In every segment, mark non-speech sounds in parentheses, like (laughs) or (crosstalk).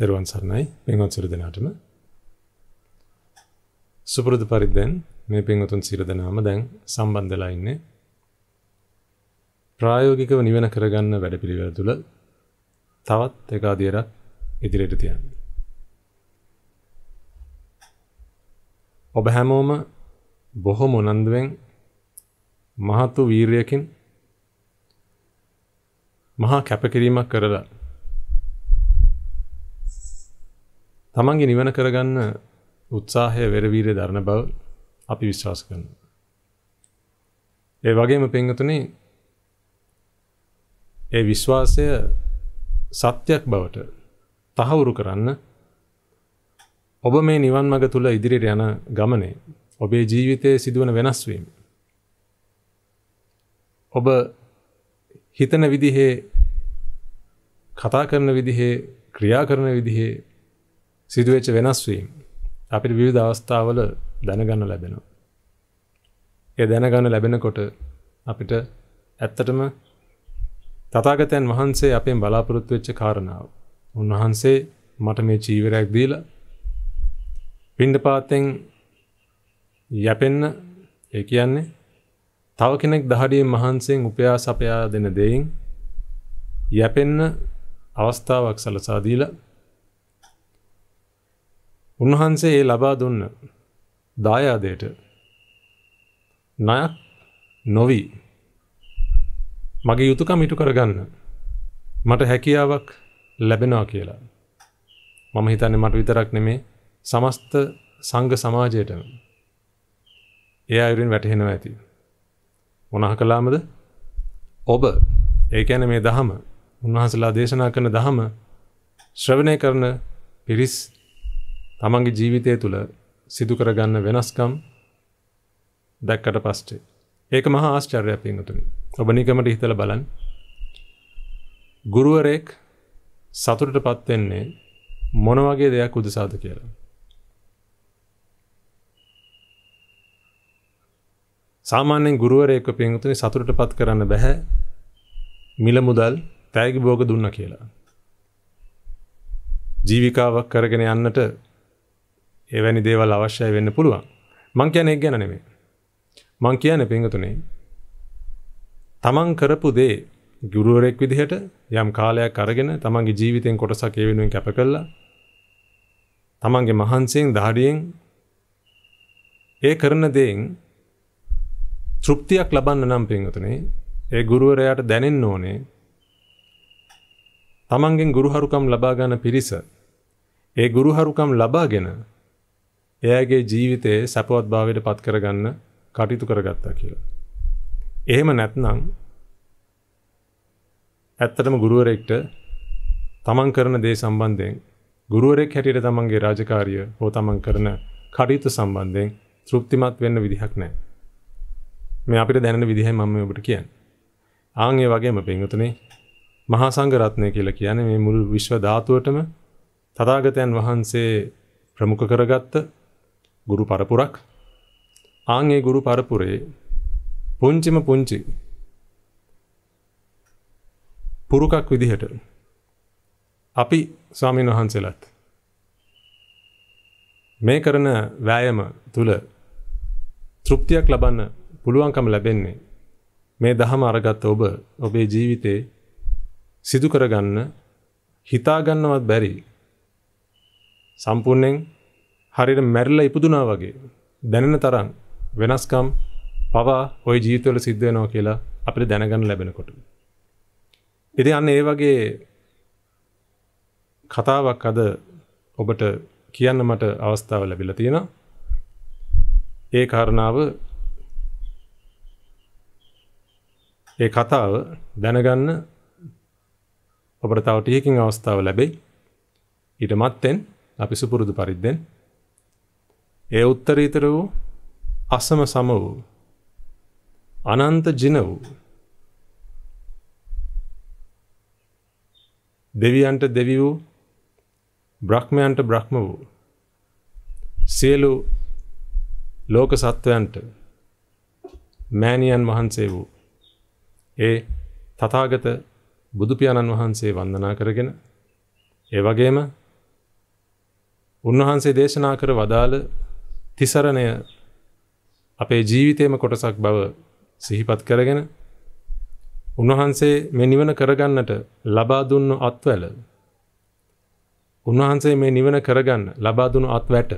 දරුවන් සරණයි පින්වත් සියලු දෙනාටම සුපුරුදු පරිද්දෙන් මේ පින්වතුන් සියලු දෙනාම දැන් සම්බන්ධ වෙලා ඉන්නේ ප්‍රායෝගිකව නිවන කරගන්න වැඩපිළිවෙල තුල තවත් එක අධියරක් ඉදිරියට තියන්න. ඔබ හැමෝම බොහොම උනන්දුවෙන් මහත් වූ වීරියකින් මහා කැපකිරීමක් කරලා තමන්ගේ නිවන කරගන්න උත්සාහය වෙරවීරය දරණ බව අපි විශ්වාස කරන. ඒ වගේම පෙන්ගතුන ඒ විශ්වාසය සත්‍යයක් බවට තහවුරු කරන්න ඔබ මේ නිවන් මඟ තුළ ඉදිරියට යන ගමනේ ඔබේ ජීවිතය සිදුවන වෙනස්වීම. ඔබ හිතන විදිහේ කතා කරන විදිහේ ක්‍රියා කරන විදිහේ සිදුවෙච්ච වෙනස් වීම අපිට විවිධ අවස්ථාවල දැනගන්න ලැබෙනවා. ඒ දැනගන්න ලැබෙනකොට අපිට ඇත්තටම තථාගතයන් වහන්සේ අපෙන් බලාපොරොත්තු වෙච්ච කාරණාව. උන්වහන්සේ මට මේ චීවරයක් දීලා පින්ඩපාතෙන් යැපෙන්න ඒ කියන්නේ තව කෙනෙක් දහඩියෙන් මහන්සියෙන් උපයා සපයා දෙන දෙයින් යැපෙන්න අවස්ථාවක් සලසා දීලා උන්වහන්සේ ඒ ලබා දුන්න දායාදයට ණයක් නොවි මගේ යුතුයකම ඉටු කරගන්න මට හැකියාවක් ලැබෙනවා කියලා මම හිතන්නේ මට විතරක් නෙමේ සමස්ත සංඝ සමාජයටම ඒ අයුරින් වැටහෙනවා ඇති මොනහ කළාමද ඔබ ඒ කියන්නේ මේ දහම උන්වහන්සේලා දේශනා කරන දහම ශ්‍රවණය කරන පිරිස් තමන්ගේ ජීවිතය තුළ සිදු කරගන්න වෙනස්කම් දැක්කට පස්ටේ. ඒක මහා ආශ්චර්ය පින්තුනි. ඔබ නිකමට හිතල බලන්. ගුරුවරයෙක් සතුටට පත්වෙන්නේ මොන වගේ දෙයක් උදෙසාද කියලා. සාමාන්‍යෙන් ගුරුවරයෙක් පින්තුනි සතුටට පත් කරන්න බැහැ මිල මුදල් තෑගි බෝග දුන්න කියලා. ජීවිකාවක් කරගෙන යන්නට එවැනි දේවල් අවශ්‍යය වෙන්න පුළුවන් මං කියන එක ගැන නෙමෙයි මං කියන්නේ පින්වතුනි තමන් කරපු දේ ගුරුවරෙක් විදිහට යම් කාලයක් අරගෙන තමන්ගේ ජීවිතෙන් කොටසක් ඒ වෙනුවෙන් කැප කළා තමන්ගේ මහන්සියෙන් දහඩියෙන් ඒ කරන දේෙන් තෘප්තියක් ලබන්න නම් පින්වතුනි ඒ ගුරුවරයාට දැනෙන්න ඕනේ තමන්ගෙන් ගුරුහරුකම් ලබා ගන්න පිරිස ඒ ගුරුහරුකම් ලබාගෙන එයාගේ ජීවිතයේ සැපවත් භාවයට පත් කරගන්න කටයුතු කරගත්තා කියලා. එහෙම නැත්නම් ඇත්තටම ගුරුවරෙක්ට තමන් කරන දේ සම්බන්ධයෙන් ගුරුවරෙක් හැටියට තමන්ගේ රාජකාරිය හෝ තමන් කරන කටයුතු සම්බන්ධයෙන් තෘප්තිමත් වෙන්න විදිහක් නැහැ. මේ අපිට දැනෙන විදිහයි මම ඔබට කියන්නේ. ආන් ඒ වගේම පින්වතුනි මහා සංඝ රත්නය කියලා කියන්නේ මේ මුළු විශ්ව ධාතුවටම තථාගතයන් වහන්සේ ප්‍රමුඛ කරගත්ත ගුරු පරපුරක් ආංගේ ගුරු පරපුරේ පුංචිම පුංචි පුරුකක් විදිහට අපි ස්වාමීන් වහන්සේලත් මේ කරන වෑයම තුළ තෘප්තියක් ලබන්න පුළුවන්කම ලැබෙන්නේ මේ දහම අරගත්ත ඔබ ඔබේ ජීවිතේ සිදු කරගන්න හිතාගන්නවත් බැරි සම්පූර්ණයෙන් හරියට මැරල්ල ඉපදුනා වගේ දැනෙන තරන් වෙනස්කම් පවා ඔය ජීතවල සිද්ධනෝ කියලා අපට දැනගන්න ලැබෙනකොට. ඉති අන්න ඒ වගේ කතාවක් අද ඔබට කියන්න මට අවස්ථාව ලැබිල තියෙන ඒ කාරණාව ඒ කතාව දැනගන්න ඔබට තවටයකින් අවස්ථාව ලැබෙයි ඉට මත්තෙන් අපි සුපුරුදු පරිද්දෙන් එය උත්තරීතර වූ අසම සම වූ අනන්ත ජින වූ දෙවියන්ට දෙවි වූ බ්‍රහ්මයන්ට බ්‍රහ්ම වූ සියලු ලෝක සත්වයන්ට මෑණියන් වහන්සේ වූ ඒ තථාගත බුදු පියාණන් වහන්සේ වන්දනා කරගෙන ඒ වගේම උන්වහන්සේ දේශනා කර වදාළ තිසරණය අපේ ජීවිතයම කොටසක් බව සිහිපත් කරගෙන උන්වහන්සේ මේ නිවන කරගන්නට ලබා දුන්නු අත්වැල උන්වහන්සේ මේ නිවන කරගන්න ලබා දුන්නු අත්වැට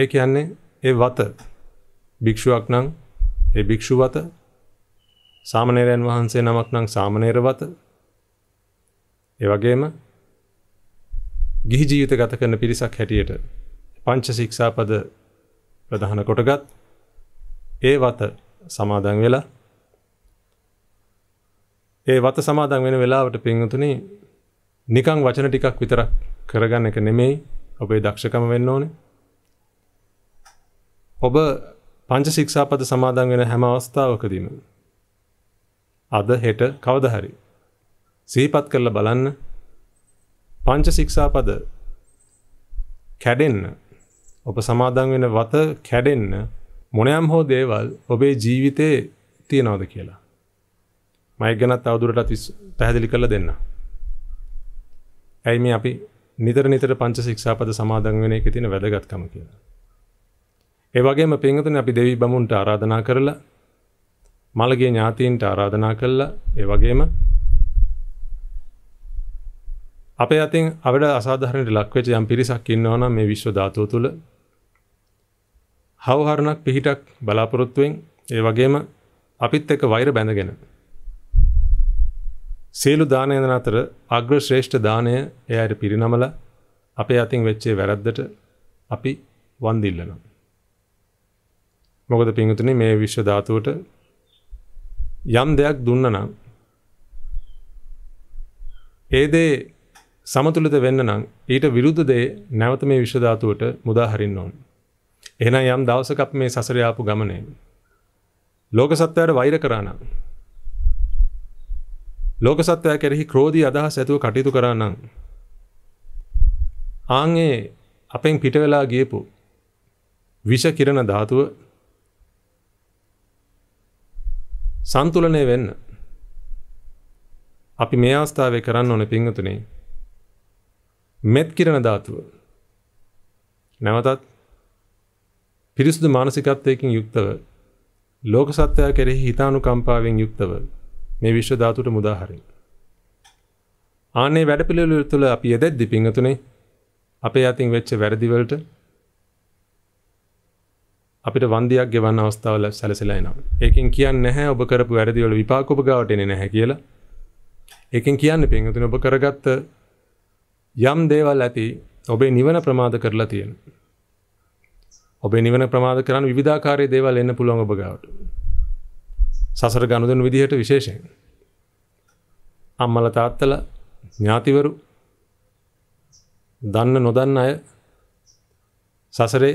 ඒ කියන්නේ ඒ වත භික්ෂුවක් නම් ඒ භික්ෂු වත සාමණේරයන් වහන්සේ නමක් නම් සාමණේර වත ඒ වගේම ගිහි ජීවිත ගත කරන පිරිසක් හැටියට පංච ශික්ෂාපද ප්‍රධාන කොටගත් ඒ වත සමාදන් වෙලා ඒ වත සමාදන් වෙන වෙලාවට පින්වතුනි නිකන් වචන ටිකක් විතරක් කරගන්න එක නෙමෙයි ඔබේ දක්ෂකම වෙන්න ඕනේ. ඔබ පංච ශික්ෂාපද සමාදන් වෙන හැම අවස්ථාවකදීම අද හෙට කවදා හරි සිහිපත් කරලා බලන්න පංච සික්ෂා පද කැඩෙන්න ඔබ සමාදන් වෙන වත කැඩෙන්න මොනයම් හෝ දේවල් ඔබේ ජීවිතේ තියෙනවද කියලා. මයි ගැනත් අවදුරටත් පැහැදිලි කළ දෙන්න. ඇයි මේ අපි නිතර නිතර පංච ශික්ෂාපද සමාදන් වෙන එක තියෙන වැදගත්කම කියලා. ඒ වගේම පින්වතුනි අපි දෙවි බමුන්ට ආරාධනා කරලා මළගේ ඥාතීන්ට ආරාධනා කළා. ඒ වගේම අපේ අතින් අපට අසාධාරණයට ලක්වෙච්ච යම් පිරිසක් ඉන්නවනම් මේ විශ්ව ධාතුව තුළ හවහරණක් පිහිටක් බලාපොරොත්තුවෙන් ඒ වගේම අපිත් එක්ක වෛර බැඳගෙන සියලු දානයන් අතර අග්‍ර ශ්‍රේෂ්ඨ දානය ඒ අයට පිරිනමලා අපේ අතින් වෙච්චේ වැරද්දට අපි වන්දිල්ලනවා. මොකද පින්තුනි මේ විශ්ව ධාතුවට යම් දෙයක් දුන්න නම් ඒ දේ සමතුලිත වෙන්න නම් ඊට විරුද්ධ දේ නැවත මේ විශ්ව ධාතුවට මුදා හරින්න ඕන. එහෙනම් යම් දවසක අපි මේ සසරේ ආපු ගමනේ ලෝක සත්‍යයට වෛර කරා නම් ලෝක සත්‍යය කෙරෙහි ක්‍රෝධී අදහස් ඇතුව කටයුතු කරා නම් ආන්ගේ අපෙන් පිට වෙලා ගියපු විෂ කිරණ ධාතුව සන්තුලනය වෙන්න අපි මේ අවස්ථාවේ කරන්න ඕනේ පින්වතුනේ මෙත් කිරණ ධාතුව නැවතත් පිරිසුදු මානසිකත්වයකින් යුක්තව ලෝක සත්‍යය කෙරෙහි හිතානුකම්පාවෙන් යුක්තව මේ විශ්ව ධාතුට මුදා හරින්. ආනේ වැඩපිළිවෙල තුළ අපි යදෙද්දි පිංගතුනේ අපේ අතින් වෙච්ච වැරදි වලට අපිට වන්දියක් ගෙවන්න අවස්ථාව සැලසෙලා එනවා. ඒකෙන් කියන්නේ නැහැ ඔබ කරපු වැරදි වල විපාක ඔබ ගාවට එන්නේ නැහැ කියලා. ඒකෙන් කියන්නේ පින්වතුනි ඔබ කරගත්ත යම් දේවල් ඇති ඔබේ නිවන ප්‍රමාද කරලා තියෙන. ඔබේ නිවන ප්‍රමාද කරන විවිධාකාරයේ දේවල් එන්න පුළුවන් ඔබ ගාවට. සසර ගනුදෙනු විදිහට විශේෂයෙන්. අම්මලා තාත්තලා ඥාතිවරු දන්න නොදන්න අය සසරේ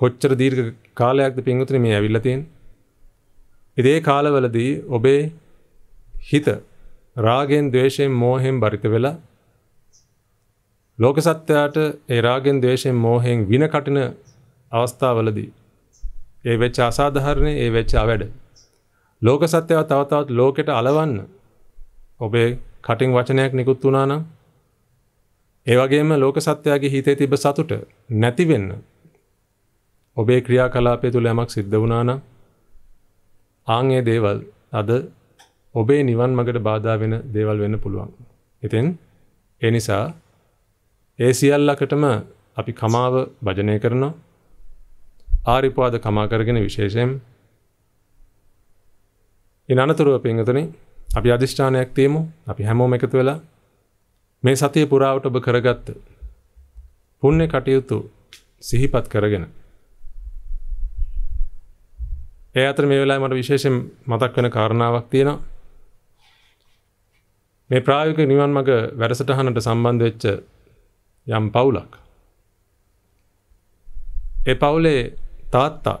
කොච්චර දීර්ඝ කාලයක්ද පින්වතුනි මේ ඇවිල්ලා තියෙන්නේ. ඉතින් ඒ කාලවලදී ඔබේ හිත රාගෙන්, ద్వේෂයෙන්, මෝහෙන් බරිත වෙලා ලෝක සත්‍යයට ඒරාගෙන් දේශයෙන් මෝහෙන් වින කටින අවස්ථාවලදී. ඒ වෙච්ච අසාධහරණය ඒ වෙච්චා වැඩ. ලෝක සත්‍යව තවතවත් ලෝකෙට අලවන්න ඔබේ කටින් වචනයක් නිකුත් වුණානම් ඒ වගේම ලෝක සත්‍යයාගේ හිතේ තිබ සතුට නැතිවෙන්න ඔබේ ක්‍රියා කලාපය තුළ යමක් සිද්ධ වුණානම් ආංගේ දේවල් අද ඔබේ නිවන් මගට බාධා වෙන දේවල් වෙන්න පුළුවන්. ඉතින් ඒ නිසා ඒ සියල්ලකටම අපි කමාව භජනය කරනවා ආරිපවාද කමා කරගෙන විශේෂයෙන් ඉන් අනතුරුව පින්ගතන අපි අධිෂ්ඨානයක් තියමු අපි හැමෝම එකතු වෙලා මේ සතිය පුරාවට ඔබ කරගත්ත පුුණ්‍ය කටයුතු සිහිපත් කරගෙන ඒ අතර මේ වෙලා මට විශේෂෙන් මතක් වෙන කාරණාවක් තියෙනවා මේ ප්‍රායෝගික නිවන් මඟ වැඩසටහනට සම්බන්ධ වෙච්ච යම් පවුලක්. ඒ පවුලේ තාත්තා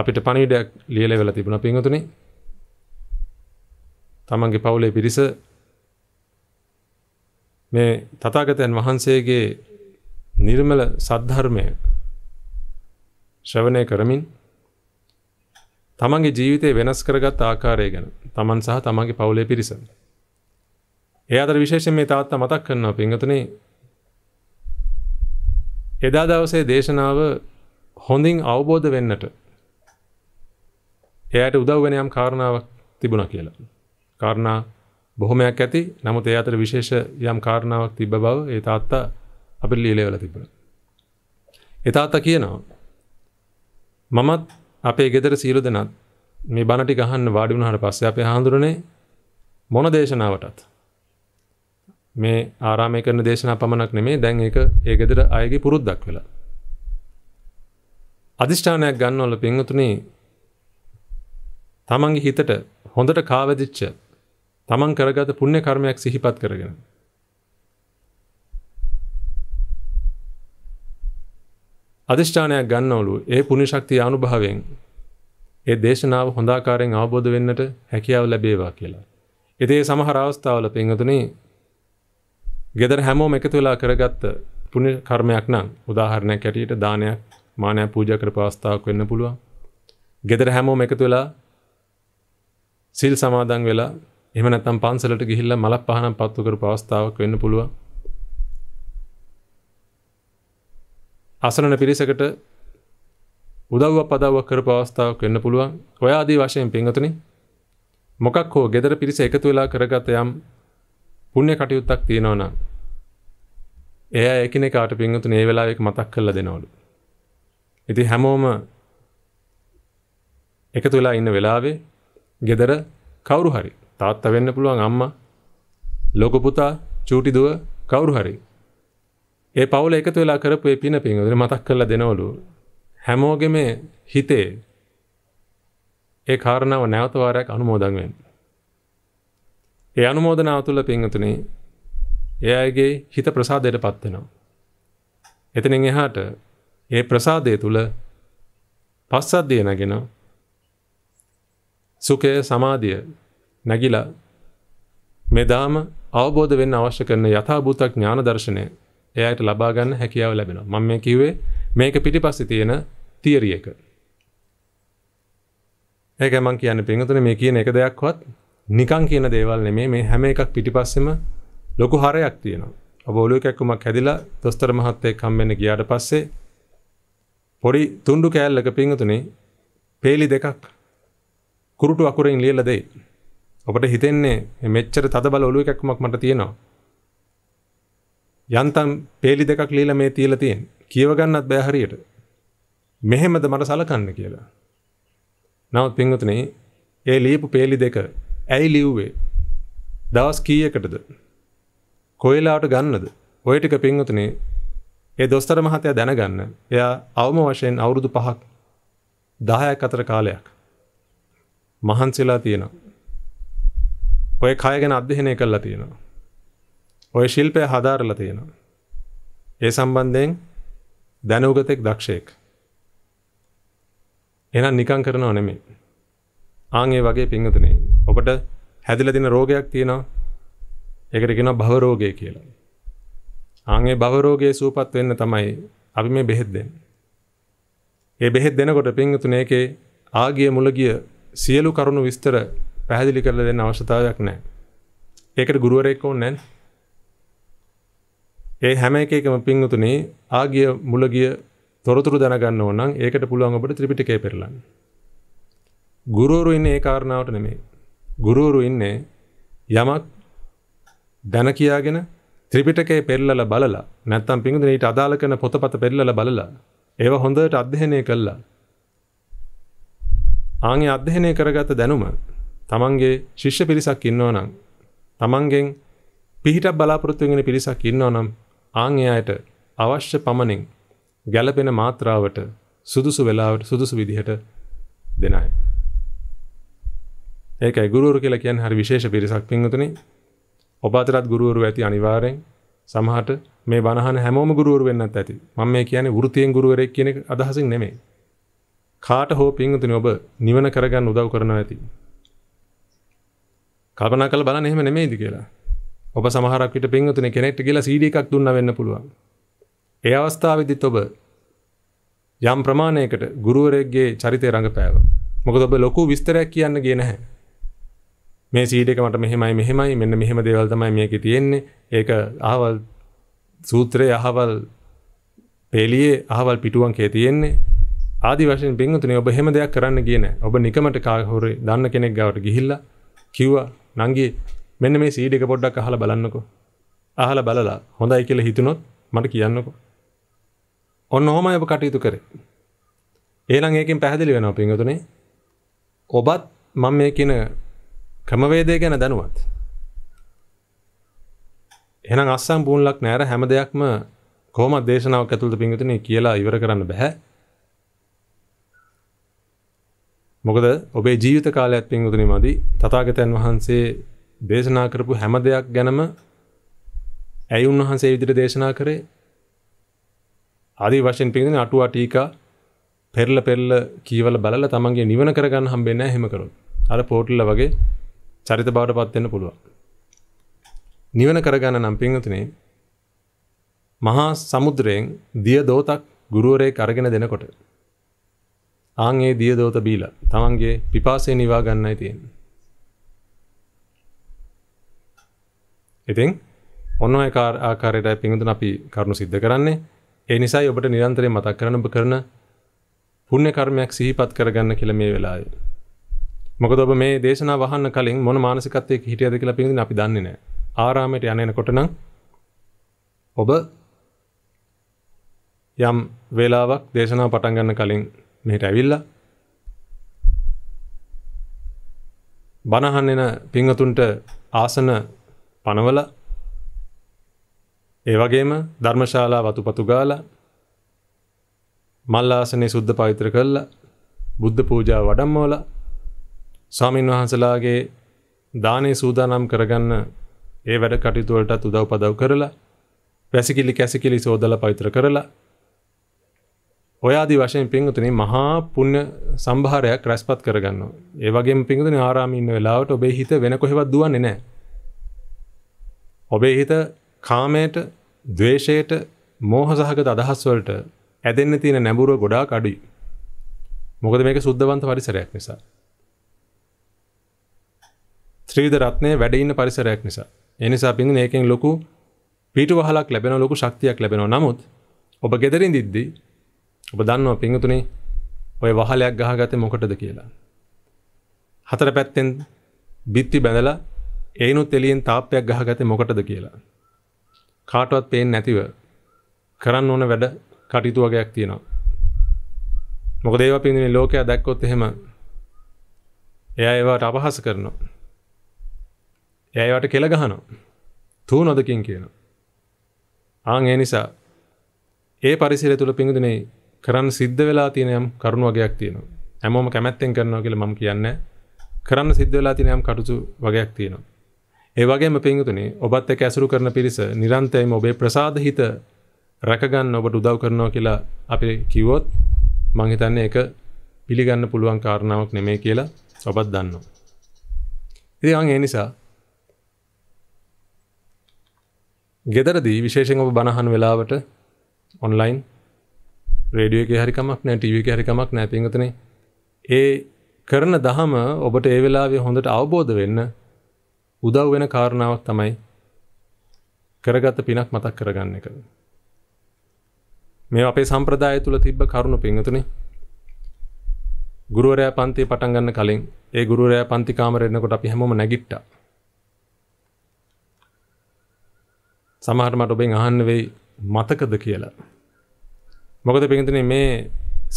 අපිට පණිවිඩයක් ලියලා වෙලා තිබුණා පින්වතුනි. තමන්ගේ පවුලේ පිරිස මේ තථාගතයන් වහන්සේගේ නිර්මල සද්ධර්මය ශ්‍රවණය කරමින් තමන්ගේ ජීවිතය වෙනස් කරගත් ආකාරය ගැන තමන් සහ තමන්ගේ පවුලේ පිරිස ඒ අතර විශේෂයෙන් මේ තාත්තා මතක් කරනවා පින්වතුනි එදා දවසේ දේශනාව හොඳින් අවබෝධ වෙන්නට එයාට උදව් වෙන යම් කාරණාවක් තිබුණා කියලා. කාරණා බොහොමයක් ඇති. නමුත් ඒ අතර විශේෂ යම් කාරණාවක් තිබ්බ බව ඒ තාත්තා අපිට ලියලා තිබුණා. ඒ තාත්තා කියනවා මමත් අපේ ගෙදර සීල දෙනත් මේ බණ ටික අහන්න වාඩි වුණාට පස්සේ අපේ හාඳුරනේ මොන දේශනාවටත් මේ ආරාමය කරන දේශනා පමණක් නෙමේ දැන් ඒක ඒ ගෙදර අයගේ පුරුද්දක් වෙලා. අධිෂ්ඨානයක් ගන්නවල පින්වතුනි තමන්ගේ හිතට හොඳට කාවදිච්ච තමන් කරගත පුණ්‍ය කර්මයක් සිහිපත් කරගෙන අධිෂ්ඨානයක් ගන්නවලු ඒ පුණ්‍ය ශක්තිය අනුභවයෙන් ඒ දේශනාව හොඳ ආකාරයෙන් අවබෝධ වෙන්නට හැකියාව ලැබේවා කියලා. ඉතින් සමහර අවස්ථාවල පින්වතුනි ගෙදර හැමෝම එකතු වෙලා කරගත්ත පුුණ කර්මයක් නම් උදාහරණයක් ඇටියට දානයක් මානය පූජ කර පවස්ථාවක් වෙන්න පුළුවන් ගෙදර හැමෝම එකතු වෙලා සිල් සමාදන් වෙලා එම නැතම් පන්සලට ගිහිල්ල මල පහනම් පත්තු කර පවස්ථාවක් වෙන්න පුළුවන් අසරණ පිරිසකට උදව්ව පදවක් කර පවස්ථාවක් වෙන්න පුළුවන් ඔයාදී වශයෙන් පින්ගතුනි මොකක් හෝ ගෙදර පිරිස එකතු වෙලා කරගත යම් පුණ්‍ය කටයුත්තක් තියෙනවා නම් එයා එකිනෙකාට පින්වතුනි මේ වෙලාවේ මතක් කරලා දෙනවලු. ඉතින් හැමෝම එකතු වෙලා ඉන්න වෙලාවේ ගෙදර කවුරු හරි තාත්තා වෙන්න පුළුවන් අම්මා ලොකු පුතා චූටි දුව කවුරු හරි ඒ පවුල එකතු වෙලා කරපු ඒ පින පින් මතක් කරලා දෙනවලු හැමෝගෙම හිතේ ඒ කාරණාව නැවත වාරයක් අනුමෝදන් වෙන්න ඒ අනුමෝදනාව තුළ පින්වතුනි ඒ අයගේ හිත ප්‍රසාදයට පත් වෙනවා. එතනින් එහාට ඒ ප්‍රසාදය තුළ පස්සද්ධිය නැගෙන සුඛය සමාධිය නැగిලා මෙදාම අවබෝධ වෙන්න අවශ්‍ය කරන යථාභූතක් ඥාන දර්ශනය එයාට ලබා ගන්න හැකියාව ලැබෙනවා. මම මේ කිව්වේ මේක පිටිපස්සේ තියෙන තියරි එක. ඒක මම කියන්නේ පින්වතුනි මේ කියන එක දෙයක්වත් නිකං කියන දේවල් නෙමේ මේ හැම එකක් පිටිපස්සෙම ලොකු හරයක් තියෙනවා. ඔබ ඔලුව කැක්කුමක් හැදිලා දොස්තර මහත්තයෙක් හම්බෙන්න ගියාට පස්සේ පොඩි තුණ්ඩු කෑල්ලක පිංගුතුනේ peeli දෙකක් කුරුටු අකුරින් ලියලා දෙයි. ඔබට හිතෙන්නේ මෙච්චර තද බල ඔලුව කැක්කුමක් මට තියෙනවා. යන්තම් peeli දෙකක් ලියලා මේ තියලා තියෙන. කියව ගන්නත් බෑ හරියට. මෙහෙමද මට සලකන්න කියලා. නමුත් පිංගුතුනේ ඒ ලියපු peeli දෙක ඇයි ලිව්වේ දවස් කීයකටද කොයිලාට ගන්නද ඔය ටික පින්වතුනේ ඒ දොස්තර මහත්තයා දැනගන්න එයා අවම වශයෙන් අවුරුදු පහක් දහයක් අතර කාලයක් මහන්සිලා තියෙනවා ඔය කය ගැන අධ්‍යයනය කරලා තියෙනවා ඔය ශිල්පය හදාරලා තියෙනවා ඒ සම්බන්ධයෙන් දැනුගතෙක් දක්ෂයෙක් එහෙනම් නිකං කරනව නෙමෙයි ආන් ඒ වගේ පින්වතුනි ඔබට හැදිල තින රෝගයක් තියෙනවා එකට කෙන භවරෝගය කියලා ආගේ භවරෝගයේ සූපත් වෙන්න තමයි අපි මේ බෙහෙත් දෙන්න ඒ බෙහෙත් දෙනකොට පිංගතුන ඒකේ ආගිය මුලගිය සියලු කරුණු විස්තර පැහැදිලි කරලා දෙන්න අවශ්‍යතාවයක් නැහැ ඒකට ගුරුවරයෙක් ඕනේ නැහැ ඒ හැම එකකම පිංගුතුනේ ආගිය මුලගිය තොරතුරු දැනගන්න ඕන නම් ඒකට පුළුවන් ඔබට ත්‍රිපිටකය පෙරලන්න. ගුරුවරු ඉන්නේ ඒ කාරණාවට නෙමෙයි. ගුරුවරු ඉන්නේ යමක් දැන කියාගෙන ත්‍රිපිටකේ පෙරලලා බලලා නැත්නම් පිඟුදින ඊට අදාළ කරන පොතපත පෙරලලා බලලා ඒව හොඳට අධ්‍යයනය කළා. ආන්ගේ අධ්‍යයනය කරගත දැනුම තමන්ගේ ශිෂ්‍ය පිරිසක් ඉන්නවා නම් තමන්ගෙන් පිහිටක් බලාපොරොත්තු වෙන පිරිසක් ඉන්නවා නම් ආන් එයාට අවශ්‍ය පමණින් ගැළපෙන මාත්‍රාවට සුදුසු වෙලාවට සුදුසු විදිහට දෙනයි. ඒකයි ගුරුවරු කියලා කියන්නේ හරි විශේෂ පිරිසක් පින්වතුනි. ඔබ අතරත් ගුරුවරු ඇති අනිවාර්යෙන්. සමහරට මේ බණහන හැමෝම ගුරුවරු වෙන්නත් ඇති. මම මේ කියන්නේ වෘත්තියෙන් ගුරුවරයෙක් කියන එක අදහසින් නෙමෙයි. කාට හෝ පින්වතුනි ඔබ නිවන කරගන්න උදව් කරනවා ඇති. කල්පනා කරලා බලන්න එහෙම නෙමෙයිද කියලා. ඔබ සමහරක් විට පින්වතුනි කෙනෙක්ට කියලා CD එකක් දුන්නා වෙන්න පුළුවන්. ඒ අවස්ථාවේදීත් ඔබ යම් ප්‍රමාණයකට ගුරුවරයෙක්ගේ චරිතය රඟපෑවා. මොකද ඔබ ලොකු විස්තරයක් කියන්න ගියේ නැහැ. මේ සීඩ එක මට මෙහෙමයි මෙහෙමයි මෙන්න මෙහෙම දේවල් තමයි මේකේ තියෙන්නේ ඒක අහවල් සූත්‍රයේ අහවල් පෙළියේ අහවල් පිටුවන්කේ තියෙන්නේ ආදි වශයෙන් බින්තුනේ ඔබ හැම දෙයක් කරන්න ගියේ නැහැ ඔබ නිකමට කාහොරේ දන්න කෙනෙක් ගාවට ගිහිල්ලා කිව්වා නංගි මෙන්න මේ සීඩ එක පොඩ්ඩක් අහලා බලන්නකෝ අහලා බලලා හොඳයි කියලා හිතුනොත් මට කියන්නකෝ ඔන්න ඕමයි ඔබ කටයුතු කරේ ඒනම් ඒකෙන් පැහැදිලි වෙනවා පින්තුනේ ඔබත් මම මේ කියන ක්‍රමවේදය ගැන දැනුවත්. එහෙනම් අස්සම් බූන්ලක් නෑර හැම දෙයක්ම කොහොමද දේශනාවක් ඇතුළත පිංගුතුනේ කියලා ඉවර කරන්න බෑ. මොකද ඔබේ ජීවිත කාලයත් පිංගුතුනේ මදි තථාගතයන් වහන්සේ දේශනා කරපු හැම දෙයක් ගැනම ඇයි උන්වහන්සේ විදිහට දේශනා කරේ? ආදි වශයෙන් පිංගුතුනේ අටුවා ටීකා පෙරල පෙරල කීවල බලලා තමන්ගේ නිවන කරගන්න හම්බෙන්නේ නැහැ එහෙම කරොත්. අර පෝටල් වගේ චරිත බවට පත්වෙන්න පුළුවන්. නිවන කරගන්න නම් පින්වතුනේ මහා සමුද්‍රයෙන් දිය දෝතක් ගුරුවරයෙක් අරගෙන දෙනකොට ආන් ඒ දිය දෝත බීලා තමන්ගේ පිපාසය නිවා ගන්නයි තියෙන්නේ. ඉතින් ඔන්න ඔය ආකාරයට පින්වතුන් අපි කරුණු සිද්ධ කරන්නේ ඒ නිසායි ඔබට නිරන්තරයෙන් මතක් කරන්න ඔබ කරන පුණ්‍ය කර්මයක් සිහිපත් කරගන්න කියලා මේ වෙලාවේ මොකද ඔබ මේ දේශනා වහන්න කලින් මොන මානසිකත්වයක හිටියද කියලා පිළිඳින් අපි දන්නේ නැහැ. ආරාමයට යන එනකොට නම් ඔබ යම් වේලාවක් දේශනා පටන් ගන්න කලින් මෙහෙට ඇවිල්ලා බණහන් එන පිංහතුන්ට ආසන පනවල ඒ වගේම ධර්මශාලා වතුපතු ගාල මල්ලාසනේ සුද්ධ පවිත්‍ර කරලා බුද්ධ පූජාව වඩම්මෝලා ස්වාමීන් වහන්සලාගේ දානේ සූදානම් කරගන්න ඒ වැඩ කටයුතුවලටත් උදව් පදව් කරලා වැසිකිලි කැසිකිලි සෝදල පවිත්‍ර කරලා ඔයාදී වශයෙන් පින්වතුනි මහා පුණ්‍ය සම්භාරයක් රැස්පත් කරගන්නවා. ඒ වගේම පින්වතුනි ආරාමයේ ඉන්න වෙලාවට ඔබේ හිත වෙන කොහෙවත් දුවන්නේ නැහැ. ඔබේ හිත කාමයට, ద్వේෂයට, මෝහසහගත අදහස් වලට ඇදෙන්න තියෙන නැඹුරුව ගොඩාක් අඩුයි. මොකද මේක සුද්ධවන්ත පරිසරයක් නිසා. ශ්‍රීද රත්නය වැඩඉන්න පරිසරයක් නිසා. එනිසා පිඳ ඒකෙන් ලොකු පිට වහලක් ලැබෙන ලොකු ශක්තියක් ලැබෙන නමුත් ඔබ ගෙදරින් දිද්දි ඔබ දන්නවා පිංහතුනේ ඔය වහලයක් ගහගත මොකටද කියලා. හතර පැත්තෙන් බිත්ති බැඳලා ඒනුත් එලියෙන් තාපයක් ගහගත මොකටද කියලා. කාටවත් පේෙන් නැතිව කරන්න ඕන වැඩ කටිතු වගයක් තියෙනවා. මොක දේව පිඳින ලෝකයා දැක්කොත් එහෙම එය ඒවාට අපහස කරනවා. ඇයට කෙළගහනෝ තු නොදකින් කියන. ආං ඒ නිසා ඒ පරිසිර තුළ පිඟුදනේ කරන්න සිද්ධ වෙලා තියනයම් කරුණු වගේයක් තියෙනවා හැමෝම කැමැත්තෙන් කරනවා කියල මම කියන්න කරන්න සිද්ධ වෙලා තියනයම් කටුතු වගයක් තියෙනවා. ඒ වගේම පිංගුතුනි ඔබත් එක් ඇසුරු කරන පිරිස නිරන්තයම ඔබේ ප්‍රසාද හිත රැකගන්න ඔබට උදව් කරනවා කියලා අපි කිව්වොත් මං හිතන්නේ ඒක පිළිගන්න පුළුවන් කාරණාවක් නෙමෙයි කියලා ඔබත් දන්නවා. ඉතින් ඒ නිසා ගෙදරදී විශේෂෙන් ඔබ බණහන් වෙලාවට ඔන්ලයින් රේඩිය එක හරිකමක් නෑ ටව එක හරිකමක් නෑ පිංගතන ඒ කරන දහම ඔබට ඒ වෙලාවේ හොඳට අවබෝධ වෙන්න උදව් වෙන කාරණාවක් තමයි කරගත පිනක් මතක් කරගන්න එක මේ අපේ සම්ප්‍රදාය තුළ තිබ්බ කරුණු පිංගතුනි ගුරුවරයා පන්ති පටන් ගන්න කලින් ඒ ගුරුවරයා පන්ති කාමරෙන්නකොට අපි හැමෝම නැගිට්ටා සමහට මට ඔබෙන් අහන්න වෙයි මතකද කියලා. මොකද පිහිතන මේ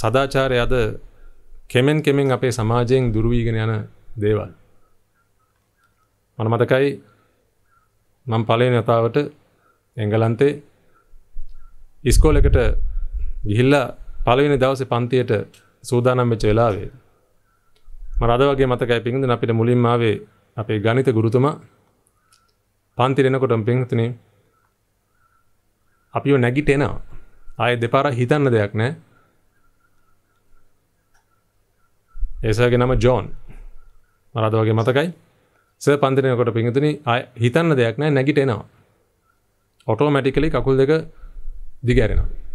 සදාචාරය අද කෙමෙන් කෙමෙන් අපේ සමාජයෙන් දුරුවීගෙන යන දේවල්. මන මතකයි මං පලේ නතාවට එංගලන්තේ ඉස්කෝලකට ගිහිල්ල පලවෙනි දවස පන්තියට සූදානම් වෙච්ච වෙලාවේ මරද වගේ මතකයි පිහිඳ අපිට මුලින්මාවේ අපේ ගනිත ගුරුතුමා පන්තිරෙනකොටම පිංහතනේ අපිෝ නැගිටෙනවා ආය දෙපාර හිතන්න දෙයක් නෑ ඒසගේ නම ජෝන් මරද වගේ මතකයි ස පන්තිනයකොට පිඟතුන හිතන්න දෙයක් නෑ නැගිටෙනවා ඔටෝමැටිකලි කකුල් දෙක දිගැරෙනවා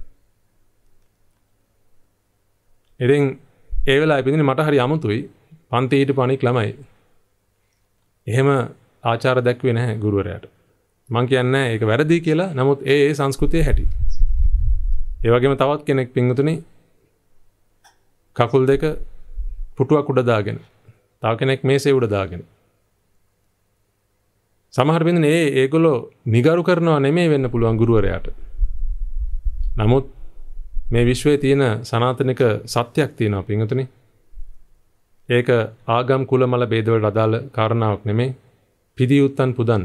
එරෙන් ඒවෙලා ඉපදින මට හරි අමුතුයි පන්තීට පණික් ළමයි එහෙම ආචාර දැක්වේ නැහැ ගුරුවරයට මං කියන්න ඒක වැරදි කියලා නමුත් ඒ සංස්කෘතිය හැටි ඒවගේම තවත් කෙනෙක් පිංහතුනි කකුල් දෙක පුටුවක් උඩදාගෙන තව කෙනෙක් මේසේ උඩදාගෙන සමහරබිඳ ඒ ඒගොලෝ නිගරු කරනවා නෙමේ වෙන්න පුළුවන් ගුරුවරයාට නමුත් මේ විශ්වය තියෙන සනාතනික සත්‍යයක් තියෙනවා පිංහතුනි ඒක ආගම් කුල මල බේදවලට අදාළ කාරණාවක් නෙමේ පිදියුත්තන් පුදන්න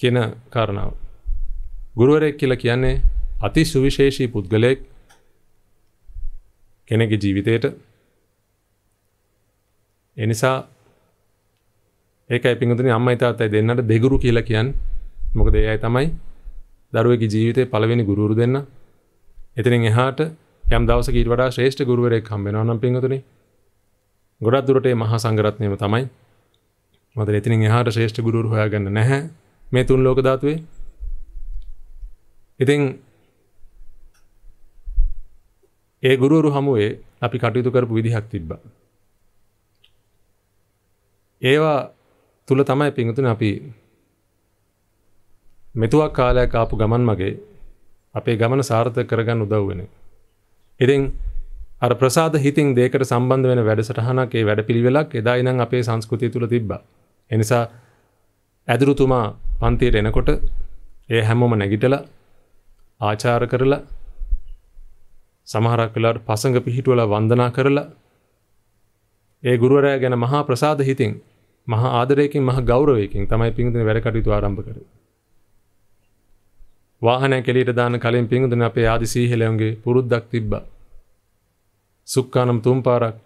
කියන කාරණාව. ගුරුවරයෙක් කියලා කියන්නේ අති සුවිශේෂී පුද්ගලයෙක් කෙනෙකුගේ ජීවිතයට ඒ නිසා ඒකයි පින්වතුනි අම්මයි තාත්තයි දෙන්නට දෙගුරු කියලා කියන්නේ මොකද ඒ අය තමයි දරුවෙකුගේ ජීවිතේ පළවෙනි ගුරුවරු දෙන්න. එතනින් එහාට යම් දවසක ඊට වඩා ශ්‍රේෂ්ඨ ගුරුවරයෙක් හම්බ වෙනවා නම් පින්වතුනි ගොඩක් දුරට මේ මහා සංඝරත්නයම තමයි. මොකද එතනින් එහාට ශ්‍රේෂ්ඨ ගුරුවරු හොයාගන්න නැහැ. මේ තුන් ලෝක ධාතුවේ. ඉතින් ඒ ගුරුවරු හමුවේ අපි කටයුතු කරපු විදිහක් තිබ්බා. ඒවා තුල තමයි පිඟුතුනේ අපි මෙතුවක් කාලයක් ආපු ගමන් මගේ අපේ ගමන සාර්ථක කරගන්න උදව් වෙන. ඉතින් අර ප්‍රසාද හිතින් දෙයකට සම්බන්ධ වෙන වැඩසටහනක් ඒ වැඩපිළිවෙලක් එදා ඉඳන් අපේ සංස්කෘතිය තුල තිබ්බා. එනිසා ඇදුරුතුමා පන්තියට එනකොට ඒ හැමෝම නැගිටලා ආචාර කරලා සමහරක් වෙලාවට පසඟ පිහිටුවලා වන්දනා කරලා ඒ ගුරුවරයා ගැන මහා ප්‍රසාද හිතින් මහා ආදරයකින් මහා ගෞරවයකින් තමයි පිංගුතුනේ වැඩ කටයුතු ආරම්භ කරේ. වාහනයක් එළියට දාන කලින් පිංගුතුනේ අපේ ආදි සීහෙලයන්ගේ පුරුද්දක් තිබ්බා. සුක්කානම් තුන් පාරක්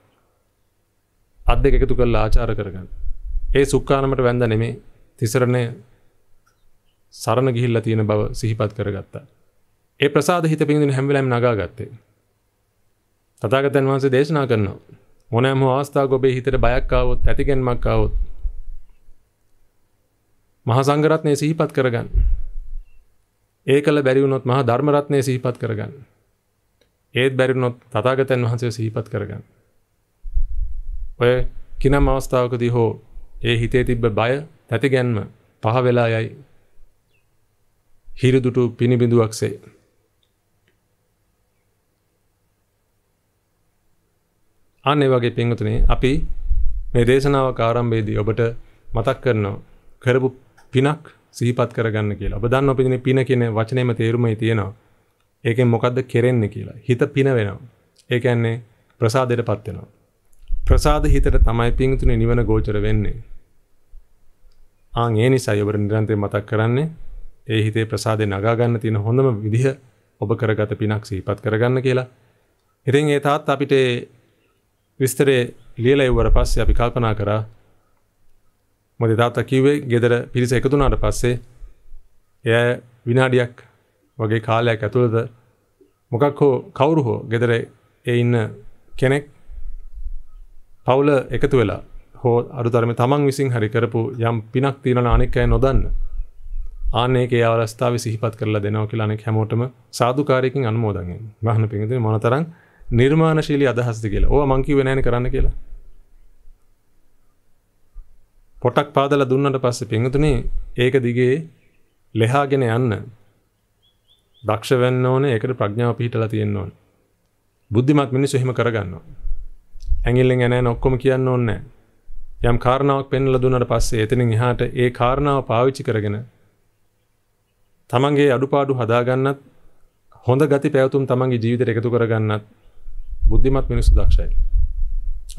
අත් දෙක එකතු කරලා ආචාර කරගන්න. ඒ සුක්කානමට වැඳ නෙමේ තිසරණය සරණ ගිහිල්ලා තියෙන බව සිහිපත් කරගත්තා. ඒ ප්‍රසාද හිත පිහින් හැම වෙලාවෙම නගා ගත්තේ. තථාගතයන් වහන්සේ දේශනා කරනවා මොනෑම අවස්ථාවක ඔබේ හිතට බයක් ආවොත් ඇතිගැන්මක් ආවොත් මහා සංඝරත්නය සිහිපත් කරගන්න. ඒ කළ බැරි වුණොත් මහා ධර්මරත්නය සිහිපත් කරගන්න. ඒත් බැරි වුණොත් තථාගතයන් වහන්සේ සිහිපත් කරගන්න. ඔය කිනම් අවස්ථාවකදී හෝ ඒ හිතේ තිබ්බ බය නැතිගැන්ම පහ වෙලා යයි හිරුදුටු පිණිබිඳුවක්සේ අන්න ඒ වගේ පින්වතුනි අපි මේ දේශනාවක ආරම්භයේදී ඔබට මතක් කරනවා කරපු පිනක් සිහිපත් කරගන්න කියලා. ඔබ දන්නවා පිටිනේ පින කියන වචනේම තේරුමයි තියෙනවා. ඒකෙන් මොකද්ද කෙරෙන්නේ කියලා. හිත පින වෙනවා. ඒ කියන්නේ ප්‍රසාදයටපත් වෙනවා. ප්‍රසාද හිතට තමයි පින්තුනේ නිවන ගෝචර වෙන්නේ. ආන් ඒ නිසයි ඔබට නිරන්තර මතක් කරන්නේ ඒ හිතේ ප්‍රසාදේ නගා ගන්න තියෙන හොඳම විදිහ ඔබ කරගත පිනක් සිහිපත් කරගන්න කියලා. ඉතින් ඒ තාත්තා අපිට විස්තරේ ලියලා ඉවර පස්සේ අපි කල්පනා කරා මොකද තාත්තා කිව්වේ ගෙදර පිරිස එකතු වුණාට පස්සේ එයා විනාඩියක් වගේ කාලයක් ඇතුළත මොකක් හෝ කවුරු හෝ ගෙදර ඒ ඉන්න කෙනෙක් පවුල එකතු වෙලා හෝ අරුතරම තමන් විසින් හරි කරපු යම් පිනක් තියෙනවා අනෙක් අය නොදන්න. ආනේක ඒ අවස්ථාවේ සිහිපත් කරලා දෙනවා කියලා අනෙක් හැමෝටම සාදුකාරයකින් අනුමෝදන් වෙනවා. මහාන පිංගුතුනි මොනතරම් නිර්මාණශීලී අදහස්ද කියලා. ඕවා මං කිව්වේ නැහැනේ කරන්න කියලා. පොටක් පාදලා දුන්නට පස්සේ පිංගුතුනි ඒක දිගේ ලෙහාගෙන යන්න. දක්ෂ වෙන්න ඕනේ. ඒකට ප්‍රඥාව පිහිටලා තියෙන්න ඕනේ. බුද්ධිමත් මිනිස්සු එහෙම කරගන්නවා. ඇඟිල්ලෙන් එනෑ ඔක්කොම කියන්න ඕනේ නැහැ. යම් කාරණාවක් පෙන්වලා දුන්නාට පස්සේ එතනින් එහාට ඒ කාරණාව පාවිච්චි කරගෙන තමන්ගේ අඩුපාඩු හදාගන්නත් හොඳ ගති පැවතුම් තමන්ගේ ජීවිතයට එකතු කරගන්නත් බුද්ධිමත් මිනිස්සු දක්ෂයි.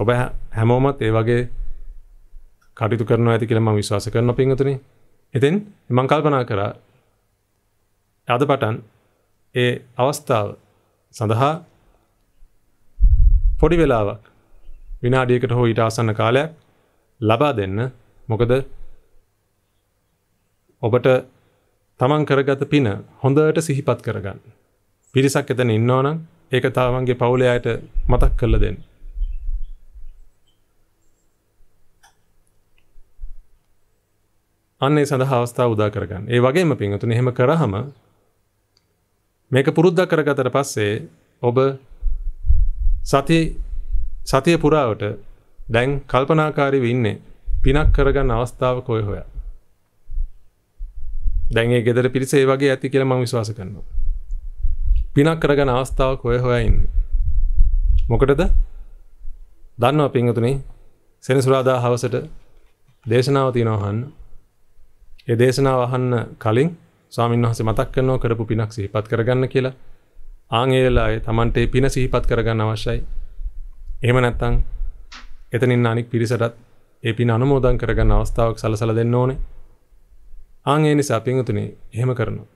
ඔබ හැමෝමත් ඒ වගේ කටයුතු කරනවා ඇති කියලා මම විශ්වාස කරනවා පින්වතුනි. ඉතින් මම කල්පනා කරා අද පටන් ඒ අවස්ථාව සඳහා පොඩි වෙලාවක් විනාඩියකට හෝ ඊට ආසන්න කාලයක් ලබා දෙන්න මොකද ඔබට තමන් කරගත පින හොඳට සිහිපත් කරගන්න. පිරිසක් එතන ඉන්නවනම් ඒක තාවන්ගේ පවුලේ අයට මතක් කරලා දෙන්න. අන්නේ සඳහා අවස්ථාව උදා කරගන්න. ඒ වගේම පින්වතුනි එහෙම කරාම මේක පුරුද්දක් කරගත්තට පස්සේ ඔබ සති සතිය පුරාවට දැන් කල්පනාකාරී වෙන්නේ පිනක් කරගන්න අවස්ථාවක ඔය හොයා. දැන් ඒ ගෙදර පිරිස ඒ වගේ ඇති කියලා මම විශ්වාස කරනවා. පිනක් කරගන්න අවස්ථාවක ඔය හොයා ඉන්නේ. මොකටද? දන්නවා පින්වතුනි සෙනසුරාදා හවසට දේශනාව තියෙනවා අහන්න. ඒ දේශනාව අහන්න කලින් ස්වාමීන් වහන්සේ මතක් කරනවා කරපු පිනක් සිහිපත් කරගන්න කියලා. ආන් ඒ වෙලාවේ Tamante පින සිහිපත් කරගන්න අවශ්‍යයි. එහෙම නැත්නම් එතනින් අනික් පිරිසටත් ඒ පින් අනුමෝදන් කරගන්න අවස්ථාවක් සලසල දෙන්න ඕනේ. ආන් ඒ නිසා පින්තුනේ එහෙම කරනවා.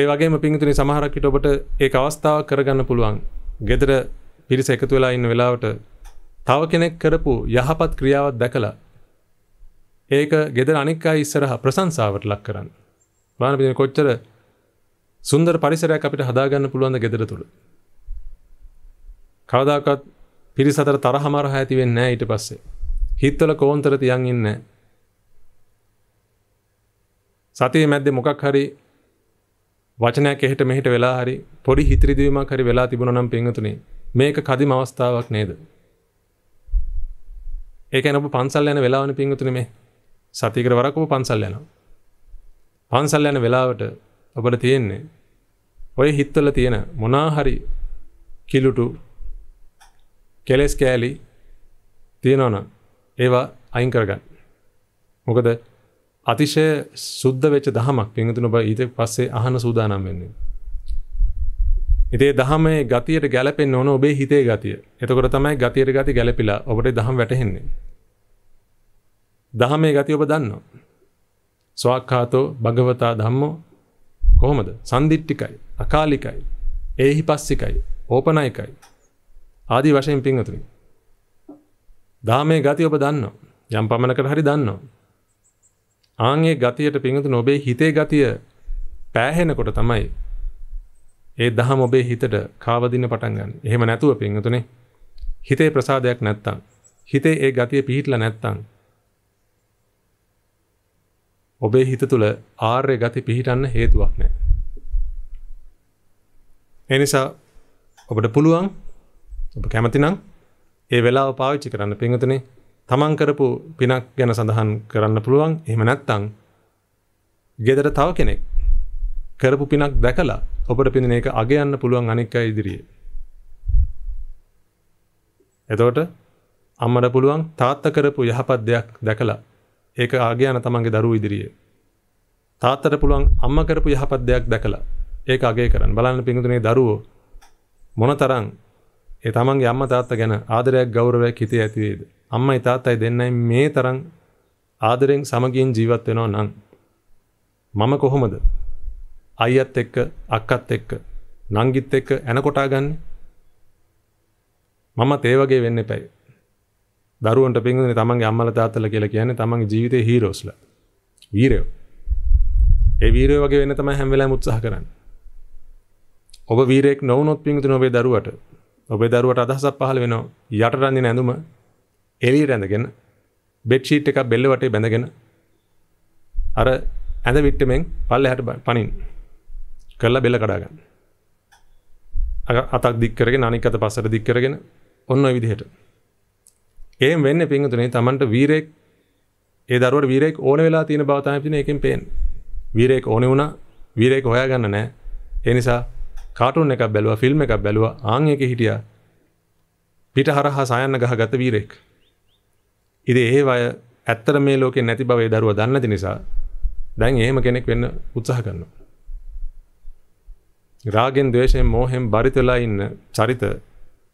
ඒ වගේම පින්තුනේ සමහරක් විට ඔබට ඒක අවස්ථාවක් කරගන්න පුළුවන්. ගෙදර පිරිස එකතු වෙලා ඉන්න වෙලාවට තව කෙනෙක් කරපු යහපත් ක්‍රියාවක් දැකලා ඒක ගෙදර අනික් අය ඉස්සරහා ප්‍රශංසාවට ලක් කරන්න. බලන්න පිටින් කොච්චර සුන්දර පරිසරයක් අපිට හදාගන්න පුළුවන්ද ගෙදර තුල. කවදාකවත් පිරිසතර තරහමරහ ඇති වෙන්නේ නැහැ ඊට පස්සේ. හිතවල කෝන්තර තියන් ඉන්නේ නැහැ. සතියේ මැද්දේ මොකක් හරි වචනයක් එහෙට මෙහෙට වෙලා හරි පොඩි හිතරිදවීමක් හරි වෙලා තිබුණා නම් පින්වතුනි මේක කදිම අවස්ථාවක් නේද? ඒක එන ඔබ පන්සල් යන වෙලාවනේ පින්වතුනි මේ සතියකට වරක් ඔබ පන්සල් යනවා. පන්සල් යන වෙලාවට ඔබට තියෙන්නේ ඔය හිතවල තියෙන මොනා හරි කිලුටු කෙලෙස් කෑලි තියෙනවනම් ඒවා අයින් කරගන්න. මොකද අතිශය සුද්ධ වෙච්ච දහමක් පිංගතුන ඔබ ඊට පස්සේ අහන සූදානම් වෙන්නේ. ඉතින් දහමේ ගතියට ගැලපෙන්න ඕන ඔබේ හිතේ ගතිය. එතකොට තමයි ගතියට ගති ගැලපිලා ඔබට දහම වැටහෙන්නේ. දහමේ ගතිය ඔබ දන්නවා. ස්වාක්ඛාතෝ භගවතා ධම්මෝ කොහොමද? සම්දිට්ඨිකයි, අකාලිකයි, ඒහිපස්සිකයි, ඕපනයිකයි. ආදී වශයෙන් පින්වතුනි. දාමේ ගතිය ඔබ දන්නවා. යම් පමණකට හරි දන්නවා. ආන්ගේ ගතියට පින්වතුනි ඔබේ හිතේ ගතිය පෑහෙනකොට තමයි ඒ දහම ඔබේ හිතට කාවදින්න පටන් ගන්න. එහෙම නැතුව පින්වතුනි හිතේ ප්‍රසාදයක් නැත්තම් හිතේ ඒ ගතිය පිහිටලා නැත්තම් ඔබේ හිත තුළ ආර්ය ගති පිහිටන්න හේතුවක් නැහැ. එනිසා ඔබට පුළුවන් ඔබ කැමතිනම් ඒ වෙලාව පාවිච්චි කරන්න පින්වතුනේ තමන් කරපු පිනක් ගැන සඳහන් කරන්න පුළුවන් එහෙම නැත්නම් ගෙදර තව කෙනෙක් කරපු පිනක් දැකලා ඔබට පින්දින එක අගයන්න පුළුවන් අනික් අය ඉදිරියේ. එතකොට අම්මට පුළුවන් තාත්තා කරපු යහපත් දෙයක් දැකලා ඒක අගයන්න තමන්ගේ දරුවෝ ඉදිරියේ. තාත්තට පුළුවන් අම්මා කරපු යහපත් දෙයක් දැකලා ඒක අගය කරන්න. බලන්න පින්දුනේ දරුවෝ මොනතරම් ඒ තමන්ගේ අම්ම තාත්ත ගැන ආදරයක් ගෞරවයක් හිතේ ඇතිවේද. අම්මයි තාත්තයි දෙන්නයි මේ තරම් ආදරෙන් සමගින් ජීවත් වෙනවා නම්. මම කොහොමද අයියත් එක්ක අක්කත් එක්ක නංගිත් එක්ක ඇනකොටා ගන්න මමත් ඒ වගේ වෙන්න එපයි දරුවන්ට පින්දුනේ තමන්ගේ අම්මලා තාත්තලා කියලා කියන්නේ තමන්ගේ ජීවිතේ හීරෝස්ලා වීරයෝ ඒ වීරයෝ වගේ වෙන්න තමයි හැම වෙලාවෙම උත්සාහ කරන්නේ ඔබ වීරයෙක් නොවුනොත් පින්දුනේ ඔබේ දරුවට ඔබේ දරුවට අදහසක් පහළ වෙනවා යට රඳින ඇඳුම එළියට ඇඳගෙන බෙඩ්ෂීට් එකක් බෙල්ල වටේ බැඳගෙන අර ඇඳ විට්ටමෙන් පල්ලෙහාට පනින් කරලා බෙල්ල කඩා ගන්න. අතක් දික් කරගෙන අනික් අත පස්සට දික් කරගෙන ඔන්න ඔය විදිහට. එහෙම වෙන්නේ පින්තුනේ Tamanට වීරයෙක් ඒ දරුවට වීරයෙක් ඕන වෙලා තියෙන බව තමයි පිටින් එකෙන් පේන්නේ. වීරයෙක් ඕනේ වුණා වීරයෙක් හොයාගන්න නැහැ. ඒ නිසා කාටුන් එක බැලුව ෆිල්ම් එක බැලුව ආංයක හිටිය පිට හරහා සයන්න ගහ ගත වීරෙක් ඉදි ඒ අය ඇත්තර මේ ලෝකෙ නැති බවේ දරුව දන්නති නිසා දැන් එහෙම කෙනෙක් වෙන්න උත්සාහ කරනවා රාගෙන් දවේශයෙන් මෝහෙන් බරිතලා ඉන්න චරිත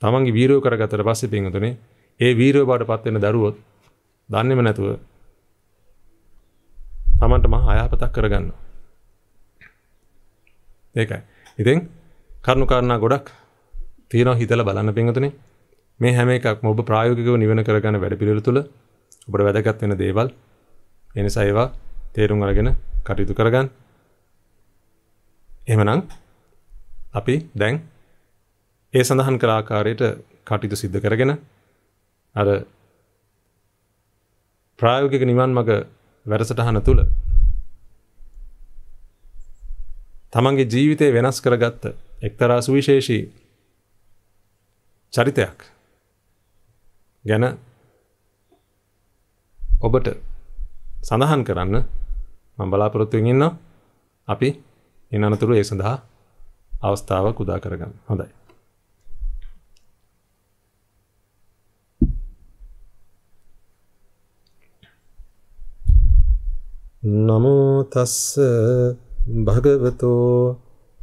තමන්ගේ වීරෝ කරගතට පස්සේ පින්තුනේ ඒ වීරෝ බාට පත්වෙන දරුවොත් දන්නෙම නැතුව තමන්ට මහ අයහපතක් කරගන්නවා ඒකයි ඉතින් කරුණුකාරණා ගොඩක් තියෙනවා හිතල බලන්න පින්වතුනි මේ හැම එකක් ඔබ ප්‍රායෝගිකව නිවන කරගන්න වැඩපිළිවෙල තුළ ඔබට වැදගත් වෙන දේවල් එනිසා ඒවා තේරුම් අරගෙන කටයුතු කරගන්න එහෙමනම් අපි දැන් ඒ සඳහන් කළ ආකාරයට කටයුතු සිද්ධ කරගෙන අර ප්‍රායෝගික නිවන් මඟ වැඩසටහන තුළ තමන්ගේ ජීවිතය වෙනස් කරගත්ත එක්තරා සුවිශේෂී චරිතයක් ගැන ඔබට සඳහන් කරන්න මම බලාපොරොත්තුවෙන් ඉන්නවා. අපි ඉන් අනතුරු ඒ සඳහා අවස්ථාවක් උදා කරගන්න. හොඳයි. නමෝ තස්ස භගවතෝ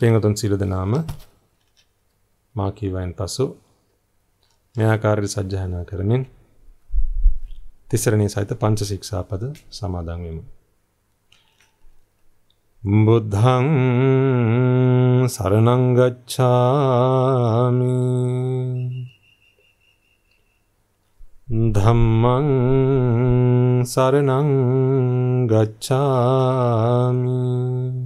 පින්වතුන් සියලු දෙනාම මා කීවයින් පසු මේ ආකාරයට සජ්ජහායනා කරමින් තිසරණී සහිත පංච ශික්ෂාපද සමාදන් වෙමු. බුද්ධං සරණං ගච්ඡාමි ධම්මං සරණං ගච්ඡාමි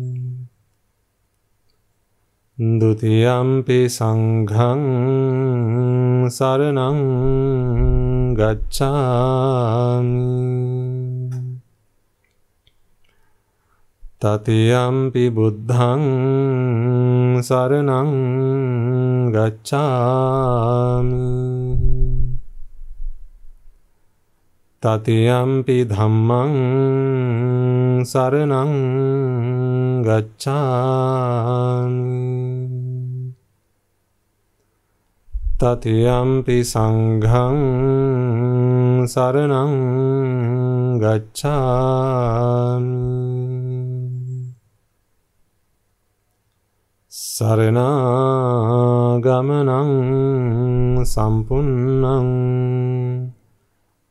දුතියම්පි සංඝං සරණං ගච්ඡාමි තතියම්පි බුද්ධං සරණං ගච්ඡාමි තතියම්පි ධම්මං සරණං ගච්ඡාමි තතියම්පි සංඝං සරණං ගච්ඡාමි සරණාගමනං සම්පුන්නං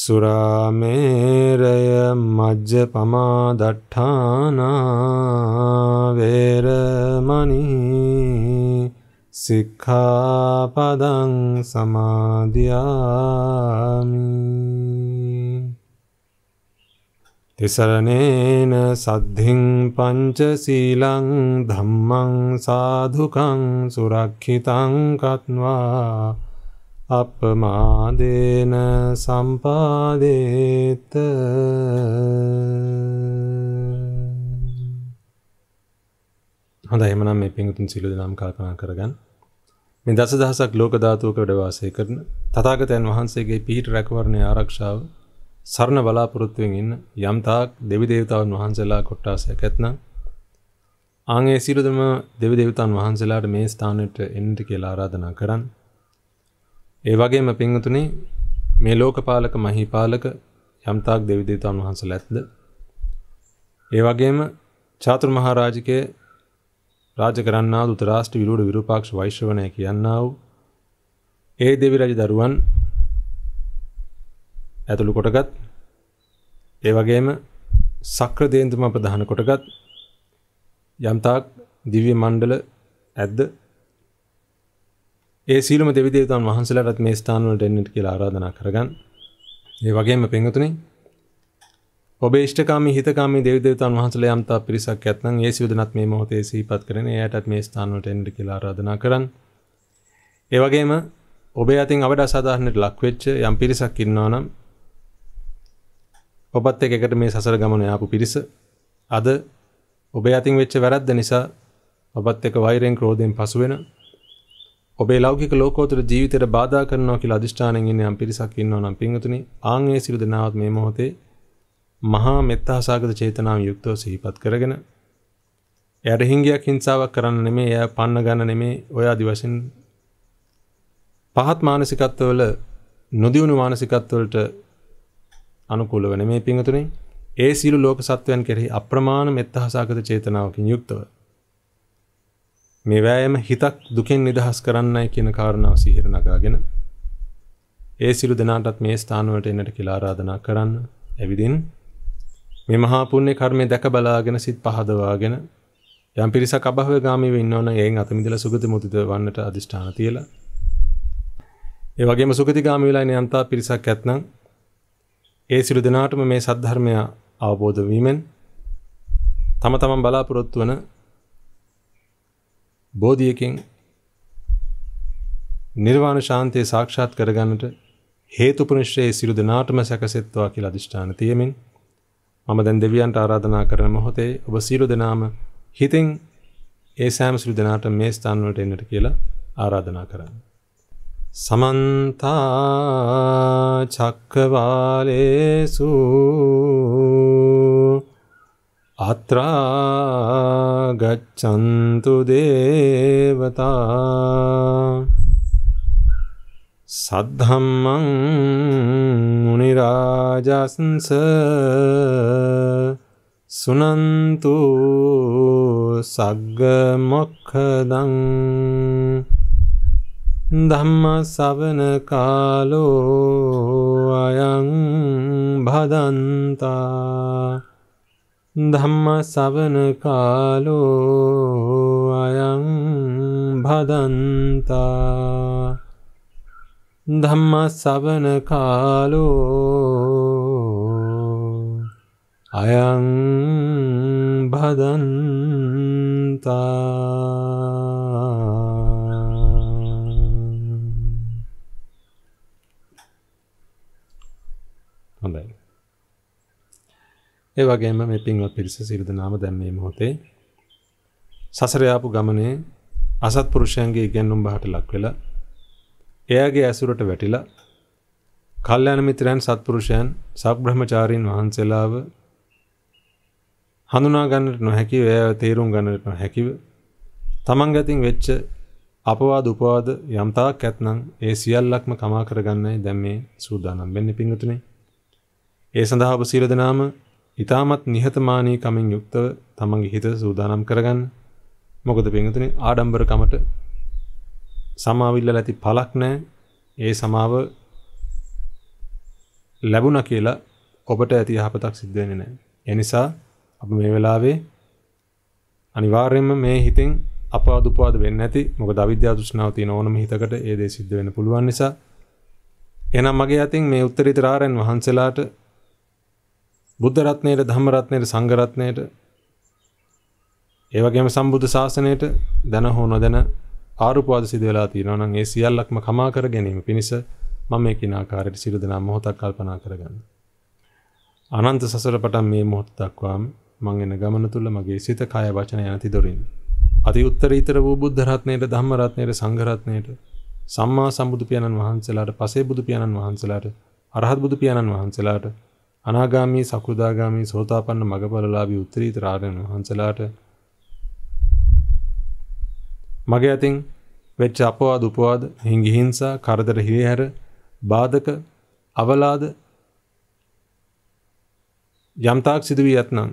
සුරාමේරය මජ්ජ පමාදට්ඨානාවේරමනී සික්ඛාපදං සමාධයාමි තිසරණේන සද්ධින් පංච සීලං ධම්මං සාධුකං සුරක්ෂිතං කත්වා අපමාදේන සම්පාදේත හොඳයි එහෙනම් මේ පිංගුතුන් සිළු දනම් කල්පනා කරගන්න මේ දස දහසක් ලෝක ධාතුවක වැඩ වාසය කරන තථාගතයන් වහන්සේගේ පිහිට රැකවරණයේ ආරක්ෂාව සරණ බලාපොරොත්තුවෙන් ඉන්න යම් තාක් දෙවි දේවතාවුන් වහන්සේලා කොට්ටාසයක් ඇතනම් ආන්ගේ සිළුදම දෙවි දේවතාවුන් වහන්සේලාට මේ ස්ථානෙට එන්නට කියලා ආරාධනා කරන්නේ ඒ වගේම පින්වතුනි මේ ලෝකපාලක මහීපාලක යම්තාක් දෙවි දේවතාවුන් වහන්සේලා ඇත්ද? ඒ වගේම චාතුරු මහරජකේ රාජ කරන්නා වූ උතරාෂ්ට්‍ර විරෝධ විරූපාක්ෂ වෛශ්‍රවණය කියනා වූ ඒ දෙවි රජ දරුවන් ඇතුළු කොටගත් ඒ වගේම සක්‍රදේන්දුම ප්‍රධාන කොටගත් යම්තාක් දිව්‍ය මණ්ඩල ඇද්ද ඒ සීලම දෙවිදේවතන් වහන්සේලාටත් මේ ස්ථානවලට එන්නට කියලා ආරාධනා කරගන්න. ඒ වගේම පින්වතුනි ඔබේ ඉෂ්ඨකාමී හිතකාමී දෙවිදේවතන් වහන්සේලා යම්තා පිරිසක් ඇත්නම් ඒ සිවදනත් මේ මොහොතේ සිහිපත් කරගෙන එයාටත් මේ ස්ථානවලට එන්නට කියලා ආරාධනා කරන්න. ඒ වගේම ඔබේ අතින් අපට අසාධාරණයට ලක් වෙච්ච යම් පිරිසක් ඉන්නවා නම් ඔබත් එක්ක එකට මේ සසර ගමන යාපු පිරිස අද ඔබේ අතින් වෙච්ච වැරද්ද නිසා ඔබත් එක්ක වෛරෙන් ක්‍රෝධයෙන් පසු වෙන ඔබේ ලෞකික ලෝකෝත්තර ජීවිතයට බාධා කරනවා කියලා අදිෂ්ඨානෙන් ඉන්න යම් පිරිසක් ඉන්නවා නම් පින්වතුනි ආන් ඒ සිළු දෙනාවත් මේ මොහොතේ මහා මෙත්තහසගත චේතනාව යුක්තව සිහිපත් කරගෙන එයාට හිංගයක් හිංසාවක් කරන්න නෙමේ එයා පන්න ගන්න නෙමේ ඔය ආදි වශයෙන් පහත් මානසිකත්වවල නොදියුණු මානසිකත්වවලට අනුකූලව නෙමේ පින්වතුනි ඒ සියලු ලෝක සත්වයන් කෙරෙහි අප්‍රමාණ මෙත්තහසගත චේතනාවකින් යුක්තව මේ වෑයම හිතක් දුකෙන් නිදහස් කරන්නයි කියන කාරණාව සිහිර නගාගෙන ඒ සිළු දෙනාටත් මේ ස්ථානවලට එන්නට කියලා ආරාධනා කරන්න ඇවිදින් මේ මහා පුණ්‍ය කර්මය දැක බලාගෙන සිත් පහදවාගෙන යම් පිරිසක් අභව්‍ය ගාමීව ඉන්නවනම් එයින් අත මිදලා සුගති මුදිත වන්නට අදිෂ්ඨාන තියලා ඒ වගේම සුගති ගාමී වෙලා ඉන්න යන්තා පිරිසක් ඇත්නම් ඒ සිළු දෙනාටම මේ සද්ධර්මය අවබෝධ වීමෙන් තම තමන් බලාපොරොත්තු වන බෝධියකින් නිර්වාණ ශාන්තිය සාක්ෂාත් කරගන්නට හේතුපනිශ්‍රයේ සිරු දෙනාටම සැකසෙත්වා කියලා අදිෂ්ඨාන තියෙමින් මම දැන් දෙවියන්ට ආරාධනා කරන මොහොතේ ඔබ සියලු දෙනාම හිතින් ඒ සෑම සියලු දෙනාට මේ ස්ථාන වලට එන්නට කියලා ආරාධනා කරන්න. සමන්තා චක්කවාලේසු අත්‍රාගච්චන්තු දේවතා සද්ධම්මං මුනිරාජස්ස සුනන්තු සග්ග මොක්කදං ධම්ම සවන කාලෝ අයං භදන්තා ධම්ම සවන කාලෝ අයං භදන්තා ධම්ම සවන කාලෝ අයං භදන්තා ඒ වගේම මේ පින්වත් පිරිස සියලු දෙනාම දැන් මේ මොහොතේ සසර යාපු ගමනේ අසත්පුරුෂයන්ගේ ඉගැන්වුම් බහට ලක් වෙලා එයාගේ ඇසුරට වැටිලා කල්යාණ මිත්‍රයන් සත්පුරුෂයන් සබ්‍රහ්මචාරීන් වහන්සේලාව හඳුනා ගන්නට නොහැකිව එය තේරුම් ගන්නට නොහැකිව තමන් ගතින් වෙච්ච අපවාද උපවාද යම්තාක් ඇත්නම් ඒ සියල්ලක්ම කමා කරගන්නයි දැන් මේ සූදානම් වෙන්නේ පිංගුතුනේ ඒ සඳහා ඔබ සීල දනාම ඉතාමත් නිහතමානී කමින් යුක්තව තමන්ගේ හිත සූදානම් කරගන්න මොකද පිංහතුනි ආඩම්බරකමට සමාවිල්ල ඇති පලක් නෑ ඒ සමාව ලැබුණ කියලා ඔබට ඇති යහපතක් සිද්ධ වෙන්නේ නැහැ. ඒ නිසා අපි මේ වෙලාවේ අනිවාර්යයෙන්ම මේ හිතෙන් අපවාද උපවාද වෙන්නේ නැති මොකද අවිද්‍යාව තෘෂ්ණාව තියෙන ඕනම හිතකට ඒ දේ සිද්ධ වෙන්න පුළුවන් නිසා එහෙනම් මගේ අතින් මේ උත්තරීතර ආරයන් වහන්සේලාට බුද්ධ රත්නයට ධම්ම රත්නයට සංඝ රත්නයට ඒ වගේම සම්බුද්ධ ශාසනයට දැන හෝ නොදැන ආරුපවාද සිදු වෙලා තියෙනවා නම් ඒ සියල්ලක්ම කමා කර ගැනීම පිණිස මම මේ කිනා ආකාරයට සියලු දෙනා මොහොතක් කල්පනා කරගන්න. අනන්ත සසර පටන් මේ මොහොත දක්වාම මං එන ගමන තුල මගේ සිත කය වචන යන තිදොරින් අති උත්තරීතර වූ බුද්ධ රත්නයට ධම්ම රත්නයට සංඝ රත්නයට සම්මා සම්බුදු පියාණන් වහන්සේලාට පසේ බුදු පියාණන් වහන්සේලාට අරහත් බුදු පියාණන් වහන්සේලාට අනාගාමී සකෘදාගාමී සෝතාපන්න මගඵලලාභී උත්තරීතර ආර්යයන් වහන්සේලාට මගේ අතින් වෙච්ච අපවාද උපවාද හිඟි හිංසා කරදර හිරිහැර බාධක අවලාද යම්තාක් සිදු වී ඇතනම්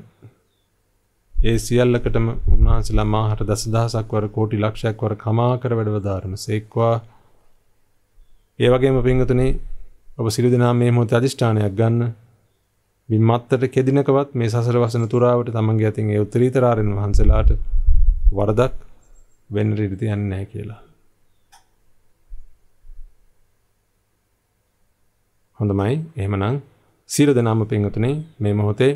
ඒ සියල්ලකටම උන්වහන්සේලා මාහට දසදහසක් වර කෝටි ලක්ෂයක් වර කමා කර වැඩවදාරන සේක්වා ඒ වගේම පින්වතුනි ඔබ සිළු දෙනා මේ මොහොතේ අදිෂ්ඨානයක් ගන්න විම්මත්තට කෙදිනකවත් මේ සසර වසන තුරාවට තමන්ගේ ඇතින් ඒ උත්තරීතරාරයන් වහන්සේලාට වරදක් වෙන්න ඉඩ තියන්නේ නැහැ කියලා. හොඳමයි. එහෙමනම් සීල දනාම පින්වතුනි මේ මොහොතේ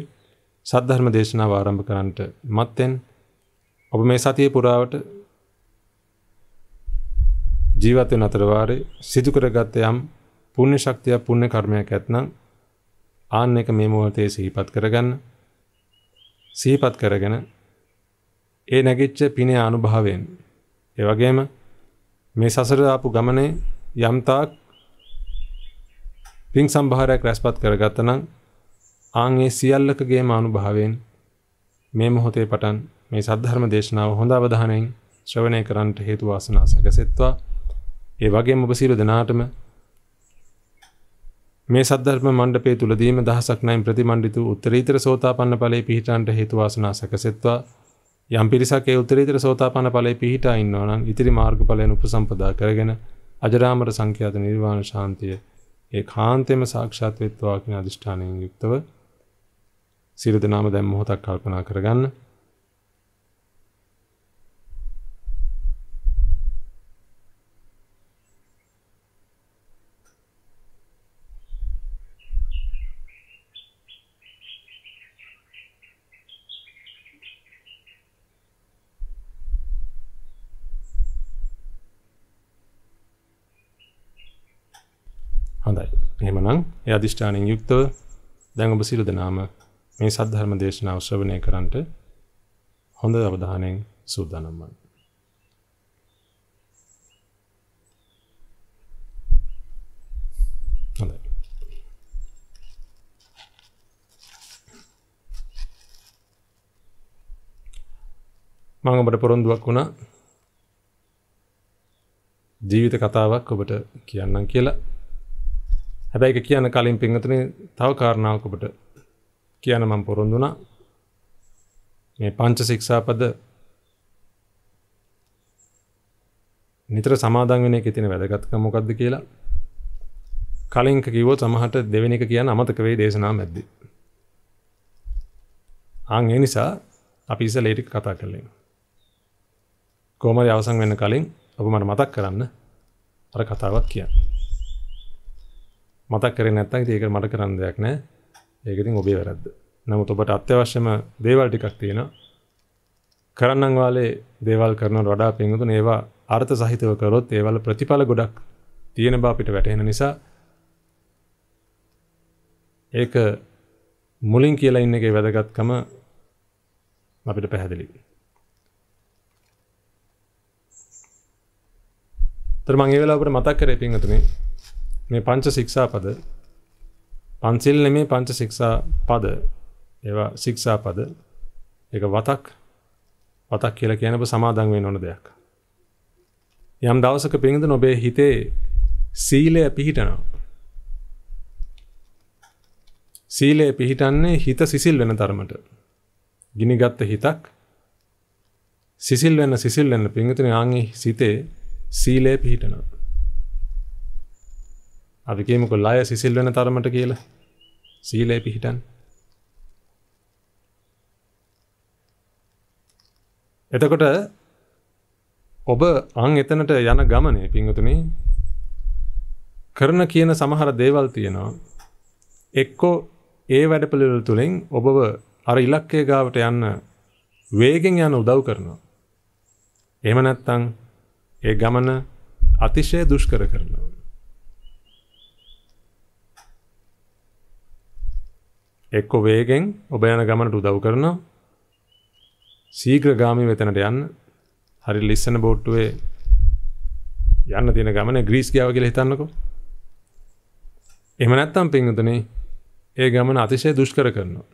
සද්ධර්ම දේශනාව ආරම්භ කරන්නට මත්තෙන් ඔබ මේ සතිය පුරාවට ජීවත් වෙන අතර වාරේ සිදු කරගත් යම් පුණ්‍ය ශක්තිය පුණ්‍ය කර්මයක් ඇතනම් ආන්න එක මේ මොහොතේ සිහිපත් කරගන්න. සිහිපත් කරගෙන ඒ නැගිච්ච පිනේ අනුභවයෙන් ඒ වගේම මේ සසර ආපු ගමනේ යම්තාක් පින් සම්භාරයක් රැස්පත් කරගත්ත නම් ආන් ඒ සියල්ලකගේම අනුභවයෙන් මේ මොහොතේ පටන් මේ සද්ධර්ම දේශනාව හොඳ අවධානයෙන් ශ්‍රවණය කරන්නට හේතු වාසනා සැකසෙත්වා ඒ වගේම ඔබ සියලු දෙනාටම මේ සද්ධර්ම මණ්ඩපය තුලදීම දහසක් නයින් ප්‍රතිමණ්ඩිත උත්තරීතර සෝතාපන්න ඵලයේ පිහිටන්ට හේතු වාසනා සැකසෙත්වා යම් පිරිසක් ඒ උත්තරීතර සෝතාපන්න ඵලයේ පිහිටා ඉන්නවා නම් ඉතිරි මාර්ගඵලයන් උපසම්පදා කරගෙන අජරාමර සංඛ්‍යාත නිර්වාණ ශාන්තිය ඒ කාන්තේම සාක්ෂාත් වෙත්වා කියන අදිෂ්ඨානයෙන් යුක්තව සියලු දෙනාම දැන් මොහොතක් කල්පනා කරගන්න ඒ අධිෂ්ඨානයෙන් යුක්තව දැන් ඔබ සියලු දෙනාම මේ සද්ධර්ම දේශනාව ශ්‍රවණය කරන්නට හොඳ අවධානයෙන් සූදානම් වන්න. හොඳයි. මම ඔබට පොරොන්දුවක් වුණා ජීවිත කතාවක් ඔබට කියන්නම් කියලා හැබැයි එක කියන්න කලින් පින්වතුනි තව කාරණාවක් ඔබට කියන මම පොරොන්දුනා මේ පංච ශික්ෂාපද නිතර සමාදන් වෙන එකේ තියෙන වැදගත්කම මොකද්ද කියලා කලින්ක කිව්වොත් සමහරට දෙවෙනි එක කියන්න අමතක වෙයි දේශනාව මැද්දේ. ආන් ඒ නිසා අපි ඉස්සෙල්ලා ඒක කතා කරලා ඉමු. කොහොමද අවසන් වෙන්න කලින් ඔබ මට මතක් කරන්න අර කතාවක් කියන්න. මතක් කර නැත්තන් ඒක මට කරන්න දෙයක් නෑ ඒකතින් ඔබේ වැරද්ද නමුත් ඔබට අත්‍යවශ්‍යම දේවල් ටිකක් තියෙන කරන්නන් වාලේ දේවල් කරන වඩා පෙන්ගුතු ඒවා අර්ථ සහිතව කරොත් ඒවල ප්‍රතිඵල ගොඩක් තියෙන බාපිට වැටහෙන නිසා ඒක මුලින් කියලා ඉන්න එකේ වැදගත්කම අපිට පැහැදිලි. තර මං ඒ වෙලාවට මතක් කරේ පින්වතුනි මේ පංච ශික්ෂා පද පන්සිල් නෙමේ පංච ශික්ෂා පද ඒවා ශික්ෂා පද ඒක වතක් වතක් කියලා කියනප සමාදන් වෙන්න ඕන දෙයක් යම් දවසක පින්ද නොබේ හිතේ සීලය පිහිටනවා සීලය පිහිටන්නේ හිත සිසිල් වෙන තරමට ගිනිගත්ත හිතක් සිසිල් වෙන සිසිල් වෙන පින්තුනේ ආන්ගේ සිතේ සීලය පිහිටනවා අපිකේම කොල් අය සිසිල් වෙන තරමට කියලා සීලය පිහිටන් එතකොට ඔබ අං එතනට යන ගමනේ පිංගතුනි කරන කියන සමහර දේවල් තියෙනවා එක්කෝ ඒ වැඩපිළිවෙල තුලින් ඔබව අර ඉලක්කය ගාවට යන්න වේගෙන් යන උදව් කරනවා එහෙම නැත්නම් ඒ ගමන අතිශය දුෂ්කර කරනවා එක්ක වේගෙන් ඔබ යන ගමනට උදව් කරනවා ශීඝ්‍රගාමී වෙතනට යන්න හරි ලිස්සන බෝට්ටුවේ යන්න තියෙන ගමන ග්‍රීස් ගාව කියලා හිතන්නකෝ එහෙම නැත්තම් පින්වතුනි ඒ ගමන අතිශය දුෂ්කර කරනවා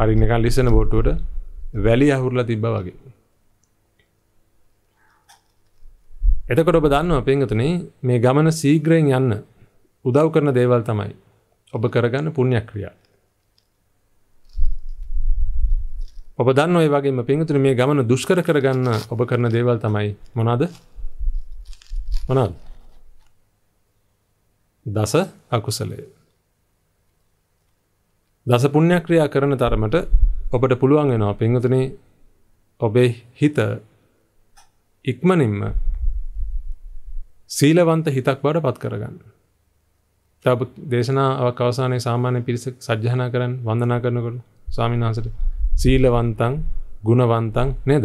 හරි නිකන් ලිස්සන බෝට්ටුවට වැලි අහුරලා තිබ්බා වගේ එතකොට ඔබ දන්නව පෙන්ගතුනේ මේ ගමන සීග්‍රයෙන් යන්න උදව් කරන දේවල් තමයි ඔබ කරගන්න පුණ්‍යක්‍රියා. ඔබ දන්න ඔය වගේම පින්තුන මේ ගමන දුෂ්කර කරගන්න ඔබ කරන දේවල් තමයි මොනවාද? මොනවාද? දස අකුසලය. දස පුණ්‍ය ක්‍රියා කරන තරමට ඔබට පුළුවන් වෙනවා පින්තුනේ ඔබේ හිත ඉක්මනින්ම සීලවන්ත හිතක් බවට පත් කරගන්න. තබ දේශනාවක් අවසානයේ සාමාන්‍ය පිරිස සජ්ජහනා කරන්න වන්දනා කරනකොට ස්වාමීන් වහන්සේට සීලවන්තං ගුණවන්තං නේද?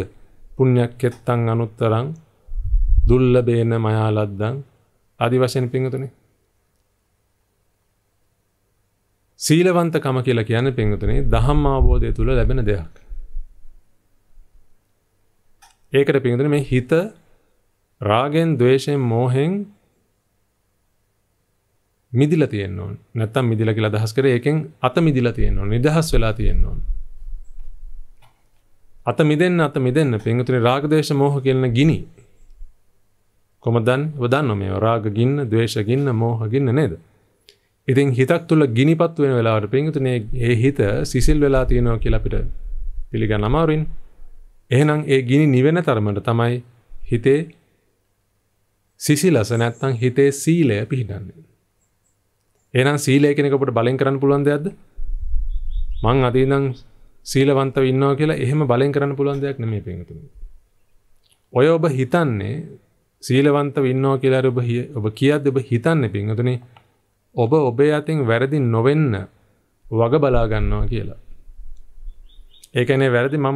පුණ්‍යක්කෙත්තං අනුත්තරං දුර්ලභේන මයාලද්දං ආදි වශයෙන් පින්වතුනේ. සීලවන්තකම කියලා කියන්නේ පින්වතුනේ ධම්ම අවබෝධය තුල ලැබෙන දෙයක්. ඒකට පින්වතුනේ මේ හිත රාගෙන් දවේශයෙන් මෝහෙෙන් මිදිල තියෙන්නවා නැත්තම් මිදිල කියලා දහස් කර එකෙන් අත මිදිල තියෙන්නවා නිදහස් වෙලා තියෙන්නවා අත මිදන්න අත මිදන්න පිංගතුන රාගදේශ මෝහ කියන ගිනි කොමදන් වදන්න මේ රාග ගින්න දවේශ ගින්න මෝහ ගින්න නේද ඉතින් හිතක් තුළ ගිනිපත් වෙන වෙලාවට පිංගතුනේ ඒ හිත සිසිල් වෙලා තියෙනවා කියලා අපිට පිළිගන්න අමාරුයින් එහෙනම් ඒ ගිනි නිවෙන තරමට තමයි හිතේ සිසිලස නැත්නම් හිතේ සීලය පිහිටන්නේ. එහෙනම් සීලය කියන එක අපට බලෙන් කරන්න පුළුවන් දෙයක්ද? මං අද ඉඳන් සීලවන්තව ඉන්නවා කියලා එහෙම බලෙන් කරන්න පුළුවන් දෙයක් නෙමෙයි පින්තුනි. ඔය ඔබ හිතන්නේ සීලවන්තව ඉන්නවා කියලා ඔබ ඔබ කියද්දි ඔබ හිතන්නේ පින්තුනි ඔබ ඔබේ අතින් වැරදි නොවෙන්න වග බලා ගන්නවා කියලා. ඒ කියන්නේ වැරදි මම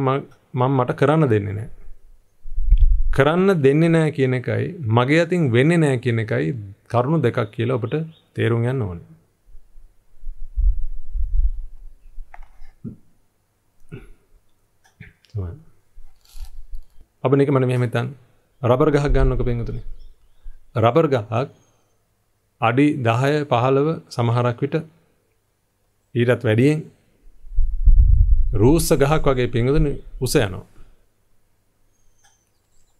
මම මට කරන්න දෙන්නේ නැහැ. කරන්න දෙන්නේ නෑ කියන එකයි මගේ අතින් වෙන්නේ නෑ කියන එකයි කරුණු දෙකක් කියලා ඔබට තේරුම් යන්න ඕනේ. අප එක මන මෙහමතන් රබර් ගහක් ගන්නක පෙන්ගතුන. රබර් ගහක් අඩි දහය පහළව සමහරක් විට ඊටත් වැඩියෙන් රූස්ස ගහක් වගේ පිංගදන උස යනවා.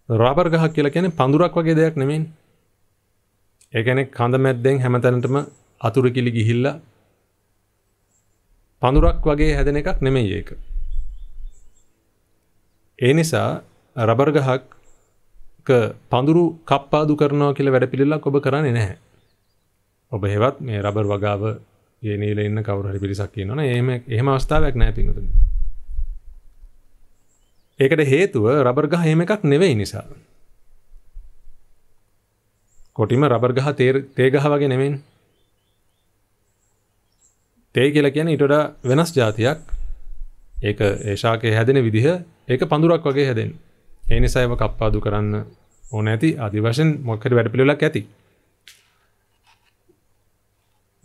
රාබර් ගහක් කියලා කියන්නේ පඳුරක් වගේ දෙයක් නෙමෙයිනේ. ඒ කියන්නේ කඳ මැද්දෙන් හැමතැනටම අතුරු කිලි ගිහිල්ලා පඳුරක් වගේ හැදෙන එකක් නෙමෙයි ඒක. ඒ නිසා රබර් ගහක පඳුරු කප්පාදු කරනවා කියලා වැඩපිළිවෙලක් ඔබ කරන්නේ නැහැ. ඔබ හෙවත් මේ රබර් වගාව ඒ නීලේ ඉන්න කවුරු හරි පිරිසක් ඉන්නවනේ එහෙම එහෙම අවස්ථාවක් නැහැ පිටුතුනේ. ඒකට හේතුව රබර් ගහ එහෙම එකක් නෙවෙයි නිසා. කොටිම රබර් ගහ තේ ගහ වගේ නෙමෙයිනේ. තේ කියලා කියන්නේ ඊට වඩා වෙනස් જાතියක්. ඒක ඒ ශාකයේ හැදෙන විදිහ ඒක පඳුරක් වගේ හැදෙන්නේ. ඒ නිසා ඒක කප්පාදු කරන්න ඕන ඇති. ආදි වශයෙන් මොකක් හරි වැඩපිළිවෙලක් ඇති.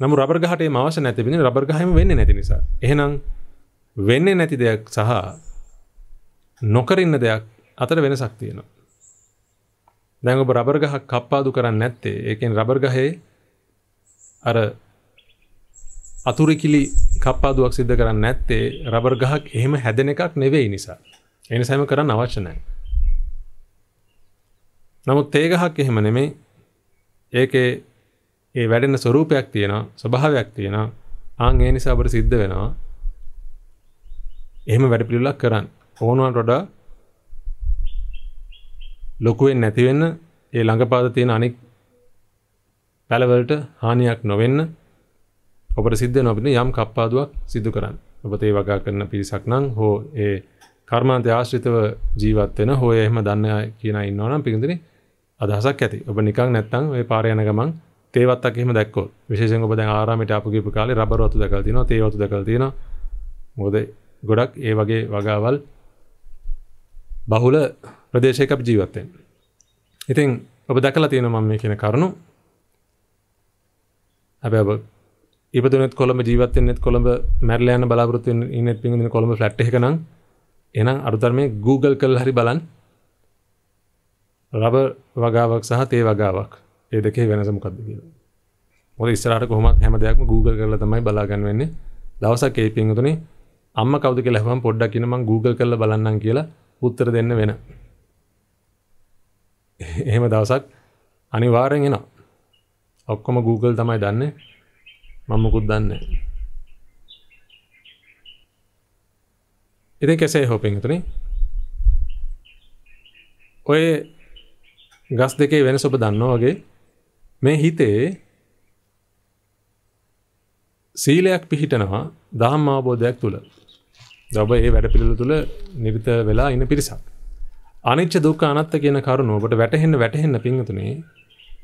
නමු රබර් ගහට මේ අවශ්‍ය නැති වෙන්නේ රබර් ගහම වෙන්නේ නැති නිසා. එහෙනම් වෙන්නේ නැති දෙයක් සහ නොකරන්න දෙයක් අතර වෙනසක් තියෙනවා. දැන් ඔබ රබර් ගහක් කප්පාදු කරන්නේ නැත්තේ ඒකෙන් රබර් ගහේ අර අතුරුකිලි කප්පාදුවක් සිද්ධ කරන්නේ නැත්තේ රබර් ගහක් එහෙම හැදෙන එකක් නෙවෙයි නිසා. ඒ නිසාම කරන්න අවශ්‍ය නැහැ. නමුත් තේ ගහක් එහෙම නෙමෙයි. ඒකේ ඒ වැඩෙන ස්වરૂපයක් තියෙනවා, ස්වභාවයක් තියෙනවා. ආන් ඒ නිසා අපිට සිද්ධ වෙනවා. එහෙම වැඩ පිළිවෙලක් කරන්න. ඕනවට වඩා ලොකුවෙන් නැති වෙන්න ඒ ළඟපාද තියෙන අනෙක් පැලවලට හානියක් නොවෙන්න ඔබට සිද්ධ වෙන අපිට යම් කප්පාදුවක් සිදු කරන්න. ඔබ තේ වගා කරන පිරිසක් නම් හෝ ඒ කර්මාන්ත ආශ්‍රිතව ජීවත් වෙන හෝ එහෙම දන්න කියන ඉන්නවා නම් පිටින් අදහසක් ඇති. ඔබ නිකන් නැත්තම් ওই පාර යන ගමන් තේවත්තක් එහෙම දැක්කොත් විශේෂයෙන් ඔබ දැන් ආරාමයට ආපු ගිහපු කාලේ රබර් වතු දැකලා තියෙනවා, තේ වතු දැකලා තියෙනවා. මොකද ගොඩක් ඒ වගේ වගාවල් බහුල ප්‍රදේශයක අපි ජීවත්තෙන්. ඉතින් ඔබ දැකලා තියෙන මම මේ කියන කරුණු හැබැයි ඔබ ඉපදුනෙත් කොළඹ ජීවත් වෙන්නෙත් කොළඹ මැරිලා යන බලාපොරොත්තු වෙන ඉන්නෙත් පිංගුදින කොළඹ ෆ්ලැට් එකක නම් එහෙනම් අරුතරමේ Google කරලා හරි බලන්න රබර් වගාවක් සහ තේ වගාවක් ඒ දෙකේ වෙනස මොකක්ද කියලා. මොකද ඉස්සරහට කොහොමත් හැම දෙයක්ම Google කරලා තමයි බලාගන්න වෙන්නේ. දවසක් ඒ පිංගුතුනේ අම්මා කවුද කියලා හවම් පොඩ්ඩක් ඉන්න මං Google කරලා බලන්නම් කියලා උත්තර දෙන්න වෙන. එහෙම දවසක් අනිවාරෙන් එනවා. ඔක්කොම Google තමයි දන්නේ. මම මොකුත් දන්නේ නැහැ. ඉතින් කෙසේ හෝ පින්තුනි ඔය ගස් දෙකේ වෙනස ඔබ දන්නවා වගේ මේ හිතේ සීලයක් පිහිටනවා දහම් අවබෝධයක් තුළ දඔබ ඒ වැඩ පිළිල තුළ නිවිත වෙලා ඉන්න පිරිසක්. අනිච්ච දුක් අනත්ත කියන කරුණු ඔබට වැටහෙන්න වැටහෙන්න පිංහතුනේ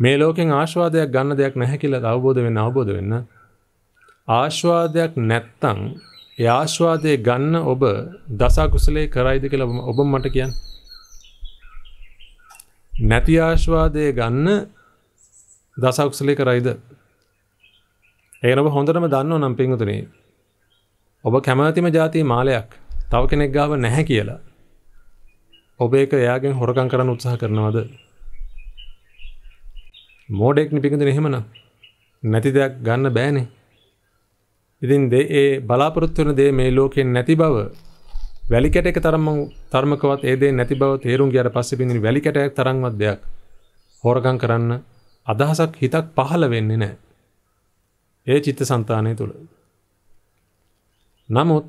මේ ලෝකෙන් ආශ්වාදයක් ගන්න දෙයක් නැහැ කියලා අවබෝධ වෙන්න අවබෝධ වෙන්න. ආශ්වාදයක් නැත්තං ඒ ආශ්වාදය ගන්න ඔබ දසා කුසලේ කරයිද කියලා ඔබ මට කියන්න. නැති ආශ්වාදය ගන්න දසකුසලේ කරයිද. ඒනව හොඳටම දන්න නම් පිංහතුනේ ඔබ කැමතිම ජාතියේ මාලයක් තව කෙනෙක් ගාව නැහැ කියලා ඔබ ඒක එයාගෙන් හොරකම් කරන්න උත්සාහ කරනවද? මෝඩෙක් නිපිකඳින එහෙමනම් නැති දෙයක් ගන්න බෑනේ. ඉතින් ඒ බලාපොරොත්තු වෙන දේ මේ ලෝකෙන් නැති බව වැලි කැටයක තරම් තර්මකවත් ඒ දේ නැති බව තේරුම් ගියාට පස්සේ බින්දින වැලි කැටයක් තරම්වත් දෙයක් හොරකම් කරන්න අදහසක් හිතක් පහළ වෙන්නේ නැහැ. ඒ චිත්තසංතානය තුළ නමුත්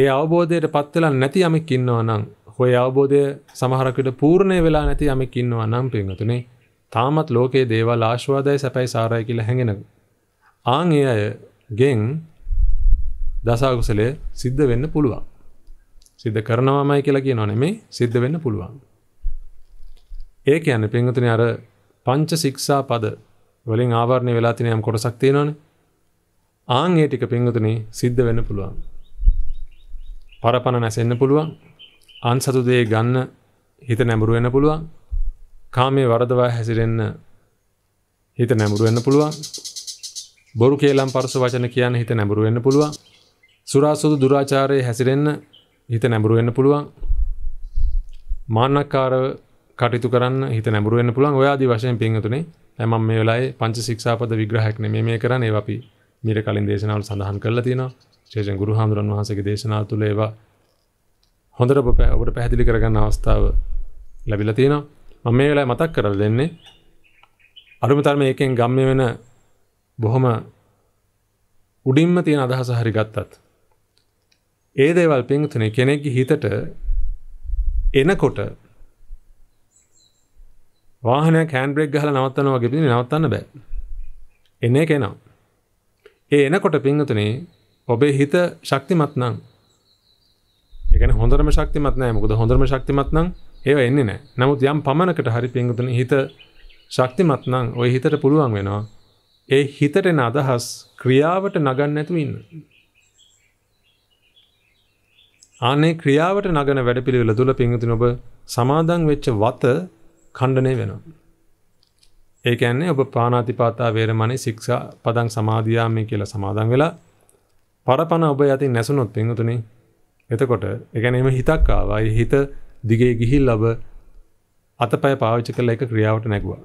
ඒ අවබෝධයට පත්වෙලා නැති යමෙක් ඉන්නවා නම් හොය අවබෝධය සමහරකට පූර්ණය වෙලා නැති යමෙක් ඉන්නවා නම් පින්වතුනේ තාමත් ලෝකයේ දේවල් ආශ්වාදය සැපයි සාරය කියලා හැඟෙන ආන් ඒ අය ගෙන් දසාකුසලය සිද්ධ වෙන්න පුළුවන් සිද්ධ කරනවාමයි කියලා කියනවා නෙමේ සිද්ධ වෙන්න පුළුවන් ඒ කියන්නේ පින්වතුනේ අර පංච ශික්ෂා පද වලින් ආවරණය වෙලා තියෙන යම් කොටසක් තියෙනවනේ ආංගේ ටික පින්වතුනි සිද්ධ වෙන්න පුළුවන්. පරපණ නැසෙන්න පුළුවන්. අන් සතු දේ ගන්න හිත නැඹුරු වෙන්න පුළුවන්. කාමයේ වරදවා හැසිරෙන්න හිත නැඹුරු වෙන්න පුළුවන්. බොරු කේලම් පරස වචන කියන හිත නැඹුරු වෙන්න පුළුවන්. සුරාසුදු දුරාචාරයේ හැසිරෙන්න හිත නැඹුරු වෙන්න පුළුවන්. මාන්නකාරව කටයුතු කරන්න හිත නැඹුරු වෙන්න පුළුවන්. ඔය ආදී වශයෙන් පින්වතුනි. දැන් මම මේ වෙලාවේ පංච ශික්ෂාපද විග්‍රහයක් නෙමෙයි මේ කරන්නේ. ඒවා අපි මීට කලින් දේශනාවට සඳහන් කරලා තියෙනවා ශේෂන් ගුරු හාමුදුරන් වහන්සේගේ දේශනා තුළ ඒවා හොඳට ඔබ ඔබට පැහැදිලි කරගන්න අවස්ථාව ලැබිලා තියෙනවා මම මේ වෙලාවේ මතක් කරලා දෙන්නේ අඩුම තරමේ එකෙන් ගම්ම්‍ය වෙන බොහොම උඩින්ම තියෙන අදහස හරි ගත්තත් ඒ දේවල් පින්තුනේ කෙනෙක්ගේ හිතට එනකොට වාහනයක් හෑන්ඩ් බ්‍රේක් ගහලා නවත්තනවා වගේ නවත්තන්න බෑ එන්නේ කෙනා ඒ එනකොට පින්වතුනේ ඔබේ හිත ශක්තිමත් නම් ඒ කියන්නේ හොඳටම ශක්තිමත් නැහැ මොකද හොඳටම ශක්තිමත් නම් ඒව එන්නේ නැහැ. නමුත් යම් පමණකට හරි පින්වතුනේ හිත ශක්තිමත් නම් ওই හිතට පුළුවන් වෙනවා ඒ හිතට එන අදහස් ක්‍රියාවට නගන්න නැතුව ඉන්න. ආනේ ක්‍රියාවට නගන වැඩපිළිවෙල තුල පින්වතුනි ඔබ සමාදන් වෙච්ච වත ඛණ්ඩණය වෙනවා. ඒ කියන්නේ ඔබ පානාතිපාතා වේරමණී ශික්ෂා පදං සමාදියාමි කියලා සමාදන් වෙලා පරපණ ඔබ යතින් නැසුනොත් පින්වතුනි එතකොට ඒ කියන්නේ මේ හිතක් ආවා. ඒ හිත දිගේ ගිහිල්ලා ඔබ අතපය පාවිච්චි කරලා ඒක ක්‍රියාවට නැගුවා.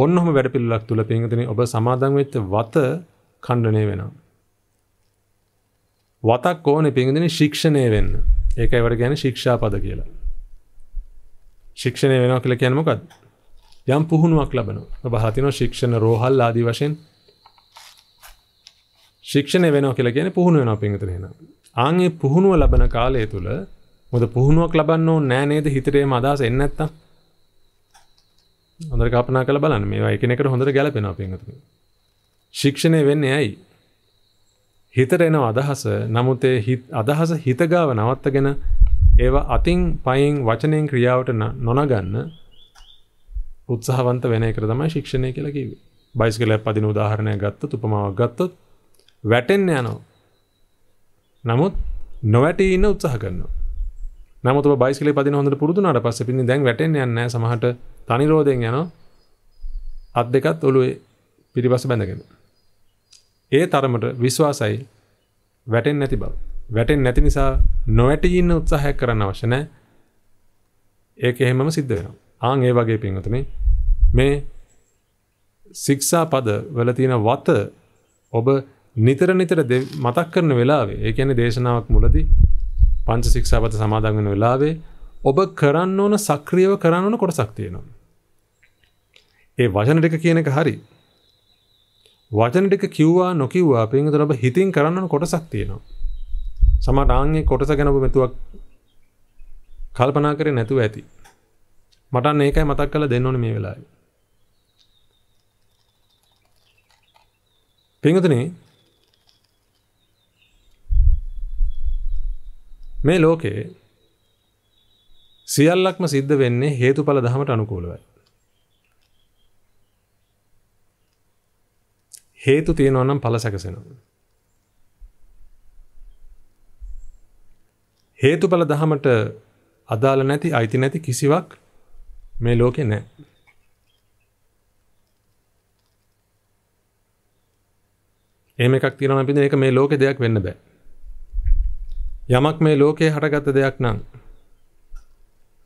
ඕන්නම වැඩ පිළිලක් තුල පින්වතුනි ඔබ සමාදන් වෙච්ච වත ඛණ්ඩණය වෙනවා. වතක් ඕනේ පින්වතුනි ශික්ෂණය වෙන්න. ඒකයි වර කියන්නේ ශික්ෂාපද කියලා. ශික්ෂණය වෙනවා කියලා කියන්නේ මොකක්ද? යම් පුහුණුවක් ලබනවා ඔබ හතින ශික්ෂණ රෝහල් ආදී වශයෙන් ශික්ෂණය වෙනවා කියලා කියන්නේ පුහුණු වෙනවා පින්විතනේ නේද ආන්ගේ පුහුණුව ලබන කාලය තුල මොකද පුහුණුවක් ලබන්න ඕනේ නෑ නේද හිතේම අදහස එන්නේ නැත්තම් හොඳට කල්පනා කරලා බලන්න මේවා එකිනෙකට හොඳට ගැලපෙනවා පින්විතනේ ශික්ෂණය වෙන්නේ ඇයි හිතට එන අදහස නමුත් ඒ අදහස හිත ගාව නවත්තගෙන ඒවා අතින් පයින් වචනෙන් ක්‍රියාවට නොනගන්න උත්සාහවන්ත වෙන එක තමයි ශික්ෂණය කියලා කිව්වේ. බයිසිකලයක් පදින උදාහරණයක් ගත්තොත් උපමාවක් ගත්තොත් වැටෙන්න යනවා. නමුත් නොවැටී ඉන්න උත්සාහ කරනවා. නමුත් ඔබ බයිසිකලේ පදින හොඳට පුරුදු වුණාට පස්සේ පින්නේ දැන් වැටෙන්න යන්නේ නැහැ. සමහරට තනි රෝදෙන් යනවා. අත් දෙකත් ඔළුවේ පිටිපස්ස බැඳගෙන. ඒ තරමට විශ්වාසයි වැටෙන්නේ නැති බව. වැටෙන්නේ නැති නිසා නොවැටී ඉන්න උත්සාහයක් කරන්න අවශ්‍ය නැහැ. ඒක එහෙමම සිද්ධ වෙනවා. ආං ඒ වගේ පින්වතන මේ සික්ෂා පද වල තියෙන වත ඔබ නිතර නිතර මතක් කරන වෙලාවේ ඒ කියන්නේ දේශනාවක් මුලදී පංච ශික්ෂාපද සමාදන් වෙන වෙලාවේ ඔබ කරන්න ඕන සක්‍රියව කරන්න ඕන කොටසක් තියෙනවා. ඒ වචන ටික කියන එක හරි. වචන ටික කිව්වා නොකිව්වා පින්තර ඔබ හිතින් කරන්න ඕන කොටසක් තියෙනවා. සමහර ආන්ගේ කොටස ගැන ඔබ මෙතුවක් කල්පනා කරේ නැතුව ඇති. මටන් ඒකයි මතක් කළ දෙන්නවන මේ වෙලා පිංගතන මේ ලෝකයේ සියල්ලක්ම සිද්ධ වෙන්නේ හේතු පල දහමට අනුකූලවයි හේතු තියෙනවා නම් පල සැකසෙනවා හේතුඵල දහමට අදාළ නැති අයිති නැති කිසිවක් මේ ලෝකේ නැහැ. එහෙම එකක් තියෙනවා නම් පිටින් ඒක මේ ලෝකේ දෙයක් වෙන්න බෑ. යමක් මේ ලෝකේ හටගත්ත දෙයක් නම්